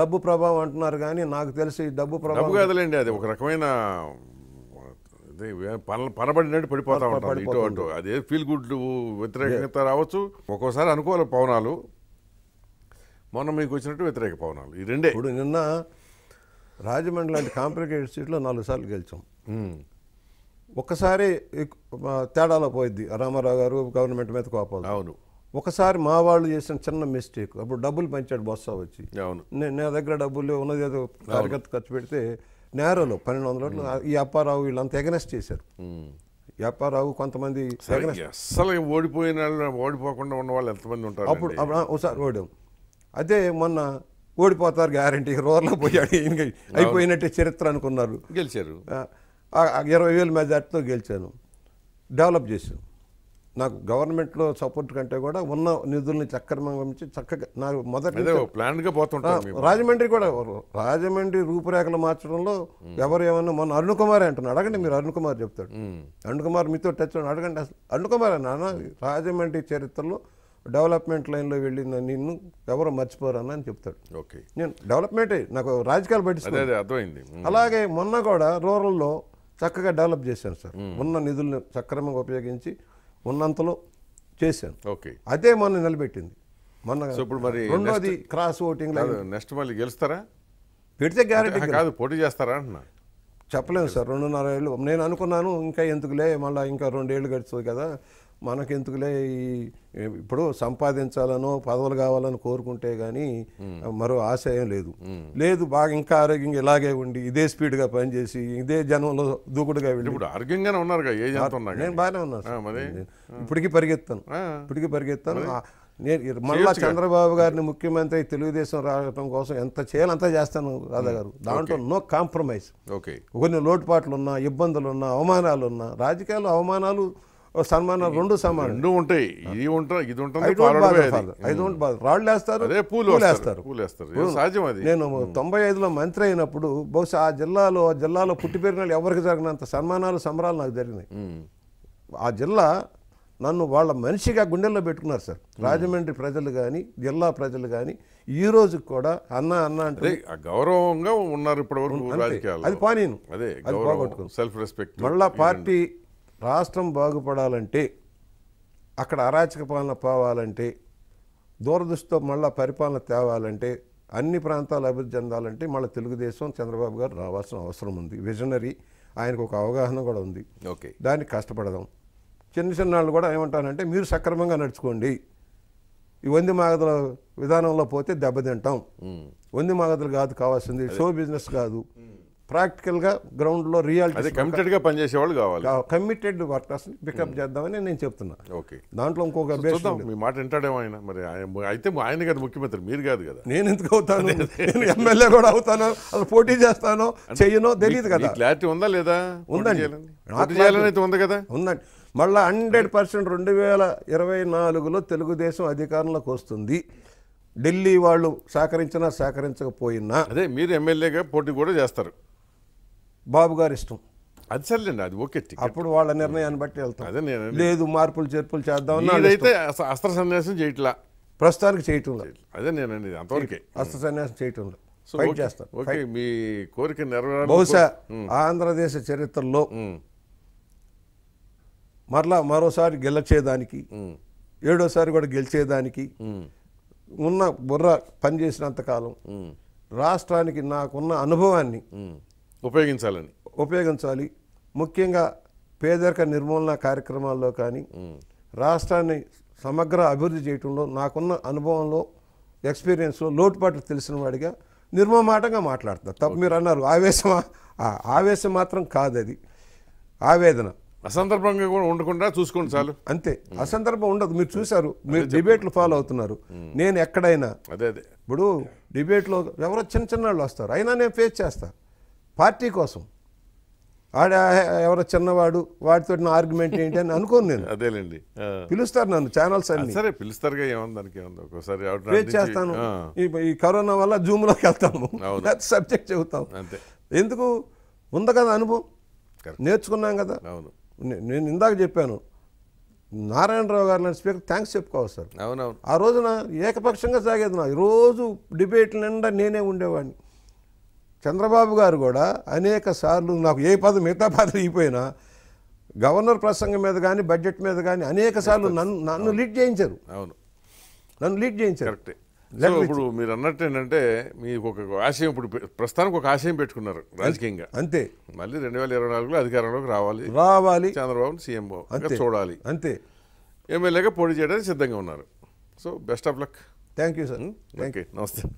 డబ్బు ప్రభావం అంటున్నారు కానీ నాకు తెలిసి డబ్బు ప్రభావం కాదులేండి అది ఒక రకమైన పనబడినట్టు పడిపోతా ఉంటారు అదే ఫీల్ గుడ్ వ్యతిరేకత రావచ్చు ఒక్కోసారి అనుకోవాలి పవనాలు మొన్న మీకు వచ్చినట్టు వ్యతిరేక పవనాలు ఈ రెండే ఇప్పుడు నిన్న రాజమండ్రి లాంటి కాంప్లికేటెడ్ సీట్లో నాలుగు సార్లు గెలిచాం ఒకసారి తేడాలో పోయిద్ది రామారావు గారు గవర్నమెంట్ మీద కోపాలు అవును ఒకసారి మా వాళ్ళు చేసిన చిన్న మిస్టేక్ అప్పుడు డబ్బులు పెంచాడు బొత్స వచ్చి అవును నా దగ్గర డబ్బులు ఉన్నది ఏదో కార్యకర్త ఖర్చు పెడితే నేరలో పన్నెండు వందల ఈ అప్పారావు వీళ్ళంతా ఎగనెస్ట్ చేశారు వ్యాపారావు కొంతమంది అసలు ఓడిపోయిన ఓడిపోకుండా ఉన్న వాళ్ళు ఎంతమంది ఉంటారు అప్పుడు ఒకసారి ఓడాం అదే మొన్న ఓడిపోతారు గ్యారంటీ రోజులో పోయాడు అయిపోయినట్టే చరిత్ర అనుకున్నారు గెలిచారు ఇరవై వేల దాటితో గెలిచాను డెవలప్ చేశాను నాకు గవర్నమెంట్లో సపోర్ట్ కంటే కూడా ఉన్న నిధుల్ని పంపించి చక్కగా నాకు మొదటి ప్లాన్గా పోతుంటా రాజమండ్రి కూడా రాజమండ్రి రూపురేఖలు మార్చడంలో ఎవరు ఏమన్నా మొన్న అరుణ్ కుమార్ అంటున్నాడు అడగండి మీరు అరుణ్ కుమార్ చెప్తాడు అరుణ్ కుమార్ మీతో టచ్ అడగండి అసలు అరుణ్ కుమార్ అన్న రాజమండ్రి చరిత్రలో డెవలప్మెంట్ లైన్లో వెళ్ళిన నిన్ను ఎవరు మర్చిపోరని అని చెప్తాడు ఓకే నేను డెవలప్మెంటే నాకు రాజకీయాలు పట్టిస్తుంది అలాగే మొన్న కూడా రూరల్లో చక్కగా డెవలప్ చేశాను సార్ ఉన్న నిధులను సక్రమంగా ఉపయోగించి ఉన్నంతలో చేశాను ఓకే అదే మొన్న నిలబెట్టింది మొన్న ఇప్పుడు మరి రెండోది క్రాస్ ఓటింగ్ నెక్స్ట్ మళ్ళీ గెలుస్తారా పెడితే గ్యారెంటీ కాదు పోటీ చేస్తారా అంటున్నా చెప్పలేము సార్ రెండున్నర ఏళ్ళు నేను అనుకున్నాను ఇంకా ఎందుకులే మళ్ళీ ఇంకా రెండేళ్ళు గడుస్తుంది కదా మనకెందుకులే ఈ ఇప్పుడు సంపాదించాలనో పదవులు కావాలని కోరుకుంటే కానీ మరో ఆశయం లేదు లేదు బాగా ఇంకా ఆరోగ్యంగా ఇలాగే ఉండి ఇదే స్పీడ్గా పనిచేసి ఇదే జనంలో దూకుడుగా వెళ్ళి ఇప్పుడు ఆరోగ్యంగానే ఉన్నారు నేను బాగానే ఉన్నాను ఇప్పటికీ పరిగెత్తాను ఇప్పటికీ పరిగెత్తాను నేను మళ్ళా చంద్రబాబు గారిని ముఖ్యమంత్రి తెలుగుదేశం రావడం కోసం ఎంత చేయాలి అంతా చేస్తాను రాధా గారు దాంట్లో నో కాంప్రమైజ్ ఓకే కొన్ని లోటుపాట్లు ఉన్నా ఇబ్బందులు ఉన్నా అవమానాలు ఉన్నా రాజకీయాల్లో అవమానాలు సన్మానం రెండు సమానం రెండు ఉంటాయి ఇది ఉంటాయి ఇది ఉంటుంది రాళ్ళు వేస్తారు అదే పూలు వేస్తారు సహజం అది నేను తొంభై ఐదులో మంత్రి అయినప్పుడు బహుశా ఆ జిల్లాలో ఆ జిల్లాలో పుట్టి పెరిగిన ఎవరికి జరిగినంత సన్మానాలు సంబరాలు నాకు జరిగినాయి ఆ జిల్లా నన్ను వాళ్ళ మనిషిగా గుండెల్లో పెట్టుకున్నారు సార్ రాజమండ్రి ప్రజలు కానీ జిల్లా ప్రజలు కానీ ఈ రోజు కూడా అన్న అన్న అంటే గౌరవంగా ఉన్నారు ఇప్పటి వరకు అది పానీ అదే సెల్ఫ్ రెస్పెక్ట్ మళ్ళా పార్టీ రాష్ట్రం బాగుపడాలంటే అక్కడ అరాచక పాలన పోవాలంటే దూరదృష్టితో మళ్ళీ పరిపాలన తేవాలంటే అన్ని ప్రాంతాలు అభివృద్ధి చెందాలంటే మళ్ళీ తెలుగుదేశం చంద్రబాబు గారు రావాల్సిన అవసరం ఉంది విజనరీ ఆయనకు ఒక అవగాహన కూడా ఉంది ఓకే దానికి కష్టపడదాం చిన్న చిన్న కూడా ఏమంటానంటే మీరు సక్రమంగా నడుచుకోండి ఈ వంది మాగదుల విధానంలో పోతే దెబ్బతింటాం వంది మాగదులు కాదు కావాల్సింది షో బిజినెస్ కాదు ప్రాక్టికల్గా గ్రౌండ్లో రియాలిటీ కమిటెడ్గా పనిచేసే వాళ్ళు కావాలి కమిటెడ్ వర్కర్స్ పికప్ చేద్దామని నేను చెప్తున్నా ఓకే దాంట్లో ఇంకొక మీ మాట వింటాడేమో ఆయన మరి అయితే ఆయన కదా ముఖ్యమంత్రి మీరు కాదు కదా నేను ఎందుకు అవుతాను నేను ఎమ్మెల్యే కూడా అవుతాను అసలు పోటీ చేస్తాను చేయనో తెలియదు కదా క్లారిటీ ఉందా లేదా ఉందండి చేయాలని ఉంది కదా ఉందండి మళ్ళీ హండ్రెడ్ పర్సెంట్ రెండు వేల ఇరవై నాలుగులో తెలుగుదేశం అధికారంలోకి వస్తుంది ఢిల్లీ వాళ్ళు సహకరించినా సహకరించకపోయినా అదే మీరు ఎమ్మెల్యేగా పోటీ కూడా చేస్తారు బాబు గారు ఇష్టం అది సర్లేండి అది ఓకే అప్పుడు వాళ్ళ నిర్ణయాన్ని బట్టి వెళ్తాం అదే నేను లేదు మార్పులు చేర్పులు చేద్దాం అస్త్ర సన్యాసం చేయట్లా ప్రస్తుతానికి చేయటం లేదు అదే నేనండి అంతవరకే అస్త్ర సన్యాసం చేయటం లేదు మీ కోరిక నెరవేర బహుశా ఆంధ్రదేశ చరిత్రలో మరలా మరోసారి గెలిచేదానికి ఏడోసారి కూడా గెలిచేదానికి ఉన్న బుర్ర పనిచేసినంతకాలం రాష్ట్రానికి నాకున్న అనుభవాన్ని ఉపయోగించాలని ఉపయోగించాలి ముఖ్యంగా పేదరిక నిర్మూలన కార్యక్రమాల్లో కానీ రాష్ట్రాన్ని సమగ్ర అభివృద్ధి చేయటంలో నాకున్న అనుభవంలో ఎక్స్పీరియన్స్లో లోటుపాట్లు తెలిసిన వాడిగా నిర్మమాటంగా మాట్లాడుతున్నా తప్ప మీరు అన్నారు ఆవేశం ఆవేశం మాత్రం కాదు అది ఆవేదన అసందర్భంగా కూడా ఉండకుండా చూసుకోండి చాలు అంతే అసందర్భం ఉండదు మీరు చూశారు మీరు డిబేట్లు ఫాలో అవుతున్నారు నేను ఎక్కడైనా అదే అదే ఇప్పుడు డిబేట్లో ఎవరో చిన్న చిన్న వాళ్ళు వస్తారు అయినా నేను ఫేస్ చేస్తాను పార్టీ కోసం ఆడ ఎవరో చిన్నవాడు వాటితో నా ఆర్గ్యుమెంట్ ఏంటి అని అనుకోను నేను అదేలేండి పిలుస్తారు నన్ను ఛానల్స్ అన్ని సరే పిలుస్తారుగా ఏముంది దానికి ఒకసారి వెయిట్ చేస్తాను ఈ కరోనా వల్ల జూమ్లోకి వెళ్తాము సబ్జెక్ట్ చెబుతాం ఎందుకు ఉంది కదా అనుభవం నేర్చుకున్నాం కదా అవును నేను ఇందాక చెప్పాను నారాయణరావు గారు లాంటి స్పీకర్ థ్యాంక్స్ చెప్పుకోవాలి సార్ అవునవును ఆ రోజున ఏకపక్షంగా సాగేది నా రోజు డిబేట్ల నిండా నేనే ఉండేవాడిని చంద్రబాబు గారు కూడా అనేక సార్లు నాకు ఏ పదం మిగతా పదం అయిపోయినా గవర్నర్ ప్రసంగం మీద కానీ బడ్జెట్ మీద కానీ అనేక సార్లు నన్ను నన్ను లీడ్ చేయించారు అవును నన్ను లీడ్ చేయించారు కరెక్టే ఇప్పుడు మీరు అన్నట్టు ఏంటంటే మీకు ఒక ఆశయం ఇప్పుడు ప్రస్తుతానికి ఒక ఆశయం పెట్టుకున్నారు రాజకీయంగా అంతే మళ్ళీ రెండు వేల ఇరవై నాలుగులో అధికారంలోకి రావాలి రావాలి చంద్రబాబు సీఎం చూడాలి అంతే ఎమ్మెల్యేగా పోటీ చేయడానికి సిద్ధంగా ఉన్నారు so best of luck thank you sir thank you నమస్తే